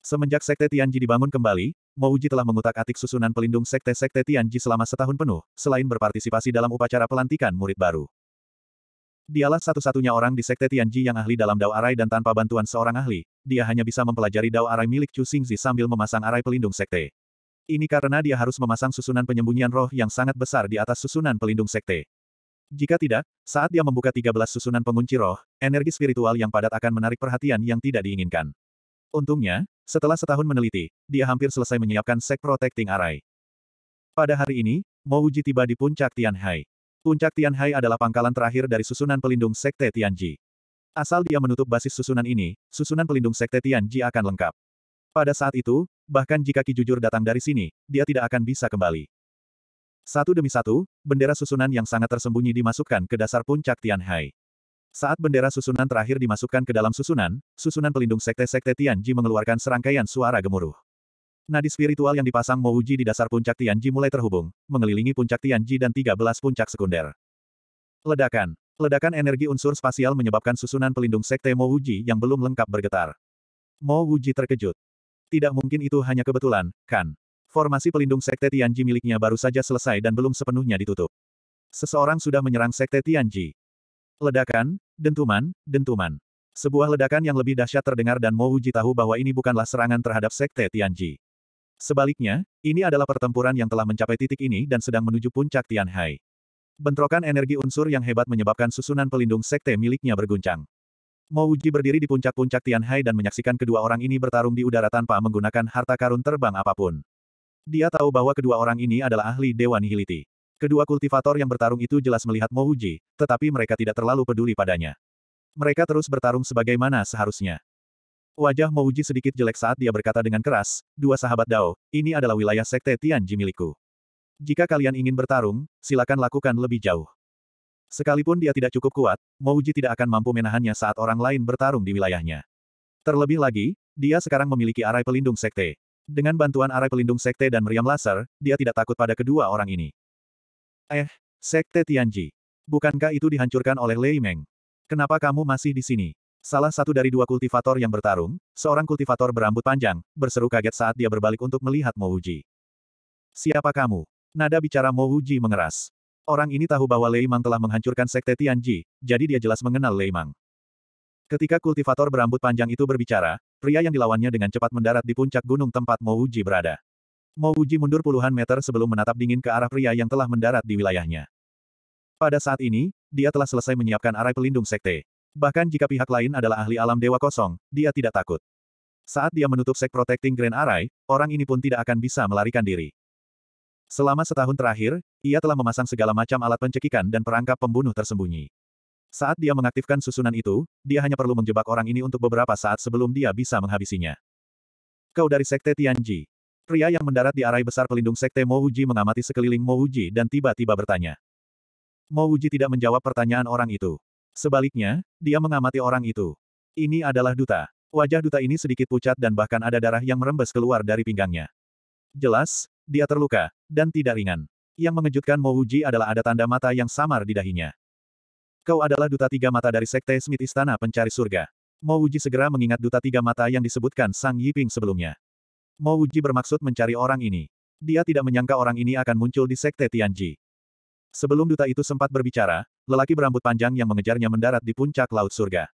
Semenjak Sekte Tianji dibangun kembali, Mouji telah mengutak-atik susunan pelindung sekte-sekte Tianji selama setahun penuh, selain berpartisipasi dalam upacara pelantikan murid baru. Dialah satu-satunya orang di sekte Tianji yang ahli dalam dao arai dan tanpa bantuan seorang ahli, dia hanya bisa mempelajari dao arai milik Chu Xingzi sambil memasang arai pelindung sekte. Ini karena dia harus memasang susunan penyembunyian roh yang sangat besar di atas susunan pelindung sekte. Jika tidak, saat dia membuka 13 susunan pengunci roh, energi spiritual yang padat akan menarik perhatian yang tidak diinginkan. Untungnya, setelah setahun meneliti, dia hampir selesai menyiapkan Sek Protecting Array. Pada hari ini, Mouji tiba di puncak Tianhai. Puncak Tianhai adalah pangkalan terakhir dari susunan pelindung Sekte Tianji. Asal dia menutup basis susunan ini, susunan pelindung Sekte Tianji akan lengkap. Pada saat itu, bahkan jika Ki Jujur datang dari sini, dia tidak akan bisa kembali. Satu demi satu, bendera susunan yang sangat tersembunyi dimasukkan ke dasar puncak Tianhai. Saat bendera susunan terakhir dimasukkan ke dalam susunan, susunan pelindung sekte-sekte Tianji mengeluarkan serangkaian suara gemuruh. Nadi spiritual yang dipasang Mouji di dasar puncak Tianji mulai terhubung, mengelilingi puncak Tianji dan 13 puncak sekunder. Ledakan. Ledakan energi unsur spasial menyebabkan susunan pelindung sekte Mouji yang belum lengkap bergetar. Mouji terkejut. Tidak mungkin itu hanya kebetulan, kan? Formasi pelindung sekte Tianji miliknya baru saja selesai dan belum sepenuhnya ditutup. Seseorang sudah menyerang sekte Tianji. Ledakan, dentuman, dentuman. Sebuah ledakan yang lebih dahsyat terdengar dan Mo Wuji tahu bahwa ini bukanlah serangan terhadap Sekte Tianji. Sebaliknya, ini adalah pertempuran yang telah mencapai titik ini dan sedang menuju puncak Tianhai. Bentrokan energi unsur yang hebat menyebabkan susunan pelindung sekte miliknya berguncang. Mo Wuji berdiri di puncak-puncak Tianhai dan menyaksikan kedua orang ini bertarung di udara tanpa menggunakan harta karun terbang apapun. Dia tahu bahwa kedua orang ini adalah ahli Dewan Hiliti. Kedua kultivator yang bertarung itu jelas melihat Mo Mouji, tetapi mereka tidak terlalu peduli padanya. Mereka terus bertarung sebagaimana seharusnya. Wajah Mo Mouji sedikit jelek saat dia berkata dengan keras, dua sahabat Dao, ini adalah wilayah sekte Tianji milikku. Jika kalian ingin bertarung, silakan lakukan lebih jauh. Sekalipun dia tidak cukup kuat, Mo Mouji tidak akan mampu menahannya saat orang lain bertarung di wilayahnya. Terlebih lagi, dia sekarang memiliki arai pelindung sekte. Dengan bantuan arai pelindung sekte dan meriam laser, dia tidak takut pada kedua orang ini. Eh, Sekte Tianji. Bukankah itu dihancurkan oleh Lei Meng? Kenapa kamu masih di sini? Salah satu dari dua kultivator yang bertarung, seorang kultivator berambut panjang, berseru kaget saat dia berbalik untuk melihat Mo Wuji. Siapa kamu? Nada bicara Mo Wuji mengeras. Orang ini tahu bahwa Lei Meng telah menghancurkan Sekte Tianji, jadi dia jelas mengenal Lei Meng. Ketika kultivator berambut panjang itu berbicara, pria yang dilawannya dengan cepat mendarat di puncak gunung tempat Mo Wuji berada. Mo Uji mundur puluhan meter sebelum menatap dingin ke arah pria yang telah mendarat di wilayahnya. Pada saat ini, dia telah selesai menyiapkan arai pelindung sekte. Bahkan jika pihak lain adalah ahli alam dewa kosong, dia tidak takut. Saat dia menutup sek protecting Grand Arai, orang ini pun tidak akan bisa melarikan diri. Selama setahun terakhir, ia telah memasang segala macam alat pencekikan dan perangkap pembunuh tersembunyi. Saat dia mengaktifkan susunan itu, dia hanya perlu menjebak orang ini untuk beberapa saat sebelum dia bisa menghabisinya. Kau dari Sekte Tianji, Pria yang mendarat di arai besar pelindung sekte Mouji mengamati sekeliling Mouji dan tiba-tiba bertanya. Mouji tidak menjawab pertanyaan orang itu. Sebaliknya, dia mengamati orang itu. Ini adalah duta. Wajah duta ini sedikit pucat dan bahkan ada darah yang merembes keluar dari pinggangnya. Jelas, dia terluka, dan tidak ringan. Yang mengejutkan Mouji adalah ada tanda mata yang samar di dahinya. Kau adalah duta tiga mata dari sekte Smith Istana Pencari Surga. Mouji segera mengingat duta tiga mata yang disebutkan Sang Yiping sebelumnya. Mo Wuji bermaksud mencari orang ini. Dia tidak menyangka orang ini akan muncul di Sekte Tianji. Sebelum duta itu sempat berbicara, lelaki berambut panjang yang mengejarnya mendarat di puncak Laut Surga.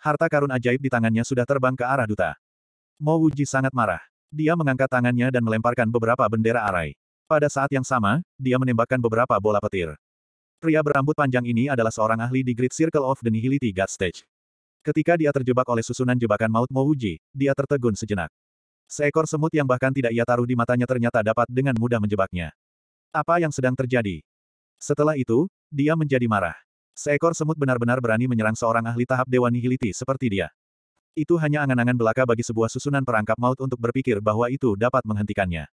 Harta karun ajaib di tangannya sudah terbang ke arah duta. Mo Wuji sangat marah. Dia mengangkat tangannya dan melemparkan beberapa bendera arai. Pada saat yang sama, dia menembakkan beberapa bola petir. Pria berambut panjang ini adalah seorang ahli di Great Circle of the Nihility God Stage. Ketika dia terjebak oleh susunan jebakan maut Mo Wuji, dia tertegun sejenak. Seekor semut yang bahkan tidak ia taruh di matanya ternyata dapat dengan mudah menjebaknya. Apa yang sedang terjadi? Setelah itu, dia menjadi marah. Seekor semut benar-benar berani menyerang seorang ahli tahap Dewa Nihiliti seperti dia. Itu hanya angan-angan belaka bagi sebuah susunan perangkap maut untuk berpikir bahwa itu dapat menghentikannya.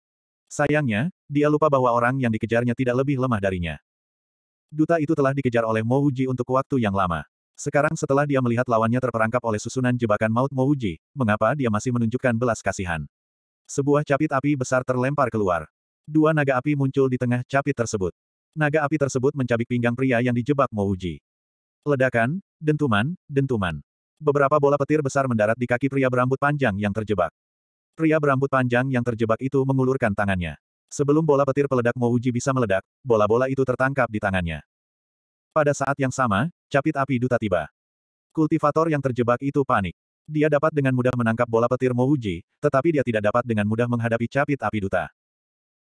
Sayangnya, dia lupa bahwa orang yang dikejarnya tidak lebih lemah darinya. Duta itu telah dikejar oleh Mouji untuk waktu yang lama. Sekarang setelah dia melihat lawannya terperangkap oleh susunan jebakan maut Mouji, mengapa dia masih menunjukkan belas kasihan? Sebuah capit api besar terlempar keluar. Dua naga api muncul di tengah capit tersebut. Naga api tersebut mencabik pinggang pria yang dijebak Mouji. Ledakan, dentuman, dentuman. Beberapa bola petir besar mendarat di kaki pria berambut panjang yang terjebak. Pria berambut panjang yang terjebak itu mengulurkan tangannya. Sebelum bola petir peledak Mouji bisa meledak, bola-bola itu tertangkap di tangannya. Pada saat yang sama, Capit api duta tiba. Kultivator yang terjebak itu panik. Dia dapat dengan mudah menangkap bola petir Mouji, tetapi dia tidak dapat dengan mudah menghadapi capit api duta.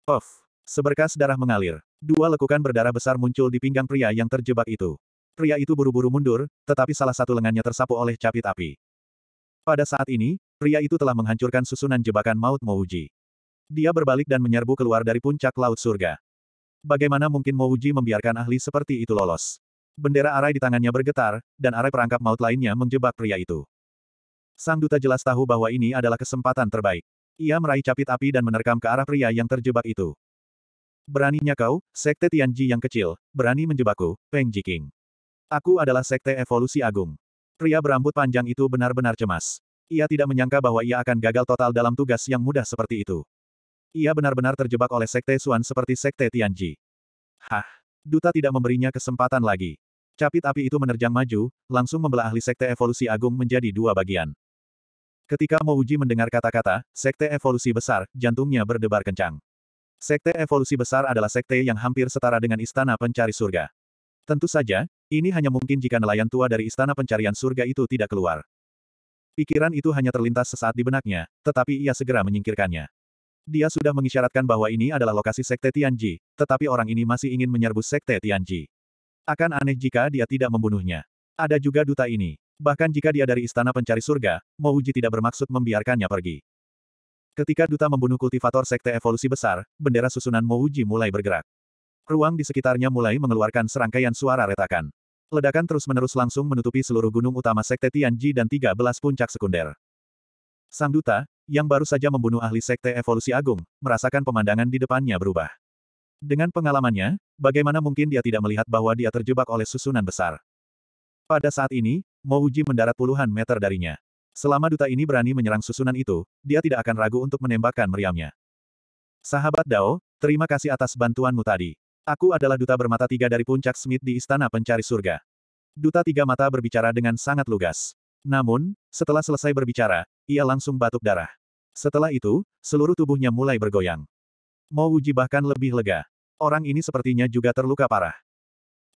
Of, Seberkas darah mengalir. Dua lekukan berdarah besar muncul di pinggang pria yang terjebak itu. Pria itu buru-buru mundur, tetapi salah satu lengannya tersapu oleh capit api. Pada saat ini, pria itu telah menghancurkan susunan jebakan maut Mouji. Dia berbalik dan menyerbu keluar dari puncak laut surga. Bagaimana mungkin Mouji membiarkan ahli seperti itu lolos? Bendera arai di tangannya bergetar, dan arai perangkap maut lainnya menjebak pria itu. Sang duta jelas tahu bahwa ini adalah kesempatan terbaik. Ia meraih capit api dan menerkam ke arah pria yang terjebak itu. Beraninya kau, sekte Tianji yang kecil, berani menjebakku, Peng Jiking. Aku adalah sekte evolusi agung. Pria berambut panjang itu benar-benar cemas. Ia tidak menyangka bahwa ia akan gagal total dalam tugas yang mudah seperti itu. Ia benar-benar terjebak oleh sekte Suan seperti sekte Tianji. Hah, Duta tidak memberinya kesempatan lagi. Capit api itu menerjang maju, langsung membelah ahli sekte evolusi agung menjadi dua bagian. Ketika Mouji mendengar kata-kata, sekte evolusi besar, jantungnya berdebar kencang. Sekte evolusi besar adalah sekte yang hampir setara dengan istana pencari surga. Tentu saja, ini hanya mungkin jika nelayan tua dari istana pencarian surga itu tidak keluar. Pikiran itu hanya terlintas sesaat di benaknya, tetapi ia segera menyingkirkannya. Dia sudah mengisyaratkan bahwa ini adalah lokasi sekte Tianji, tetapi orang ini masih ingin menyerbu sekte Tianji. Akan aneh jika dia tidak membunuhnya. Ada juga duta ini. Bahkan jika dia dari istana pencari surga, Mouji tidak bermaksud membiarkannya pergi. Ketika duta membunuh kultivator sekte evolusi besar, bendera susunan Mouji mulai bergerak. Ruang di sekitarnya mulai mengeluarkan serangkaian suara retakan. Ledakan terus-menerus langsung menutupi seluruh gunung utama sekte Tianji dan 13 puncak sekunder. Sang duta, yang baru saja membunuh ahli sekte evolusi agung, merasakan pemandangan di depannya berubah. Dengan pengalamannya, bagaimana mungkin dia tidak melihat bahwa dia terjebak oleh susunan besar? Pada saat ini, Mouji mendarat puluhan meter darinya. Selama duta ini berani menyerang susunan itu, dia tidak akan ragu untuk menembakkan meriamnya. Sahabat Dao, terima kasih atas bantuanmu tadi. Aku adalah duta bermata tiga dari puncak Smith di Istana Pencari Surga. Duta tiga mata berbicara dengan sangat lugas. Namun, setelah selesai berbicara, ia langsung batuk darah. Setelah itu, seluruh tubuhnya mulai bergoyang. Mo Uji bahkan lebih lega. Orang ini sepertinya juga terluka parah.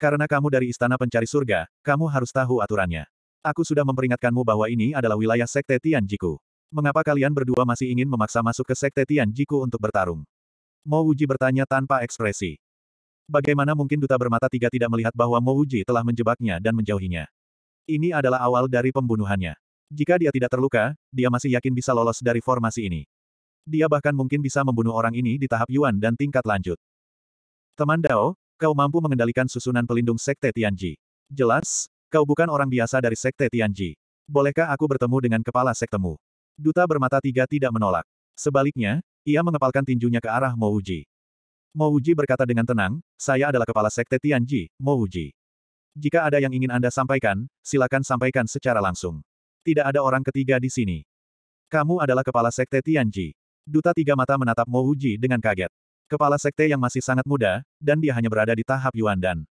Karena kamu dari istana pencari surga, kamu harus tahu aturannya. Aku sudah memperingatkanmu bahwa ini adalah wilayah sekte Tianjiku. Mengapa kalian berdua masih ingin memaksa masuk ke sekte Tianjiku untuk bertarung? Mo Uji bertanya tanpa ekspresi. Bagaimana mungkin duta bermata tiga tidak melihat bahwa Mo Uji telah menjebaknya dan menjauhinya? Ini adalah awal dari pembunuhannya. Jika dia tidak terluka, dia masih yakin bisa lolos dari formasi ini. Dia bahkan mungkin bisa membunuh orang ini di tahap Yuan dan tingkat lanjut. Teman Dao, kau mampu mengendalikan susunan pelindung Sekte Tianji. Jelas, kau bukan orang biasa dari Sekte Tianji. Bolehkah aku bertemu dengan kepala sektemu? Duta bermata tiga tidak menolak. Sebaliknya, ia mengepalkan tinjunya ke arah Mo Uji. Mo Uji berkata dengan tenang, saya adalah kepala Sekte Tianji, Mo Uji. Jika ada yang ingin Anda sampaikan, silakan sampaikan secara langsung. Tidak ada orang ketiga di sini. Kamu adalah kepala Sekte Tianji. Duta Tiga Mata menatap Mo Uji dengan kaget. Kepala sekte yang masih sangat muda, dan dia hanya berada di tahap Yuan Dan.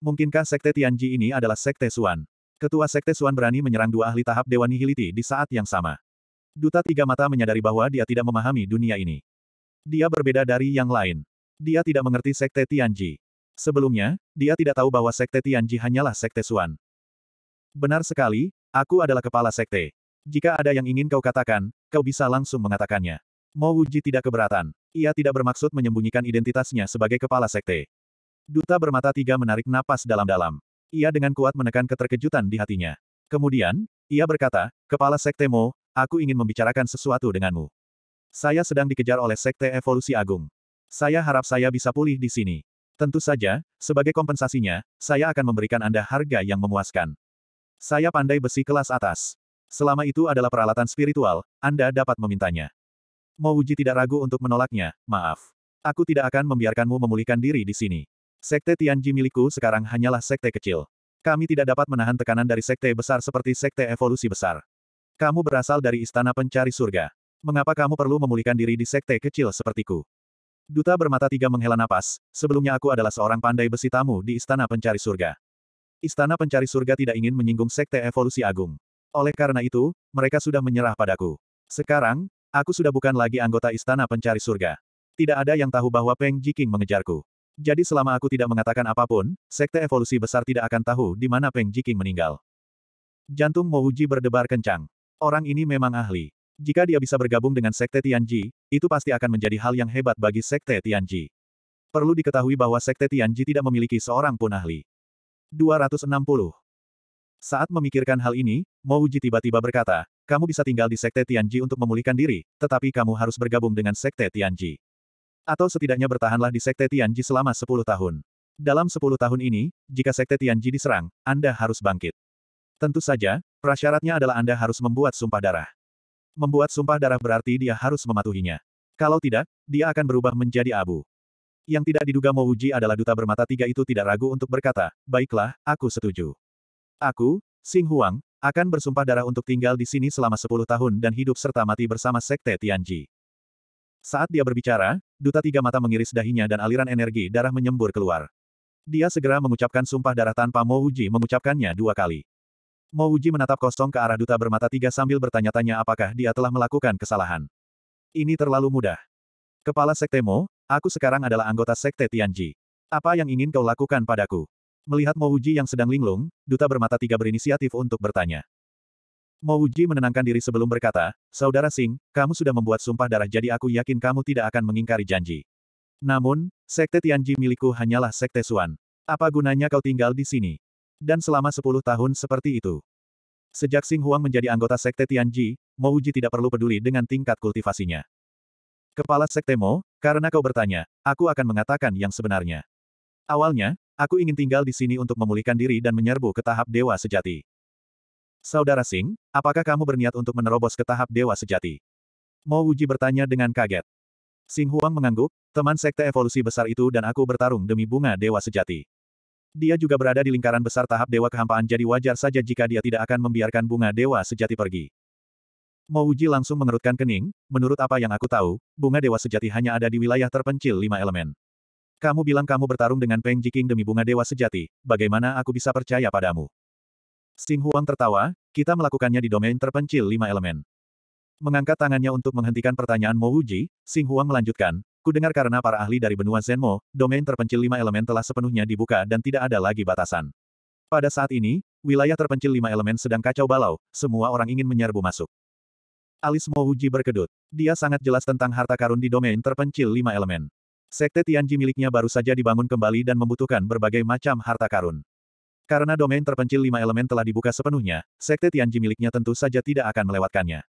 Mungkinkah sekte Tianji ini adalah sekte Suan? Ketua sekte Suan berani menyerang dua ahli tahap Dewa Nihiliti di saat yang sama. Duta Tiga Mata menyadari bahwa dia tidak memahami dunia ini. Dia berbeda dari yang lain. Dia tidak mengerti sekte Tianji. Sebelumnya, dia tidak tahu bahwa sekte Tianji hanyalah sekte Suan. Benar sekali, aku adalah kepala sekte. Jika ada yang ingin kau katakan, kau bisa langsung mengatakannya. Mo Wuji tidak keberatan. Ia tidak bermaksud menyembunyikan identitasnya sebagai kepala sekte. Duta bermata tiga menarik napas dalam-dalam. Ia dengan kuat menekan keterkejutan di hatinya. Kemudian, ia berkata, Kepala Sekte Mo, aku ingin membicarakan sesuatu denganmu. Saya sedang dikejar oleh Sekte Evolusi Agung. Saya harap saya bisa pulih di sini. Tentu saja, sebagai kompensasinya, saya akan memberikan Anda harga yang memuaskan. Saya pandai besi kelas atas. Selama itu adalah peralatan spiritual, Anda dapat memintanya. Mo Uji tidak ragu untuk menolaknya, maaf. Aku tidak akan membiarkanmu memulihkan diri di sini. Sekte Tianji milikku sekarang hanyalah sekte kecil. Kami tidak dapat menahan tekanan dari sekte besar seperti sekte evolusi besar. Kamu berasal dari istana pencari surga. Mengapa kamu perlu memulihkan diri di sekte kecil sepertiku? Duta bermata tiga menghela napas, sebelumnya aku adalah seorang pandai besi tamu di istana pencari surga. Istana pencari surga tidak ingin menyinggung sekte evolusi agung. Oleh karena itu, mereka sudah menyerah padaku. Sekarang, Aku sudah bukan lagi anggota istana pencari surga. Tidak ada yang tahu bahwa Peng Jiking mengejarku. Jadi selama aku tidak mengatakan apapun, sekte evolusi besar tidak akan tahu di mana Peng Jiking meninggal. Jantung Mo Mouji berdebar kencang. Orang ini memang ahli. Jika dia bisa bergabung dengan sekte Tianji, itu pasti akan menjadi hal yang hebat bagi sekte Tianji. Perlu diketahui bahwa sekte Tianji tidak memiliki seorang pun ahli. 260. Saat memikirkan hal ini, Mo Mouji tiba-tiba berkata, kamu bisa tinggal di Sekte Tianji untuk memulihkan diri, tetapi kamu harus bergabung dengan Sekte Tianji. Atau setidaknya bertahanlah di Sekte Tianji selama 10 tahun. Dalam 10 tahun ini, jika Sekte Tianji diserang, Anda harus bangkit. Tentu saja, prasyaratnya adalah Anda harus membuat sumpah darah. Membuat sumpah darah berarti dia harus mematuhinya. Kalau tidak, dia akan berubah menjadi abu. Yang tidak diduga uji adalah duta bermata tiga itu tidak ragu untuk berkata, baiklah, aku setuju. Aku, Sing Huang, akan bersumpah darah untuk tinggal di sini selama 10 tahun dan hidup serta mati bersama Sekte Tianji. Saat dia berbicara, duta tiga mata mengiris dahinya dan aliran energi darah menyembur keluar. Dia segera mengucapkan sumpah darah tanpa Mo Uji mengucapkannya dua kali. Mo Uji menatap kosong ke arah duta bermata tiga sambil bertanya-tanya apakah dia telah melakukan kesalahan. Ini terlalu mudah. Kepala Sekte Mo, aku sekarang adalah anggota Sekte Tianji. Apa yang ingin kau lakukan padaku? Melihat Mouji yang sedang linglung, duta bermata tiga berinisiatif untuk bertanya. Mouji menenangkan diri sebelum berkata, Saudara Sing, kamu sudah membuat sumpah darah jadi aku yakin kamu tidak akan mengingkari janji. Namun, sekte Tianji milikku hanyalah sekte Suan. Apa gunanya kau tinggal di sini? Dan selama sepuluh tahun seperti itu. Sejak Sing Huang menjadi anggota sekte Tianji, Mouji tidak perlu peduli dengan tingkat kultivasinya. Kepala Sekte Mo, karena kau bertanya, aku akan mengatakan yang sebenarnya. Awalnya, Aku ingin tinggal di sini untuk memulihkan diri dan menyerbu ke tahap dewa sejati. Saudara Sing, apakah kamu berniat untuk menerobos ke tahap dewa sejati? Mo Wuji bertanya dengan kaget. Sing Huang mengangguk, teman sekte evolusi besar itu dan aku bertarung demi bunga dewa sejati. Dia juga berada di lingkaran besar tahap dewa kehampaan jadi wajar saja jika dia tidak akan membiarkan bunga dewa sejati pergi. Mo Wuji langsung mengerutkan kening, menurut apa yang aku tahu, bunga dewa sejati hanya ada di wilayah terpencil lima elemen. Kamu bilang kamu bertarung dengan Peng Jiking demi bunga dewa sejati, bagaimana aku bisa percaya padamu? Xing Huang tertawa, kita melakukannya di domain terpencil lima elemen. Mengangkat tangannya untuk menghentikan pertanyaan Mo Wuji, Xing Huang melanjutkan, ku dengar karena para ahli dari benua Zenmo, domain terpencil lima elemen telah sepenuhnya dibuka dan tidak ada lagi batasan. Pada saat ini, wilayah terpencil lima elemen sedang kacau balau, semua orang ingin menyerbu masuk. Alis Mo Wuji berkedut. Dia sangat jelas tentang harta karun di domain terpencil lima elemen. Sekte Tianji miliknya baru saja dibangun kembali dan membutuhkan berbagai macam harta karun. Karena domain terpencil lima elemen telah dibuka sepenuhnya, sekte Tianji miliknya tentu saja tidak akan melewatkannya.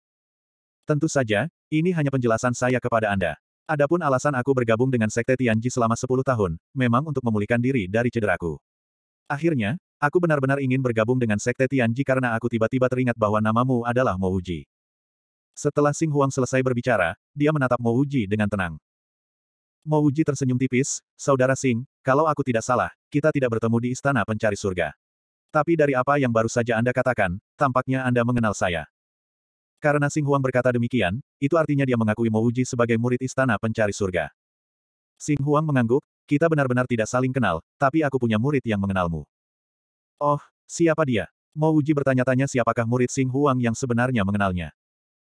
Tentu saja, ini hanya penjelasan saya kepada Anda. Adapun alasan aku bergabung dengan sekte Tianji selama 10 tahun, memang untuk memulihkan diri dari cederaku. Akhirnya, aku benar-benar ingin bergabung dengan sekte Tianji karena aku tiba-tiba teringat bahwa namamu adalah Mo Setelah Sing Huang selesai berbicara, dia menatap Mo dengan tenang. Mo Uji tersenyum tipis, Saudara Sing, kalau aku tidak salah, kita tidak bertemu di Istana Pencari Surga. Tapi dari apa yang baru saja Anda katakan, tampaknya Anda mengenal saya. Karena Sing Huang berkata demikian, itu artinya dia mengakui Mo Uji sebagai murid Istana Pencari Surga. Sing Huang mengangguk, kita benar-benar tidak saling kenal, tapi aku punya murid yang mengenalmu. Oh, siapa dia? Mo Uji bertanya-tanya siapakah murid Sing Huang yang sebenarnya mengenalnya.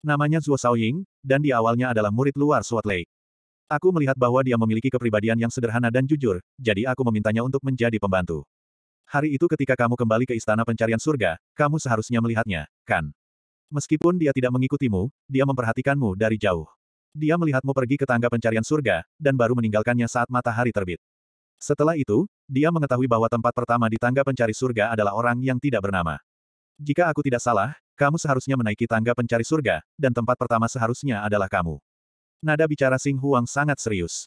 Namanya Zuo Shaoying, dan di awalnya adalah murid luar Suat Lake. Aku melihat bahwa dia memiliki kepribadian yang sederhana dan jujur, jadi aku memintanya untuk menjadi pembantu. Hari itu ketika kamu kembali ke istana pencarian surga, kamu seharusnya melihatnya, kan? Meskipun dia tidak mengikutimu, dia memperhatikanmu dari jauh. Dia melihatmu pergi ke tangga pencarian surga, dan baru meninggalkannya saat matahari terbit. Setelah itu, dia mengetahui bahwa tempat pertama di tangga pencari surga adalah orang yang tidak bernama. Jika aku tidak salah, kamu seharusnya menaiki tangga pencari surga, dan tempat pertama seharusnya adalah kamu. Nada bicara Sing Huang sangat serius.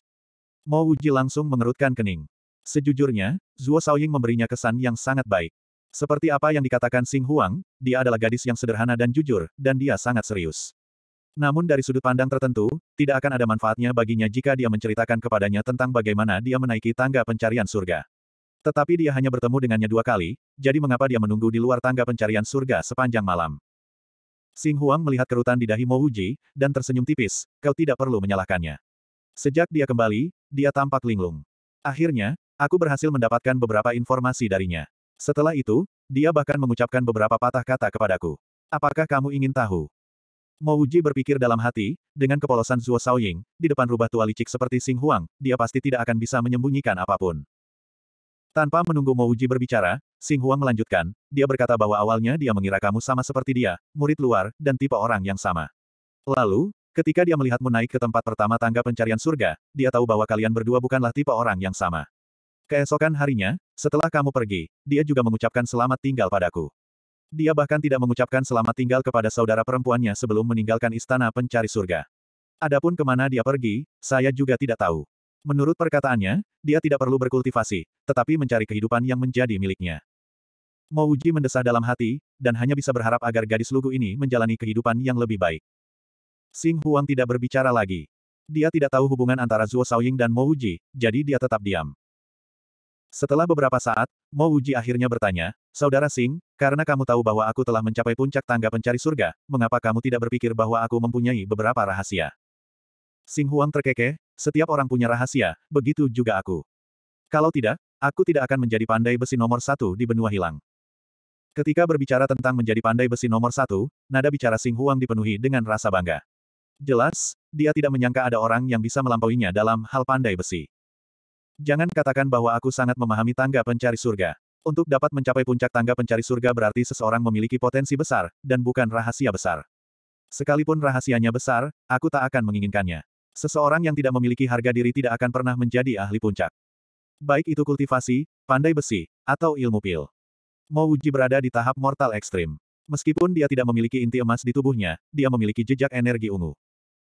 Mo Wuji langsung mengerutkan kening. Sejujurnya, Zuo Saoying memberinya kesan yang sangat baik. Seperti apa yang dikatakan Sing Huang, dia adalah gadis yang sederhana dan jujur, dan dia sangat serius. Namun dari sudut pandang tertentu, tidak akan ada manfaatnya baginya jika dia menceritakan kepadanya tentang bagaimana dia menaiki tangga pencarian surga. Tetapi dia hanya bertemu dengannya dua kali, jadi mengapa dia menunggu di luar tangga pencarian surga sepanjang malam? Sing Huang melihat kerutan di dahi Mo Wujie dan tersenyum tipis, kau tidak perlu menyalahkannya. Sejak dia kembali, dia tampak linglung. Akhirnya, aku berhasil mendapatkan beberapa informasi darinya. Setelah itu, dia bahkan mengucapkan beberapa patah kata kepadaku. Apakah kamu ingin tahu? Mo Wujie berpikir dalam hati, dengan kepolosan Zuo Saoying, di depan rubah tua licik seperti Sing Huang, dia pasti tidak akan bisa menyembunyikan apapun. Tanpa menunggu Uji berbicara, Sing Huang melanjutkan, dia berkata bahwa awalnya dia mengira kamu sama seperti dia, murid luar, dan tipe orang yang sama. Lalu, ketika dia melihatmu naik ke tempat pertama tangga pencarian surga, dia tahu bahwa kalian berdua bukanlah tipe orang yang sama. Keesokan harinya, setelah kamu pergi, dia juga mengucapkan selamat tinggal padaku. Dia bahkan tidak mengucapkan selamat tinggal kepada saudara perempuannya sebelum meninggalkan istana pencari surga. Adapun kemana dia pergi, saya juga tidak tahu. Menurut perkataannya, dia tidak perlu berkultivasi, tetapi mencari kehidupan yang menjadi miliknya. Mouji mendesah dalam hati, dan hanya bisa berharap agar gadis lugu ini menjalani kehidupan yang lebih baik. Sing Huang tidak berbicara lagi. Dia tidak tahu hubungan antara Zuo Shaoying dan Mouji, jadi dia tetap diam. Setelah beberapa saat, Mo akhirnya bertanya, Saudara Sing, karena kamu tahu bahwa aku telah mencapai puncak tangga pencari surga, mengapa kamu tidak berpikir bahwa aku mempunyai beberapa rahasia? Sing Huang terkekeh, setiap orang punya rahasia, begitu juga aku. Kalau tidak, aku tidak akan menjadi pandai besi nomor satu di benua hilang. Ketika berbicara tentang menjadi pandai besi nomor satu, nada bicara Sing Huang dipenuhi dengan rasa bangga. Jelas, dia tidak menyangka ada orang yang bisa melampauinya dalam hal pandai besi. Jangan katakan bahwa aku sangat memahami tangga pencari surga. Untuk dapat mencapai puncak tangga pencari surga berarti seseorang memiliki potensi besar, dan bukan rahasia besar. Sekalipun rahasianya besar, aku tak akan menginginkannya. Seseorang yang tidak memiliki harga diri tidak akan pernah menjadi ahli puncak. Baik itu kultivasi, pandai besi, atau ilmu pil. Uji berada di tahap mortal ekstrim. Meskipun dia tidak memiliki inti emas di tubuhnya, dia memiliki jejak energi ungu.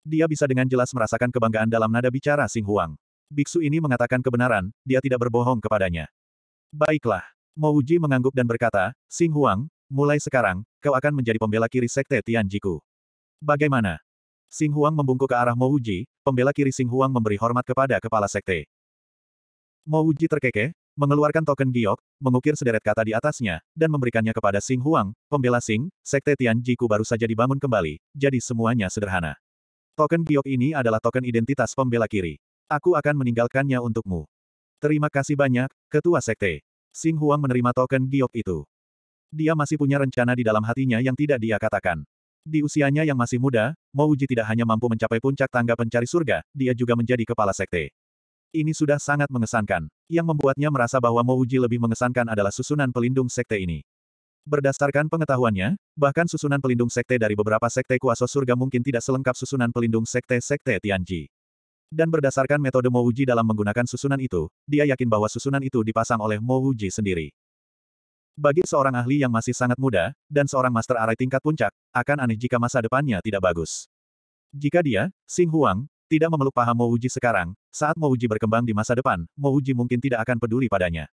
Dia bisa dengan jelas merasakan kebanggaan dalam nada bicara Sing Huang. Biksu ini mengatakan kebenaran, dia tidak berbohong kepadanya. Baiklah. Uji mengangguk dan berkata, Sing Huang, mulai sekarang, kau akan menjadi pembela kiri Sekte Tianjiku. Bagaimana? Sing Huang membungkuk ke arah Mo Uji, pembela kiri Sing Huang memberi hormat kepada kepala sekte. Mo Uji terkekeh, mengeluarkan token giok, mengukir sederet kata di atasnya, dan memberikannya kepada Sing Huang, pembela Sing, sekte Tian Jiku baru saja dibangun kembali, jadi semuanya sederhana. Token giok ini adalah token identitas pembela kiri. Aku akan meninggalkannya untukmu. Terima kasih banyak, Ketua Sekte. Sing Huang menerima token giok itu. Dia masih punya rencana di dalam hatinya yang tidak dia katakan. Di usianya yang masih muda, Mouji tidak hanya mampu mencapai puncak tangga pencari surga, dia juga menjadi kepala sekte. Ini sudah sangat mengesankan. Yang membuatnya merasa bahwa Mouji lebih mengesankan adalah susunan pelindung sekte ini. Berdasarkan pengetahuannya, bahkan susunan pelindung sekte dari beberapa sekte kuasa surga mungkin tidak selengkap susunan pelindung sekte-sekte Tianji. Dan berdasarkan metode Mouji dalam menggunakan susunan itu, dia yakin bahwa susunan itu dipasang oleh Mouji sendiri. Bagi seorang ahli yang masih sangat muda, dan seorang master arai tingkat puncak, akan aneh jika masa depannya tidak bagus. Jika dia, Sing Huang, tidak memeluk paham Mouji sekarang, saat Mouji berkembang di masa depan, Mouji mungkin tidak akan peduli padanya.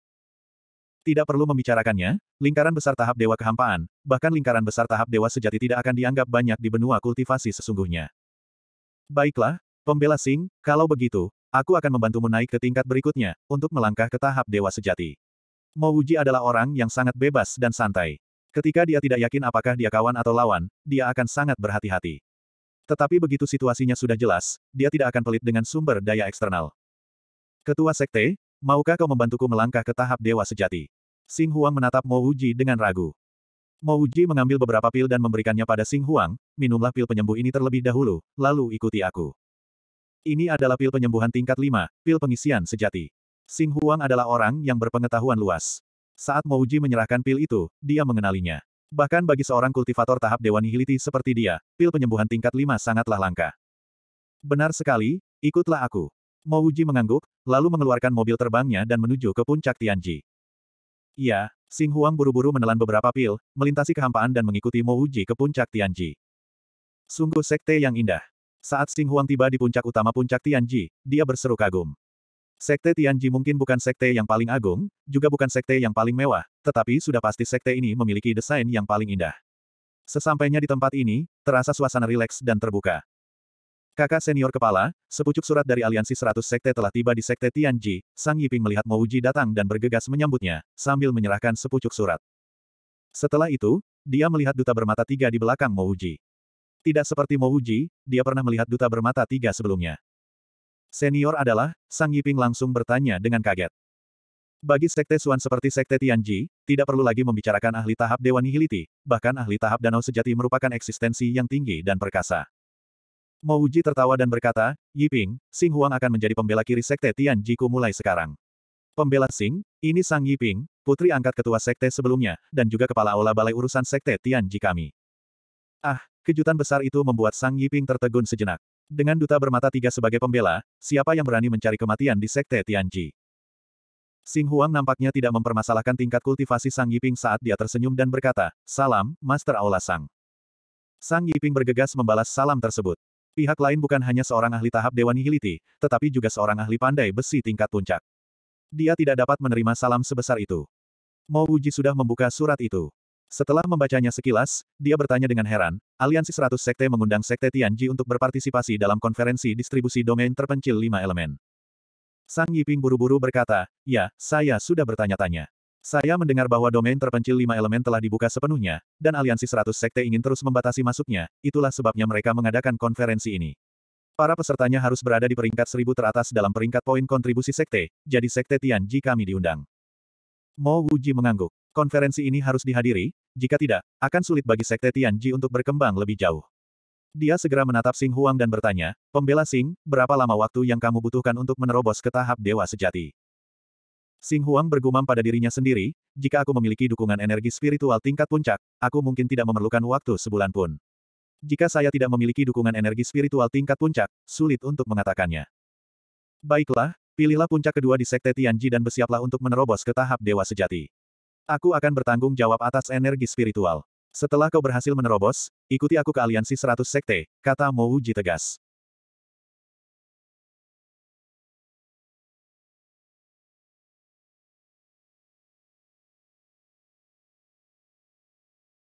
Tidak perlu membicarakannya, lingkaran besar tahap dewa kehampaan, bahkan lingkaran besar tahap dewa sejati tidak akan dianggap banyak di benua kultivasi sesungguhnya. Baiklah, pembela Sing, kalau begitu, aku akan membantumu naik ke tingkat berikutnya, untuk melangkah ke tahap dewa sejati. Mo Wuji adalah orang yang sangat bebas dan santai. Ketika dia tidak yakin apakah dia kawan atau lawan, dia akan sangat berhati-hati. Tetapi begitu situasinya sudah jelas, dia tidak akan pelit dengan sumber daya eksternal. Ketua Sekte, maukah kau membantuku melangkah ke tahap Dewa Sejati? Sing Huang menatap Mo Wuji dengan ragu. Mo Wuji mengambil beberapa pil dan memberikannya pada Sing Huang, minumlah pil penyembuh ini terlebih dahulu, lalu ikuti aku. Ini adalah pil penyembuhan tingkat 5, pil pengisian sejati. Sing Huang adalah orang yang berpengetahuan luas. Saat Uji menyerahkan pil itu, dia mengenalinya. Bahkan bagi seorang kultivator tahap Dewa Nihiliti seperti dia, pil penyembuhan tingkat 5 sangatlah langka. Benar sekali, ikutlah aku. Uji mengangguk, lalu mengeluarkan mobil terbangnya dan menuju ke puncak Tianji. Iya, Sing Huang buru-buru menelan beberapa pil, melintasi kehampaan dan mengikuti Uji ke puncak Tianji. Sungguh sekte yang indah. Saat Sing Huang tiba di puncak utama puncak Tianji, dia berseru kagum. Sekte Tianji mungkin bukan sekte yang paling agung, juga bukan sekte yang paling mewah, tetapi sudah pasti sekte ini memiliki desain yang paling indah. Sesampainya di tempat ini, terasa suasana rileks dan terbuka. Kakak senior kepala, sepucuk surat dari aliansi 100 sekte telah tiba di sekte Tianji, Sang Yiping melihat Mouji datang dan bergegas menyambutnya, sambil menyerahkan sepucuk surat. Setelah itu, dia melihat duta bermata tiga di belakang Mouji. Tidak seperti Mouji, dia pernah melihat duta bermata tiga sebelumnya. Senior adalah, Sang Yiping langsung bertanya dengan kaget. Bagi sekte Suan seperti sekte Tianji, tidak perlu lagi membicarakan ahli tahap Dewa Nihiliti, bahkan ahli tahap danau sejati merupakan eksistensi yang tinggi dan perkasa. Mo Uji tertawa dan berkata, Yiping, Sing Huang akan menjadi pembela kiri sekte Tianji ku mulai sekarang. Pembela Sing, ini Sang Yiping, putri angkat ketua sekte sebelumnya, dan juga kepala aula balai urusan sekte Tianji kami. Ah, kejutan besar itu membuat Sang Yiping tertegun sejenak. Dengan duta bermata tiga sebagai pembela, siapa yang berani mencari kematian di Sekte Tianji? Sing Huang nampaknya tidak mempermasalahkan tingkat kultivasi Sang Yiping saat dia tersenyum dan berkata, Salam, Master Aula Sang. Sang Yiping bergegas membalas salam tersebut. Pihak lain bukan hanya seorang ahli tahap Dewan Nihiliti, tetapi juga seorang ahli pandai besi tingkat puncak. Dia tidak dapat menerima salam sebesar itu. Mo Wuji sudah membuka surat itu. Setelah membacanya sekilas, dia bertanya dengan heran, aliansi 100 sekte mengundang sekte Tianji untuk berpartisipasi dalam konferensi distribusi domain terpencil lima elemen. Sang Yiping buru-buru berkata, ya, saya sudah bertanya-tanya. Saya mendengar bahwa domain terpencil lima elemen telah dibuka sepenuhnya, dan aliansi 100 sekte ingin terus membatasi masuknya, itulah sebabnya mereka mengadakan konferensi ini. Para pesertanya harus berada di peringkat seribu teratas dalam peringkat poin kontribusi sekte, jadi sekte Tianji kami diundang. Mo Wuji mengangguk. Konferensi ini harus dihadiri, jika tidak, akan sulit bagi Sekte Tianji untuk berkembang lebih jauh. Dia segera menatap Sing Huang dan bertanya, Pembela Sing, berapa lama waktu yang kamu butuhkan untuk menerobos ke tahap dewa sejati? Sing Huang bergumam pada dirinya sendiri, jika aku memiliki dukungan energi spiritual tingkat puncak, aku mungkin tidak memerlukan waktu sebulan pun. Jika saya tidak memiliki dukungan energi spiritual tingkat puncak, sulit untuk mengatakannya. Baiklah, pilihlah puncak kedua di Sekte Tianji dan bersiaplah untuk menerobos ke tahap dewa sejati. Aku akan bertanggung jawab atas energi spiritual. Setelah kau berhasil menerobos, ikuti aku ke aliansi 100 sekte, kata Mo tegas.